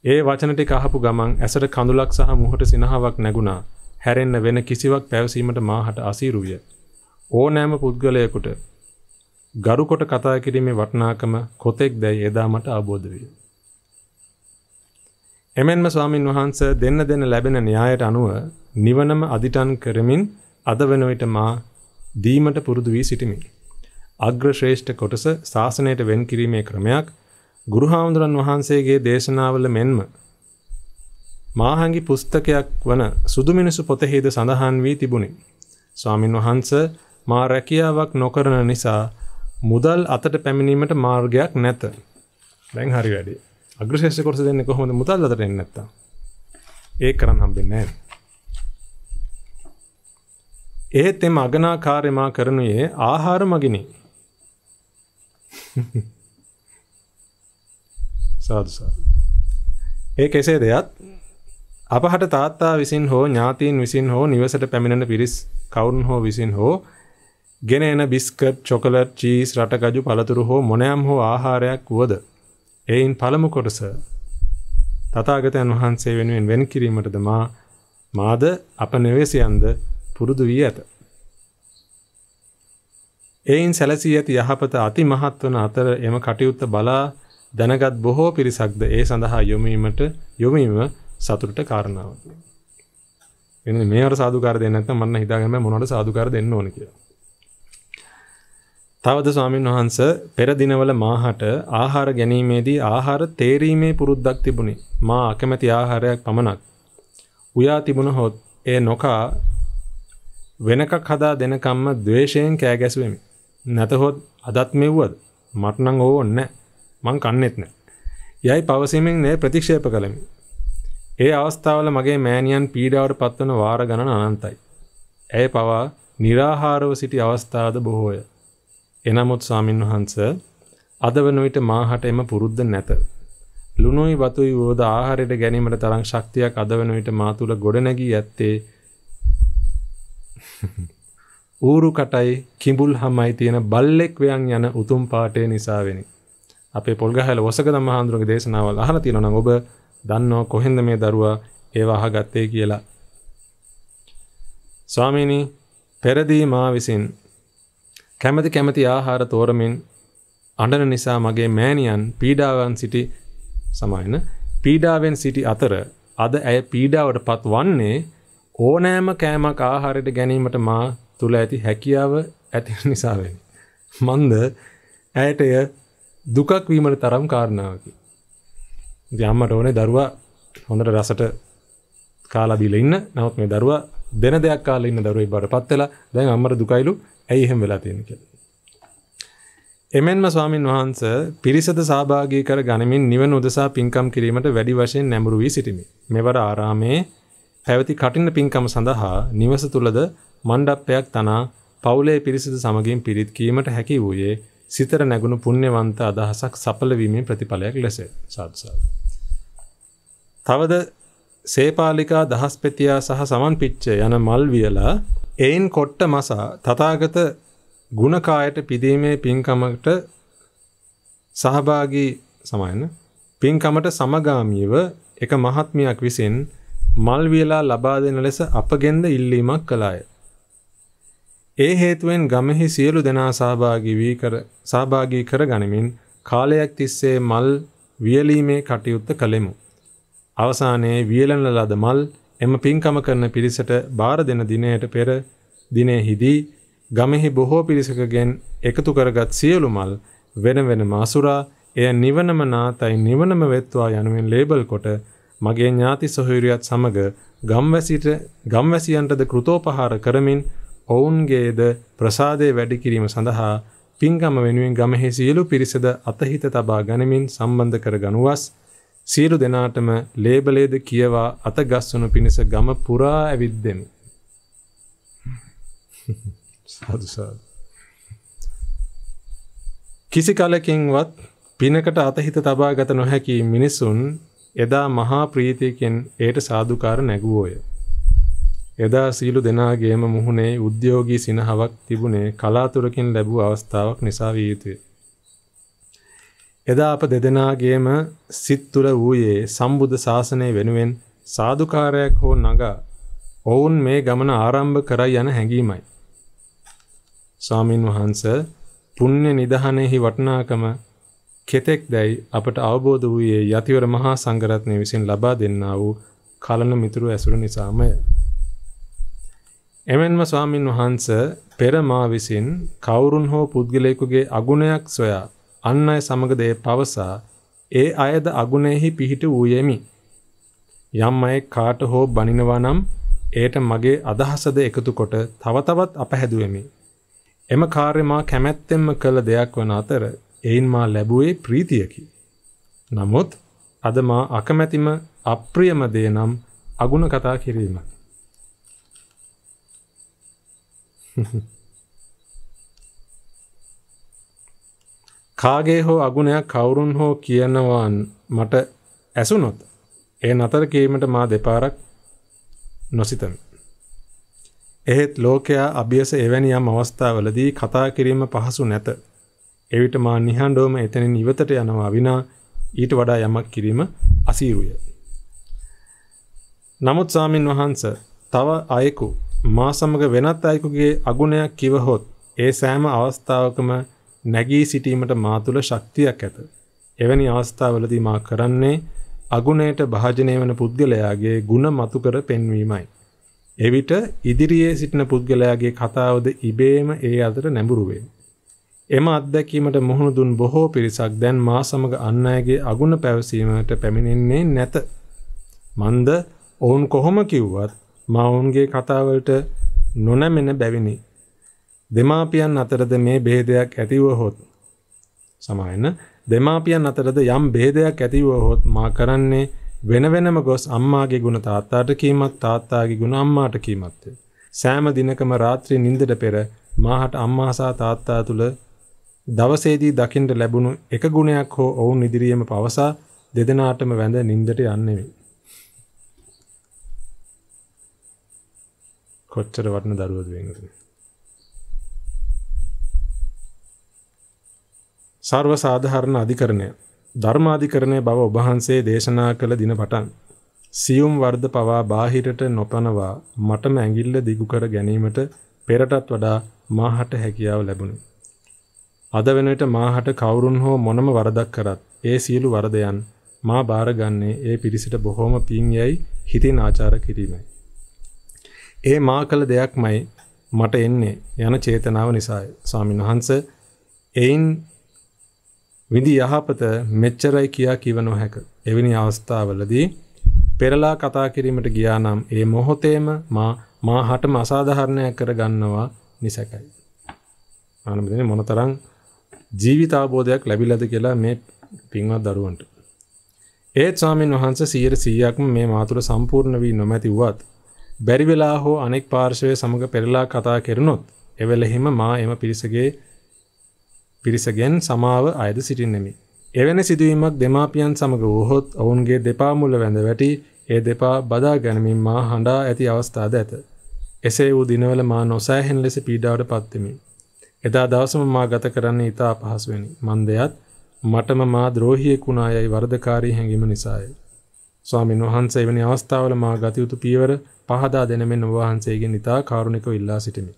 ඒ වචන ටික අහපු ගමන් ඇසට කඳුලක් සහ මුහුට සිනහාවක් නැගුණා. හැරෙන්න වෙන කිසිවක් පැවසීමට මාහට අසීරු විය. ඕනෑම පුද්ගලයෙකුට ගරු කොට කතා කිරීමේ වටිනාකම කොතෙක් දැයි එදා මට අවබෝධ විය. එමෙන්ම ස්වාමින් වහන්සේ දෙන්න දෙන ලැබෙන න්‍යායට අනුව නිවනම අදිටන් කරමින් අද වෙන විට මා දීමට පුරුදු වී සිටිමි. අග්‍ර ශ්‍රේෂ්ඨ කොටස ශාසනයට වෙන් කිරීමේ ක්‍රමයක් ගුරු හාමුදුරන් වහන්සේගේ දේශනාවල මෙන්ම මාහංගි පුස්තකයක් වන සුදු මිනිසු පොතෙහිද සඳහන් වී තිබුණි. ස්වාමින් වහන්ස මා රැකියාවක් නොකරන නිසා මුදල් අතට පැමිණීමට මාර්ගයක් නැත. දැන් හරි වැඩි. අග්‍රශේෂ්ඨ කොටස දෙන්නේ කොහොමද මුදල් අතට එන්නේ නැත්තම්? ඒක කරන් හම්බෙන්නේ නැහැ. එහෙත් එම අගනා කාර්ය මා කරනුයේ ආහාර මගිනි. (laughs) සාදුසා. ඒ කෙසේ දෙයත් අපහට තාත්තා විසින් හෝ ඥාතීන් විසින් හෝ නිවසට පැමිණෙන පිරිස් කවුරුන් හෝ විසින් හෝ ගෙන එන බිස්කට් චොකලට් චීස් රටගජු පළතුරු හෝ මොනෑම් හෝ ආහාරයක් වුවද එයින් පළමු කොටස තථාගතයන් වහන්සේ වෙනුවෙන් වෙන් කිරීමටද මා මාද අප නිවේසයන්ද පුරුදු වී ඇත. එයින් සැලසී ඇති යහපත අති මහත් වන අතර එම කටයුත්ත බලා දැනගත් බොහෝ පිරිසක්ද ඒ සඳහා යොමීමට යොමීම සතුටට කාරණාවකි. එන්නේ මේවට සාදුකාර දෙන්න නැත්නම් මන්න හිතාගෙන බෑ මොනවට සාදුකාර දෙන්න ඕන කියලා. තවද ස්වාමීන් වහන්ස පෙර දිනවල මාහට ආහාර ගැනීමේදී ආහාර තේරීමේ පුරුද්දක් තිබුණි. මා අකමැති ආහාරයක් පමණක් උයා තිබුණ හොත් ඒ නොකා වෙනකක් හදා දෙනකම්ම ද්වේෂයෙන් කෑ ගැසුවෙමි. නැතහොත් අදත් මෙව්වද මට නම් ඕව නැහැ. මං කන්නෙත් නෑ. යයි පවසීමෙන් නෑ ප්‍රතික්ෂේප කළමි. ඒ අවස්ථාවල මගේ මෑනියන් පීඩාවට පත්වන වාර ගණන අනන්තයි. ඇය පවා නිරාහාරව සිටි අවස්ථාද බොහෝය. එනමුත් ස්වාමින් වහන්ස අද වන විට මාහට එම පුරුද්ද නැත. ලුණුයි වතුයි වෝද ආහාරයට ගැනීමට තරම් ශක්තියක් අද වන විට මා තුළ ගොඩනැගී ඇත්තේ (laughs) ඌරු කටයි කිඹුල් හමයි තියෙන බල්ලෙක් වයන් යන උතුම් පාටේ නිසාවෙනි. අපේ පොල්ගහල ඔසක දම් හාන්දුරුගේ දේශනාවල් අහලා තියෙනවා ඔබ දන්නෝ කොහෙන්ද මේ දරුවා ඒවා අහගත්තේ කියලා ස්වාමීනි පෙරදී මා විසින් කැමැති කැමැති ආහාර තෝරමින් අඬන නිසා මගේ මෑණියන් පීඩාවන් සිටි සමායන පීඩාවෙන් සිටි අතර අද ඇය පීඩාවට පත් වන්නේ ඕනෑම කෑමක් ආහාරයට ගැනීමට මා තුළ ඇති හැකියාව ඇති (laughs) නිසාවෙන්. මන්ද ඇයට එය දුකක් වීමට තරම් කාරණාවකි. යම්මට ඕනේ දරුවා හොඳට රසට කාලා දීලා ඉන්න. නමුත් මේ දරුවා දෙන දෙයක් කාලා ඉන්න දරුවෙක් බඩපත් වෙලා දැන් අම්මට දුකයිලු. ඇයි එහෙම වෙලා තියෙන්නේ කියලා. එමෙන්ම ස්වාමින් වහන්ස පිරිසද සහභාගී කර ගනිමින් නිවන උදෙසා පින්කම් කිරීමට වැඩි වශයෙන් නැඹුරු වී සිටිමි. මෙවර ආරාමේ පැවති කටින පින්කම සඳහා නිවස තුලද මණ්ඩපයක් තනා පවුලේ පිරිසද සමගින් පිරිත් කීමට හැකි වූයේ සිතර නැගුණු පුණ්‍යවන්ත අදහසක් සඵල වීමේ ප්‍රතිඵලයක් ලෙස සාදු සාදු. තවද සේපාලිකා දහස්පෙතියා සහ සමන්පිච්ච යන මල් වියලා එයින් කොට්ට මසා තථාගත ගුණකායට පිදීමේ පින්කමකට සහභාගී සමයන පින්කමට සමගාමීව එක මහත්මියක් විසින් මල් වියලා ලබා දෙන ලෙස අපගෙන්ද ඉල්ලීමක් කළාය. ඒ හේතුවෙන් ගමෙහි සියලු දෙනා සහභාගී වී කර සහභාගී කර ගනිමින් කාලයක් තිස්සේ මල් වියලීමේ කටයුත්ත කළෙමු. අවසානයේ වියලන ලද මල් එම පින්කම කරන පිරිසට බාර දෙන දිනයට පෙර දිනෙහිදී ගමෙහි බොහෝ පිරිසකගෙන් එකතු කරගත් සියලු මල් වෙන වෙනම අසුරා එය නිවනම නාතයි නිවනම වෙත්වා යනුවෙන් ලේබල් කොට මගේ ඥාති සොහොයුරියත් සමග ගම්වැසිට ගම්වැසියන්ටද කෘතෝපහාර කරමින් ඔවුන්ගේද ප්‍රසාදය වැඩි කිරීම සඳහා පින්කම වෙනුවෙන් ගමෙහි සියලු පිරිසද අතහිත තබා ගනිමින් සම්බන්ධ කර ගනුවස් සියලු දෙනාටම ලේබලේද කියවා අතගස්වනු පිණිස ගම පුරා ඇවිද්දෙමි. සාදු සාදු. කිසි කලකින්වත් පිනකට අතහිත තබාගත නොහැකි මිනිසුන් එදා මහා ප්‍රීතියකින් ඒට සාදුකාර නැගුවෝය. එදා සීලු දෙනාගේම මුහුණේ උද්‍යෝගී සිනහවක් තිබුණේ කලාතුරකින් ලැබූ අවස්ථාවක් නිසා විය යුතුය. එදා අප දෙදෙනාගේම සිත් තුළ වූයේ සම්බුද්ධ ශාසනය වෙනුවෙන් සාදුකාරයක් හෝ නගා ඔවුන් මේ ගමන ආරම්භ කරයි යන හැඟීමයි. ස්වාමින් වහන්ස පුණ්‍ය නිධානයෙහි වටිනාකම කෙතෙක් දැයි අපට අවබෝධ වූයේ යතිවර මහා සංඝරත්නය විසින් ලබා දෙන්නා වූ කලන මිතුරු ඇසුර නිසාමය. එමෙන්ම ස්වාමින් වහන්ස පෙර මා විසින් කවුරුන් හෝ පුද්ගලයෙකුගේ අගුණයක් සොයා අන් අය සමග දේ පවසා ඒ අයද අගුණෙහි පිහිට වූයෙමි. යම් අයෙක් කාට හෝ බනිනවා නම් ඒට මගේ අදහසද එකතු කොට තව තවත් අපහැදුවෙමි. එම කාර්ය මා කැමැත්තෙන්ම කළ දෙයක් වන අතර එයින් මා ලැබුවේ ප්‍රීතියකි. නමුත් අද මා අකමැතිම අප්‍රියම දේ නම් අගුණ කතා කිරීමයි. (laughs) කාගේ හෝ අගුණයක් කවුරුන් හෝ කියනවන් මට ඇසුනොත් ඒ නතර කීමට මා දෙපාරක් නොසිතමි. එහෙත් ලෝකයා අභියස එවැනි යම් අවස්ථාවලදී කතා කිරීම පහසු නැත. එවිට මා නිහඬවම එතනින් ඉවතට යනවා විනා ඊට වඩා යමක් කිරීම අසීරුය. නමුත් සාමින් වහන්ස තව අයෙකු මා සමග වෙනත් අයෙකුගේ අගුණයක් කිවහොත් ඒ සෑම අවස්ථාවකම නැගී සිටීමට මා තුළ ශක්තියක් ඇත. එවැනි අවස්ථාවලදී මා කරන්නේ අගුණයට භාජනය වන පුද්ගලයාගේ ಗುಣ මතු කර පෙන්වීමයි. එවිට ඉදිරියේ සිටින පුද්ගලයාගේ කතාවද ඉබේම ඒ අතර නැඹුරු වේ. එම අත්දැකීමට මුහුණ දුන් බොහෝ පිරිසක් දැන් මා සමග අන් අයගේ අගුණ පැවසීමට පැමිණෙන්නේ නැත. මන්ද ඔවුන් කොහොම කිව්වත් මා ඔවුන්ගේ කතාවලට නොනැමෙන බැවිනි. දෙමාපියන් අතරද මේ ભેදයක් ඇතිව හොත් සමායන දෙමාපියන් අතරද යම් ભેදයක් ඇතිව හොත් මා කරන්නේ වෙන වෙනම ගොස් අම්මාගේ ගුණ තාත්තාට කීමත් තාත්තාගේ ගුණ අම්මාට කීමත් සෑම දිනකම රාත්‍රී නිින්දට පෙර මාහට අම්මා සහ තාත්තා තුල දවසේදී දකින්න ලැබුණු එක ගුණයක් හෝ ඔවුන් ඉදිරියේම පවසා දෙදෙනාටම වැඳ නිින්දට යන්නේ කොච්චර වටන දරුවද වෙනද සර්ව සාධාරණ අධිකරණය ධර්මාධිකරණය බව ඔබහන්සේ දේශනා කළ දින පටන් සියුම් වර්ධ පවා බාහිරට නොපනවා මටම ඇඟිල්ල දිගු කර ගැනීමට පෙරටත් වඩා මාහට හැකියාව ලැබුණි. අද වෙනට මාහට කවුරුන් හෝ මොනම වරදක් කරත් ඒ සියලු වරදයන් මා බාරගන්නේ ඒ පිරිසිට බොහෝම පින් යැයි හිතින් ආචාර කිරීමයි. ඒ මා කළ දෙයක්මයි මට එන්නේ යන චේතනාව නිසාය. ස්වාමීන් වහන්ස එයින් විදි යහපත මෙච්චරයි කියා කිව නොහැක. එවැනි අවස්ථාවලදී පෙරලා කතා කිරීමට ගියා නම් ඒ මොහොතේම මා මා හටම අසාධාරණයක් කර ගන්නවා නිසැකයි. ආනන්දනේ මොනතරම් ජීවිත අවබෝධයක් ලැබිලාද කියලා මේ පින්වත් දරුවන්ට. ඒත් ස්වාමින් වහන්සේ 100%ක්ම මේ මාතුල සම්පූර්ණ වී නොමැති වුවත් බැරි වෙලා හෝ අනෙක් පාර්ශවය සමග පෙරලා කතා කෙරුණොත් එවෙලෙහිම මා එම පිරිසගේ පිරිසගෙන් සමාව අයද සිටින්නෙමි. එවැනි සිදුවීමක් දෙමාපියන් සමග වූහොත් ඔවුන්ගේ දෙපා මුල වැඳ වැටි ඒ දෙපා බදා ගැනීමෙන් මා හඬා ඇති අවස්ථාද ඇත. එසේ වූ දිනවල මා නොසෑහෙන ලෙස පීඩාවට පත්වෙමි. එදා දවසම මා ගත කරන්න ඉතා අපහසුවෙනි. මන්දයත් මටම මා ද්‍රෝහියෙකුණායයි වර්ධකාරී හැඟීම නිසාය. ස්වාමින් වහන්සේ වෙන අවස්ථාවල මා ගත යුතු පියවර පහදා දෙන මෙන් ඔබ වහන්සේගෙන් ඉතා කාරුණිකව ඉල්ලා සිටිමි.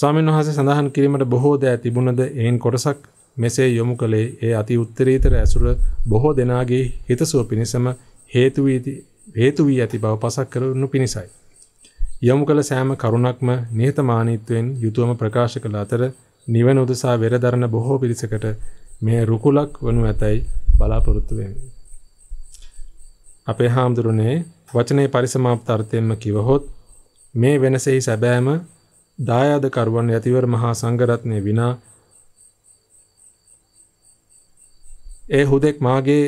ස්වාමින් වහන්සේ සඳහන් කිරීමට බොහෝ දෑ තිබුණද එයින් කොටසක් මෙසේ යොමු කළේ ඒ අති උත්තරීතර ඇසුර බොහෝ දෙනාගේ හිතසුව පිණිසම හේතු වී හේතු වී ඇති බව පසක් කරනු පිණිසයි. යොමු කළ සෑම කරුණක්ම නිහතමානීත්වයෙන් යුතුවම ප්‍රකාශ කළ අතර නිවන උදෙසා වෙරදරන බොහෝ පිරිසකට මේ රුකුලක් වනු ඇතැයි බලාපොරොත්තු වෙමි. අපේ හාමුදුරුවනේ වචනේ පරිසමාප්තාර්ථයෙන්ම කිවහොත් මේ වෙනසෙහි සැබෑම දායාද කරුවන් යතිවර මහා සංඝරත්නය විනා ඒ හුදෙක් මාගේ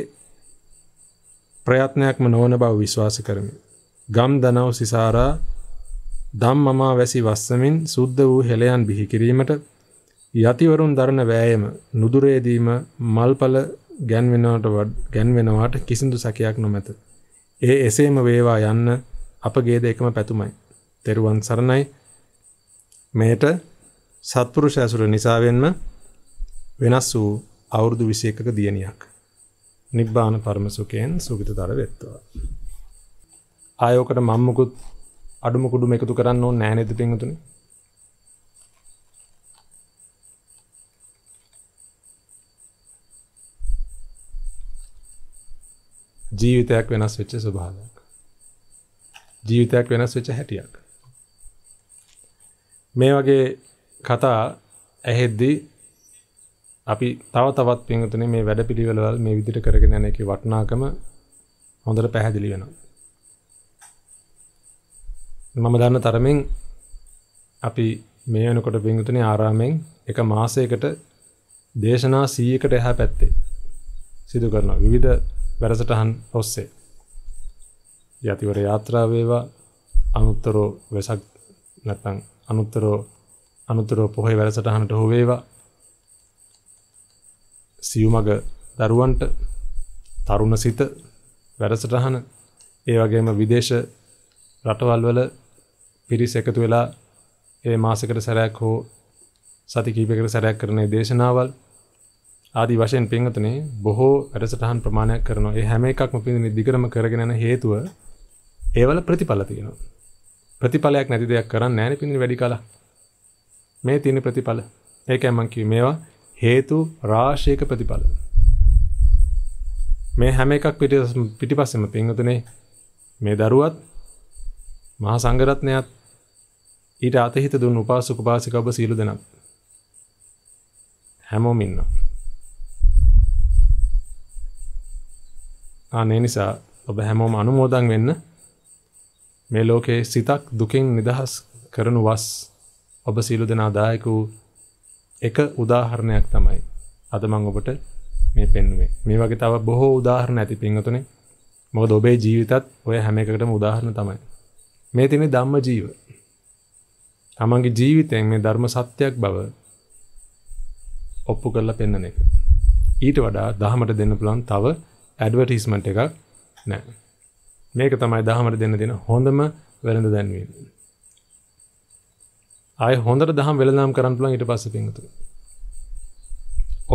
ප්‍රයත්නයක්ම නොවන බව විශ්වාස කරමි. ගම් දනව සිසාරා දම් මමා වැසි වස්සමින් සුද්ධ වූ හෙළයන් බිහි කිරීමට යතිවරුන් දරන වෑයම නුදුරේදීම මල්පල ගැන්වෙනවට ගැන්වෙනවාට කිසිදු සැකයක් නොමැත. ඒ එසේම වේවා යන්න අපගේද එකම පැතුමයි. තෙරුවන් සරණයි. මෙයට සත්පුරුෂ ඇසුර නිසාවෙන්ම වෙනස් වූ අවුරුදු 21ක දියණියක්. නිබ්බාන පරම සුඛයෙන් සුගිතතර වෙත්වා. ආයෝකට මම්මකුත් අඩුම කුඩුම එකතු කරන්න ඕනේ නැහැ නේද පින්වතුනි? ජීවිතයක් වෙනස් වෙච්ච ස්වභාවයක්. ජීවිතයක් වෙනස් වෙච්ච හැටියක්. මේ වගේ කතා ඇහෙද්දී අපි තව තවත් පින්වතුනි මේ වැඩපිළිවෙළවල් මේ විදිහට කරගෙන යන එකේ වටිනාකම හොඳට පැහැදිලි වෙනවා. මම දන්න තරමින් අපි මේ වෙනකොට පින්වතුනි ආරාමෙන් එක මාසයකට දේශනා 100කට එහා පැත්තේ සිදු කරනවා. විවිධ වැඩසටහන් ඔස්සේ. ජතිවර යාත්‍රාවේවා අනුත්තරෝ වෙසක් නැතන් අනුත්තරෝ අනුතරෝ පොහොයි වැඩසටහනට හොවේවා සියුමග දරුවන්ට තරුණ සිත වැඩසටහන ඒ වගේම විදේශ රටවල් වල පිරිස එකතු වෙලා ඒ මාසකට සැරයක් හෝ සති කීපයකට සැරයක් කරන දේශනාවල් ආදී වශයෙන් පින්වතුනි බොහෝ වැඩසටහන් ප්‍රමාණයක් කරනවා. ඒ හැම එකක්ම පින්වතුනි දිගටම කරගෙන යන හේතුව ඒවල ප්‍රතිඵල තියෙනවා. ප්‍රතිඵලයක් නැති දෙයක් කරන්නේ නැහැ නේ පින්වතුනි වැඩි කලක්. මේ තියෙන ප්‍රතිඵල. ඒකයි මම කිව්වේ මේවා හේතු රාශියක ප්‍රතිඵල. මේ හැම එකක් පිටිපස්සෙම පින්වතුනේ මේ දරුවත් මහා සංඝරත්නයත් ඊට අතහිත දුන් උපාසක උපාසික ඔබ සීල දෙනත් හැමෝම ඉන්නවා අනේ නිසා ඔබ හැමෝම අනුමෝදන් වෙන්න මේ ලෝකයේ සිතක් දුකින් නිදහස් කරනු වස් ඔබ සීලු දෙනා දායක වූ එක උදාහරණයක් තමයි අද මම ඔබට මේ පෙන්වුවේ. මේ වගේ තව බොහෝ උදාහරණ ඇති පින්වතුනේ. මොකද ඔබේ ජීවිතත් ඔය හැම එකකටම උදාහරණ තමයි. මේ තියෙන ධම්ම ජීව. තමන්ගේ ජීවිතයෙන් මේ ධර්ම සත්‍යයක් බව ඔප්පු කරලා පෙන්වන එක. ඊට වඩා දහමට දෙන්න පුළුවන් තව ඇඩවටිස්මට එකක් නෑ මේක තමයි දහමට දෙන්න දෙන හොඳම වැළඳ දැන්වීම අය හොඳට දහම් වෙළදාම් කරන්න පුළන් ඉට පස්ස පිංහතු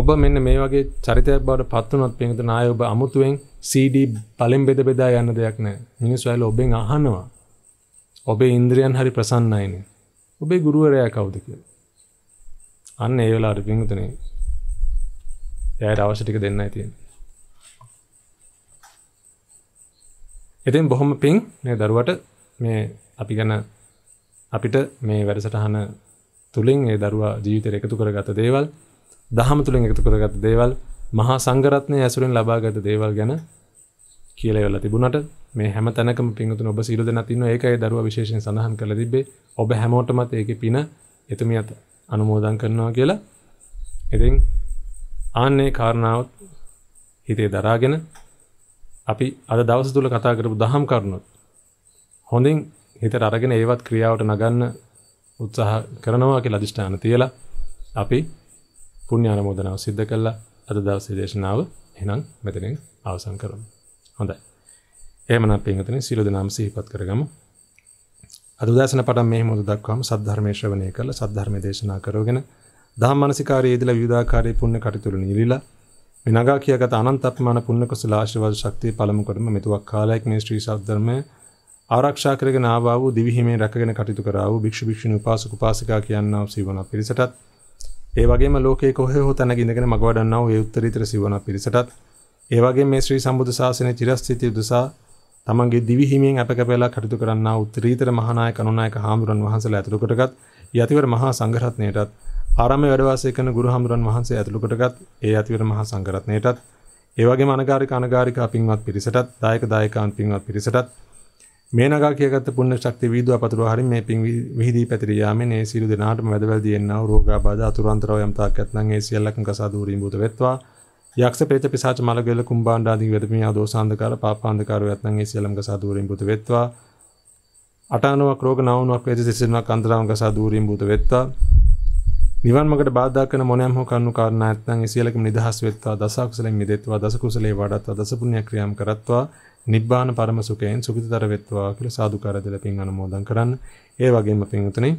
ඔබ මෙන්න මේ වගේ චරිතයක් බවට පත්වනොත් පිංහත නාය ඔබ අමුතුවෙන් CD පලෙන් බෙද බෙදා යන්න දෙයක් නෑ මිනිස් වයිල ඔබෙන් අහනවා ඔබේ ඉන්ද්‍රියන් හරි ප්‍රසන්නයින ඔබේ ගුරුවරයා කවුද කියලා අන්න ඒ වෙලාවට පිංහතනේ එයාට අවශ්‍ය ටික දෙන්නයි තියෙන්නේ ඉතින් බොහොම පිං මේ දරුවට මේ අපි ගැන අපිට මේ වැඩසටහන තුළින් ඒ දරුවා ජීවිතය එකතු කරගත දේවල් දහම තුළින් එකතු කරගත දේවල් මහා සංගරත්නය ඇසුරෙන් ලබාගත දේවල් ගැන කියලවෙල තිබුණට මේ හැම තැනක පින්තු ඔබ සිරු දෙන තින්න ඒකයි දරුව විශේෂෙන් සඳහන් කළ තිබේ ඔබ හැමෝටමත් ඒක පින එතුමි අත අනුමෝදන් කරනවා කියලා ඉතින් ආන්නේ කාරණාවත් හිතේ දරාගෙන අපි අද දවස තුළ කතා කරපු දහම් කරුණුත් හොඳින් හිතට අරගෙන ඒවත් ක්‍රියාවට නගන්න උත්සාහ කරනවා කියලා අදිෂ්ඨාන තියලා අපි පුණ්‍ය ආරමෝදනාව සිද්ධ කළා අද දවසේ දේශනාව එහෙනම් මෙතනින් අවසන් කරමු. හොඳයි. එහෙමනම් පින්වතුනි සීල දනම් සිහිපත් කරගමු. අද උදෑසන පටන් මේ මොහොත දක්වාම සද්ධර්මයේ ශ්‍රවණය කරලා සද්ධර්මයේ දේශනා කරවගෙන දහම් මානසිකාරයේදීලා විවිධාකාරයේ පුණ්‍ය කටයුතු වල නිලිලා මේ නගා කියාගත අනන්ත අප්‍රමාණ පුණ්‍ය කුසල ආශිර්වාද ශක්තිය පළමු කොටම මෙතුවක් කාලයක් මේ ශ්‍රී සද්ධර්මය ආරක්ෂා කරගෙන ආවා වූ දිවි හිමෙන් රැකගෙන කටයුතු කරා වූ භික්ෂු භික්ෂුණී උපාසක උපාසිකා කියනා වූ සිවණ පිරිසටත් ඒ වගේම ලෝකයේ කොහේ හෝ තැනක ඉඳගෙන මග වඩන්නා වූ ඒ උත්තරීතර සිවණ පිරිසටත් ඒ වගේම මේ ශ්‍රී සම්බුද්ධ ශාසනයේ චිරස්ථිතිය උදෙසා තමන්ගේ දිවි හිමියෙන් අප කැපලා කටයුතු කරන්නා උත්තරීතර මහානායක අනුනායක හාමුදුරන් වහන්සේලා ඇතුළු කොටගත් යතිවර මහා සංඝරත්නයටත් ආරාමයේ වැඩ වාසය කරන ගුරු හමුදුරන් වහන්සේ ඇතුළු කොටගත් ඒ අතිවර මහා සංඝරත්නයටත් ඒ වගේම අනගාരിക අනගාരിക පින්වත් පිරිසටත් දායක දායකයන් පින්වත් පිරිසටත් මේ නගා කියගත්ත පුණ්‍ය ශක්තිය වීදුව පතුරවා හරින් මේ පින් විහිදී පැතිරී යාමෙන් ඒ සියලු දෙනාටම වැදවැල් දියෙන්නා වූ රෝගාබාධ අතුරුන්තරව යම් තාක් ඇත්නම් ඒ සියල්ලක්ම කසා දූරීන් භූත වෙත්වා යක්ෂ ප්‍රේත පිසාච මලගෙල කුම්බාණ්ඩ ආදී වෙදමිය ආදෝසාන්ධකාර පාපාන්ධකාරෝ යත්නම් ඒ සියල්ලම කසා දූරීන් භූත වෙත්වා අටානුවක් රෝග නවුනුවක් වේද සිසිලුණක් අන්තරාවක සාදූරින් භූත වෙත්වා නිවන් මගට බාධා කරන මොනෑම හෝ කරුණු කාරණා නැත්නම් ඒ සියලකම නිදහස් වෙත්වා දස කුසලෙන් මිදෙත්වා දස කුසලේ වඩත්වා දස පුණ්‍ය ක්‍රියාම් කරත්වා නිබ්බාන පරම සුඛයෙන් සුඛිතතර වෙත්වා කියලා සාදුකාර දෙල පින් අනුමෝදන් කරන්න. ඒ වගේම පින්තුනේ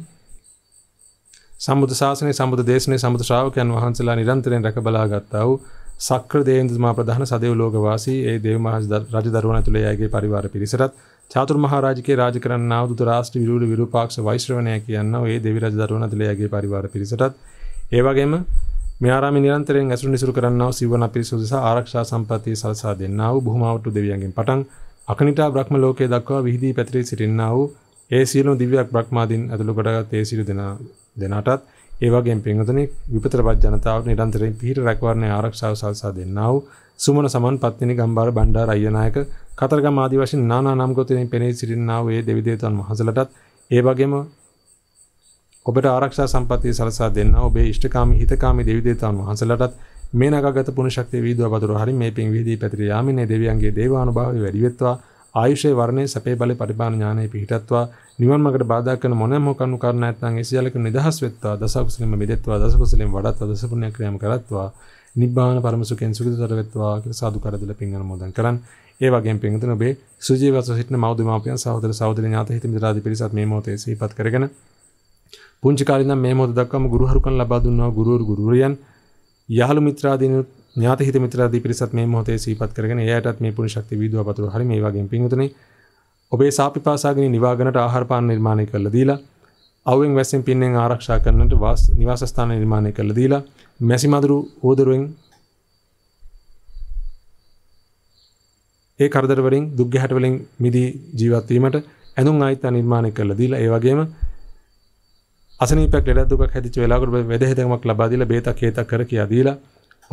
සම්බුද්ධ ශාසනයේ සම්බුද්ධ දේශනයේ සම්බුද්ධ ශ්‍රාවකයන් වහන්සේලා නිරන්තරයෙන් රැක බලා ගත්තා වූ සක්‍ර දේන්ද්‍රමා ප්‍රධාන සදේව ලෝක වාසී ඒ දේව මහා රජදරුවන් ඇතුළේ යගේ පරිවාර පිරිසටත් චාතුර්මහරජකේ රාජ කරන්නා වූ දුරාෂ්ට්‍ර විරූල විරූපාක්ෂ වෛශ්‍රවණය කියනවා ඒ දෙවි රජ දරුවන් ඇතුළේ යගේ පරිවාර පිරිසටත් ඒ වගේම මේ ආරාමේ නිරන්තරයෙන් ඇසුරු නිසුරු කරන්නා වූ සිවණ පිරිස උදෙසා ආරක්ෂා සම්පත්තිය සලසා දෙන්නා වූ බොහොමවට්ටු දෙවියන්ගෙන් පටන් අකනිටා බ්‍රහ්ම ලෝකයේ දක්වා විහිදී පැතිරී සිටින්නා වූ ඒ සියලුම දිව්‍යයක් බ්‍රහ්මාදීන් ඇතුළු කොටගත් ඒ සියලු දෙනා දෙනාටත් ඒ වගේම පින්වතුනි විපතට පත් ජනතාවට නිරන්තරයෙන් පිහිට රැකවරණය ආරක්ෂාව සලසා දෙන්නා වූ සුමන සමන් පත්තිනි ගම්බාර බණ්ඩාර අයනායක කතරගම ආදි වශයෙන් නානා නාමගතයෙන් පෙනී සිටිනා වූ ඒ දෙවිදේවතාවුන් වහන්සේලටත් ඒ වගේම ඔබට ආරක්ෂා සම්පත්තිය සලසා දෙන්න ඔබේ ඉෂ්ඨකාමී හිතකාමී දෙවිදේවතාවුන් වහන්සේලටත් මේ නගාගත පුණ ශක්තිය වීදුව වදුර හරි මේ පින් වීදී පැතිර යාමිනේ දෙවියන්ගේ දේවානුභාවය වැඩි වෙත්වා ආයුෂයේ වර්ණයේ සපේ බලේ පරිපාලන ඥානයේ පිහිටත්වා නිවන් මාර්ගට බාධා කරන මොනම කණු කර නැත්නම් ඒ සියල්ලක නිදහස් වෙත්වා දසකුසලෙම මිදෙත්වා දසකුසලෙම වඩත්වා දසපුණ්‍ය ක්‍රියාම් කරත්වා නිබ්බාන පරම සුඛෙන් සුඛිතතර වෙත්වා කියලා සාදු කරදල පින් අනුමෝදන් කරන්. ඒ වගේම පින්තුන ඔබේ සුජීවත්ව සිටින මව්දෙමාපියන් සහෝදර සහෝදරි ඥාත හිත මිත්‍රාදී පිරිසත් මේ මොහොතේ සිහිපත් කරගෙන පුංචි කාලේ ඉඳන් මේ මොහොත දක්වාම ගුරුහරුකම් ලබා දුන්නා ගුරුවරු ගුරුවරියන් යහළු මිත්‍රාදීනුත් ඥාත හිත මිත්‍රාදී පිරිසත් මේ මොහොතේ සිහිපත් කරගෙන එයාටත් මේ පුණ්‍ය ශක්ති වීදුව වතුර හරි මේ වගේම පින්තුනේ ඔබේ සාපිපාසාගෙන නිවාගනට ආහාර පාන නිර්මාණය කරලා දීලා අවුෙන් වැස්සෙන් පින්නෙන් ආරක්ෂා කරන්නට නිවාස ස්ථාන නිර්මාණය කරලා දීලා මැසිමදුරු හෝදරුවෙන් ඒ කරදර වලින් දුක් ගැහැට වලින් මිදී ජීවත් වීමට ඇඳුම් ආයතන නිර්මාණය කරලා දීලා ඒ වගේම අසනීපයක් ලෙඩ දුකක් හැදිච්ච වෙලාවකට වෙදහෙතකමක් ලබා දීලා බේතක් හේතක් කර කියා දීලා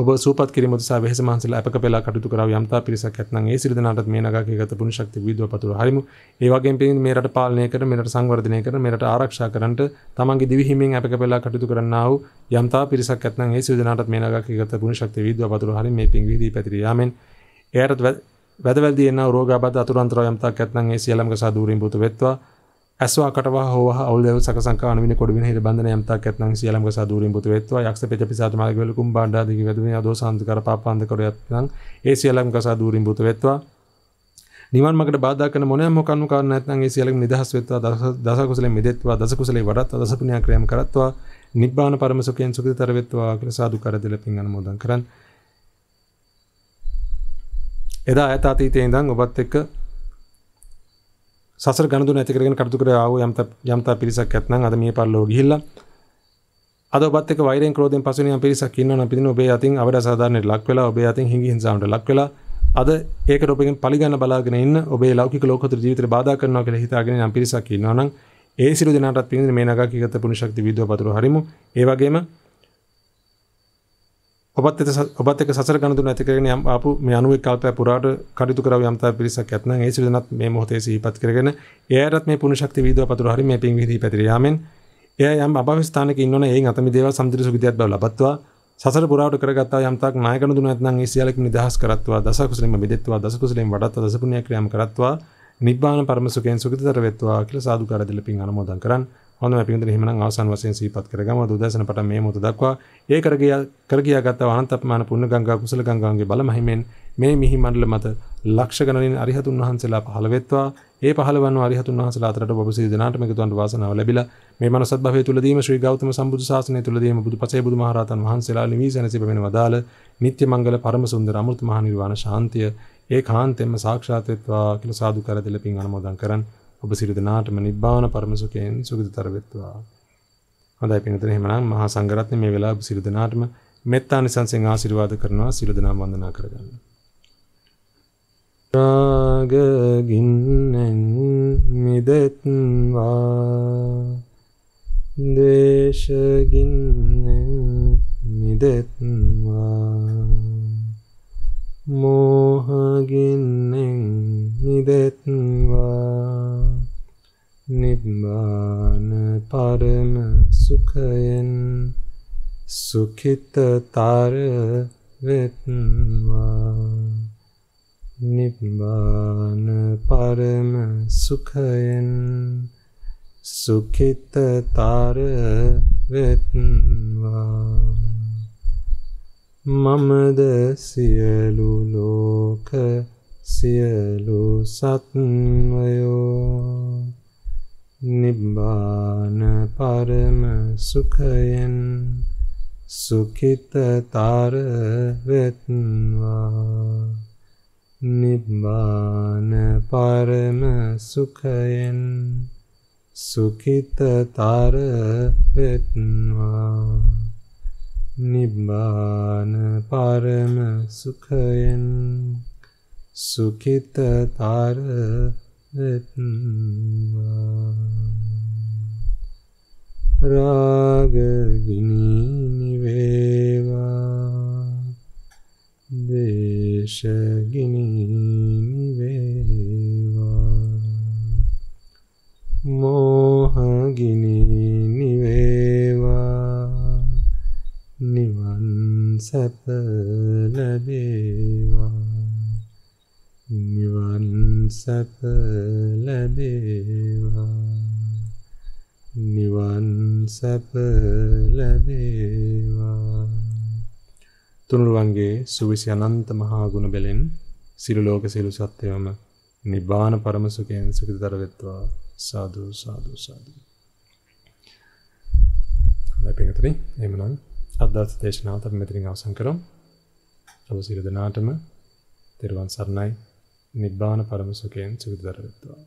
ඔබ සූපත් කිරීමට සහ වෙහෙස මහන්සිලා අපක පෙළා කටයුතු කරව යම්තා පිරිසක් ඇත්නම් ඒ සියලු දෙනාටත් මේ නගකේ ගත පුණ්‍ය ශක්තිය විදුව පතුර හරිමු. ඒ වගේම පින් මේ රට පාලනය කර මේ රට සංවර්ධනය කර මේ රට ආරක්ෂා කරන්නට තමන්ගේ දිවි හිමින් අපක පෙළා කටයුතු කරන්නා වූ යම්තා පිරිසක් ඇත්නම් ඒ සියලු දෙනාටත් මේ නගකේ ගත පුණ්‍ය ශක්තිය විදුව පතුර හරින් මේ පින් විදී පැතිර යාමෙන් එයරත් වැදවැල්දී එන රෝගාබාධ අතුරු අන්තරයන්තා කැත්නම් ඒ සියලමක සාදූරින් බුත වෙත්වා ඇස්වාකට හෝ අවල සක න කොට බඳ යමතක් ඇත්න සියලම සදුරින් පුතු වෙත්වා යක්ෂ පෙච පිසාත මගලකුම් බාඩාදි වැදම දෝසන්ත කර පාන්ද කර ඇත්නම් ඒ සියලම් කසා දුරින් පුතු වෙත්වා නිවන් මගට බාධාකන මොනෑම කන්නු කාරණ නැත්නම් ඒ සියලුම නිදහස් වෙත්වා දස කුසලෙ මිදෙත්වා දස කුසලෙ වඩත් දස පුණ්‍ය ක්‍රියාම් කරත්වා නිබ්බාන පරම සුඛයෙන් සුඛිතතර වෙත්වා කියලා සාදු කර දෙල පින් අනුමෝදන් කරන් එදා ඈත අතීතයේ ඉඳන් ඔබත් එක්ක සසර ගණදු නැතිකරගෙන කටතුකර ආව යම්ත යම්තා පිරිසක් ඇත්නම් අද මේ පරලෝ ගිහිල්ලා අද ඔබත් එක්ක වෛරයෙන් ක්‍රෝධයෙන් පසුවෙන යම් පිරිසක් ඉන්නවා නම් පිටින් ඔබේ අතින් අවඩ සාධාරණයට ලක් වෙලා ඔබේ අතින් හිඟි හිංසාවට ලක් වෙලා අද ඒකට ඔබගෙන් පරිගන්න බලාගෙන ඉන්න ඔබේ ලෞකික ලෝකතර ජීවිතේ බාධා කරනවා කියලා හිතාගෙන යම් පිරිසක් ඉන්නවා නම් ඒ සිරු දෙනාටත් පින් මේ නගා කීකත පුණ්‍ය ශක්ති විද්‍යාව පතුරු හරිමු ඒ වගේම ඔබත් එත ඔබත් එක සසර ගණදුන ඇති කරගෙන යම් ආපු මේ 90 කල්පය පුරාට කටයුතු කරව යම් තා පිරිසක් ඇතනම් ඒ සිරිදනත් මේ මොහොතේ සිහිපත් කරගෙන එයාටත් මේ පුණ්‍ය ශක්ති වීදව පතුරු හරි මේ පින් විහිදී පැතිර යාමෙන් එයා යම් අභව ස්ථානක ඉන්නවනේ එයින් අතමි දේවල් සම්දිර සුගතියක් බව ලබත්වා සසර පුරාට කරගත්තා යම් තාක් නායකන දුන ඇතනම් ඒ සියලකම නිදහස් කරත්වා දස කුසලෙම බෙදෙත්වා දස කුසලෙම වඩත්වා දස පුණ්‍ය ක්‍රියාම් කරත්වා නිබ්බාන පරම සුඛයෙන් සුගතිතර වෙත්වා කියලා සාදුකාර දෙල පින් අනුමෝදන් කරන්නේ හොඳම පින්දන හිමනම් අවසන් වශයෙන් සිහිපත් කරගමු දුදසන පට මේ මොහොත දක්වා ඒ කරගිය කරගියා ගත අනන්ත අපමාන පුණ්‍ය ගංගා කුසල ගංගාන්ගේ බල මහිමෙන් මේ මිහි මණ්ඩල මත ලක්ෂ ගණනින් අරිහතුන් වහන්සේලා පහළ වෙත්වා ඒ පහළ වන්නු අරිහතුන් වහන්සේලා අතරට ඔබ සිය දනාට මේකතුන්ට වාසනාව ලැබිලා මේ මනසත් භවයේ තුලදීම ශ්‍රී ගෞතම සම්බුදු ශාසනය තුලදීම බුදු පසේ බුදු මහරහතන් වහන්සේලා නිවී සැනසී පැමිණ වදාළ නිත්‍ය මංගල පරම සුන්දර අමෘත මහ නිර්වාණ ශාන්තිය ඒකාන්තයෙන්ම සාක්ෂාත් වෙත්වා කියලා සාදු කර දෙල පින් අනුමෝදන් කරන්නේ ඔබ සිරිදනාටම නිබ්බාන පරමසුකයෙන් සුගති තරවෙත්වා. හොඳයි පිනතන එහෙමනම් මහා සංඝරත්නය මේ වෙලාව ඔබ සිරිදනාටම මෙත්තා නිසංසෙන් ආශිර්වාද කරනවා සිරිදනා වන්දනා කරගන්න. රාගගින්නෙන් මිදෙත්වා දේශගින්නෙන් මිදෙත්වා මෝහගින්නෙන් මිදෙත්වා නිබ්බාන පරම සුඛයෙන් සුඛිතතර වෙත්වා නිබ්බාන පරම සුඛයෙන් සුඛිතතර වෙත්වා මමද සියලු ලෝක සියලු සත්වයෝ නිබ්බාන පරම සුඛයෙන් සුඛිතතර වෙත්වා නිබ්බාන පරම සුඛයෙන් සුඛිතතර වෙත්වා නිබ්බාන පරම සුඛයෙන් සුඛිතතර වෙත්වා රාග ගිනි නිවේවා දේශ ගිනි නිවේවා මෝහ ගිනි නිවේවා නිවන් සැප ලැබේවා නිවන් සැප ලැබේවා නිවන් සැප ලැබේවා තුනුරුවන්ගේ සුවිසි අනන්ත මහා ගුණ බැලෙන් සිළු ලෝක සිළු සත්‍යවම නිබ්බාන පරම සුඛයෙන් සුඛිතතර වෙත්වා සාදු සාදු සාදු. අපි පිටුතුනේ එhmenan අදදාස් දේශනාවත් අපි මෙතනින් අවසන් කරමු. ඔබ සියලු දෙනාටම තෙරුවන් සරණයි. නිබ්බාන පරම සුඛයෙන් සුඛ දරවත්වා.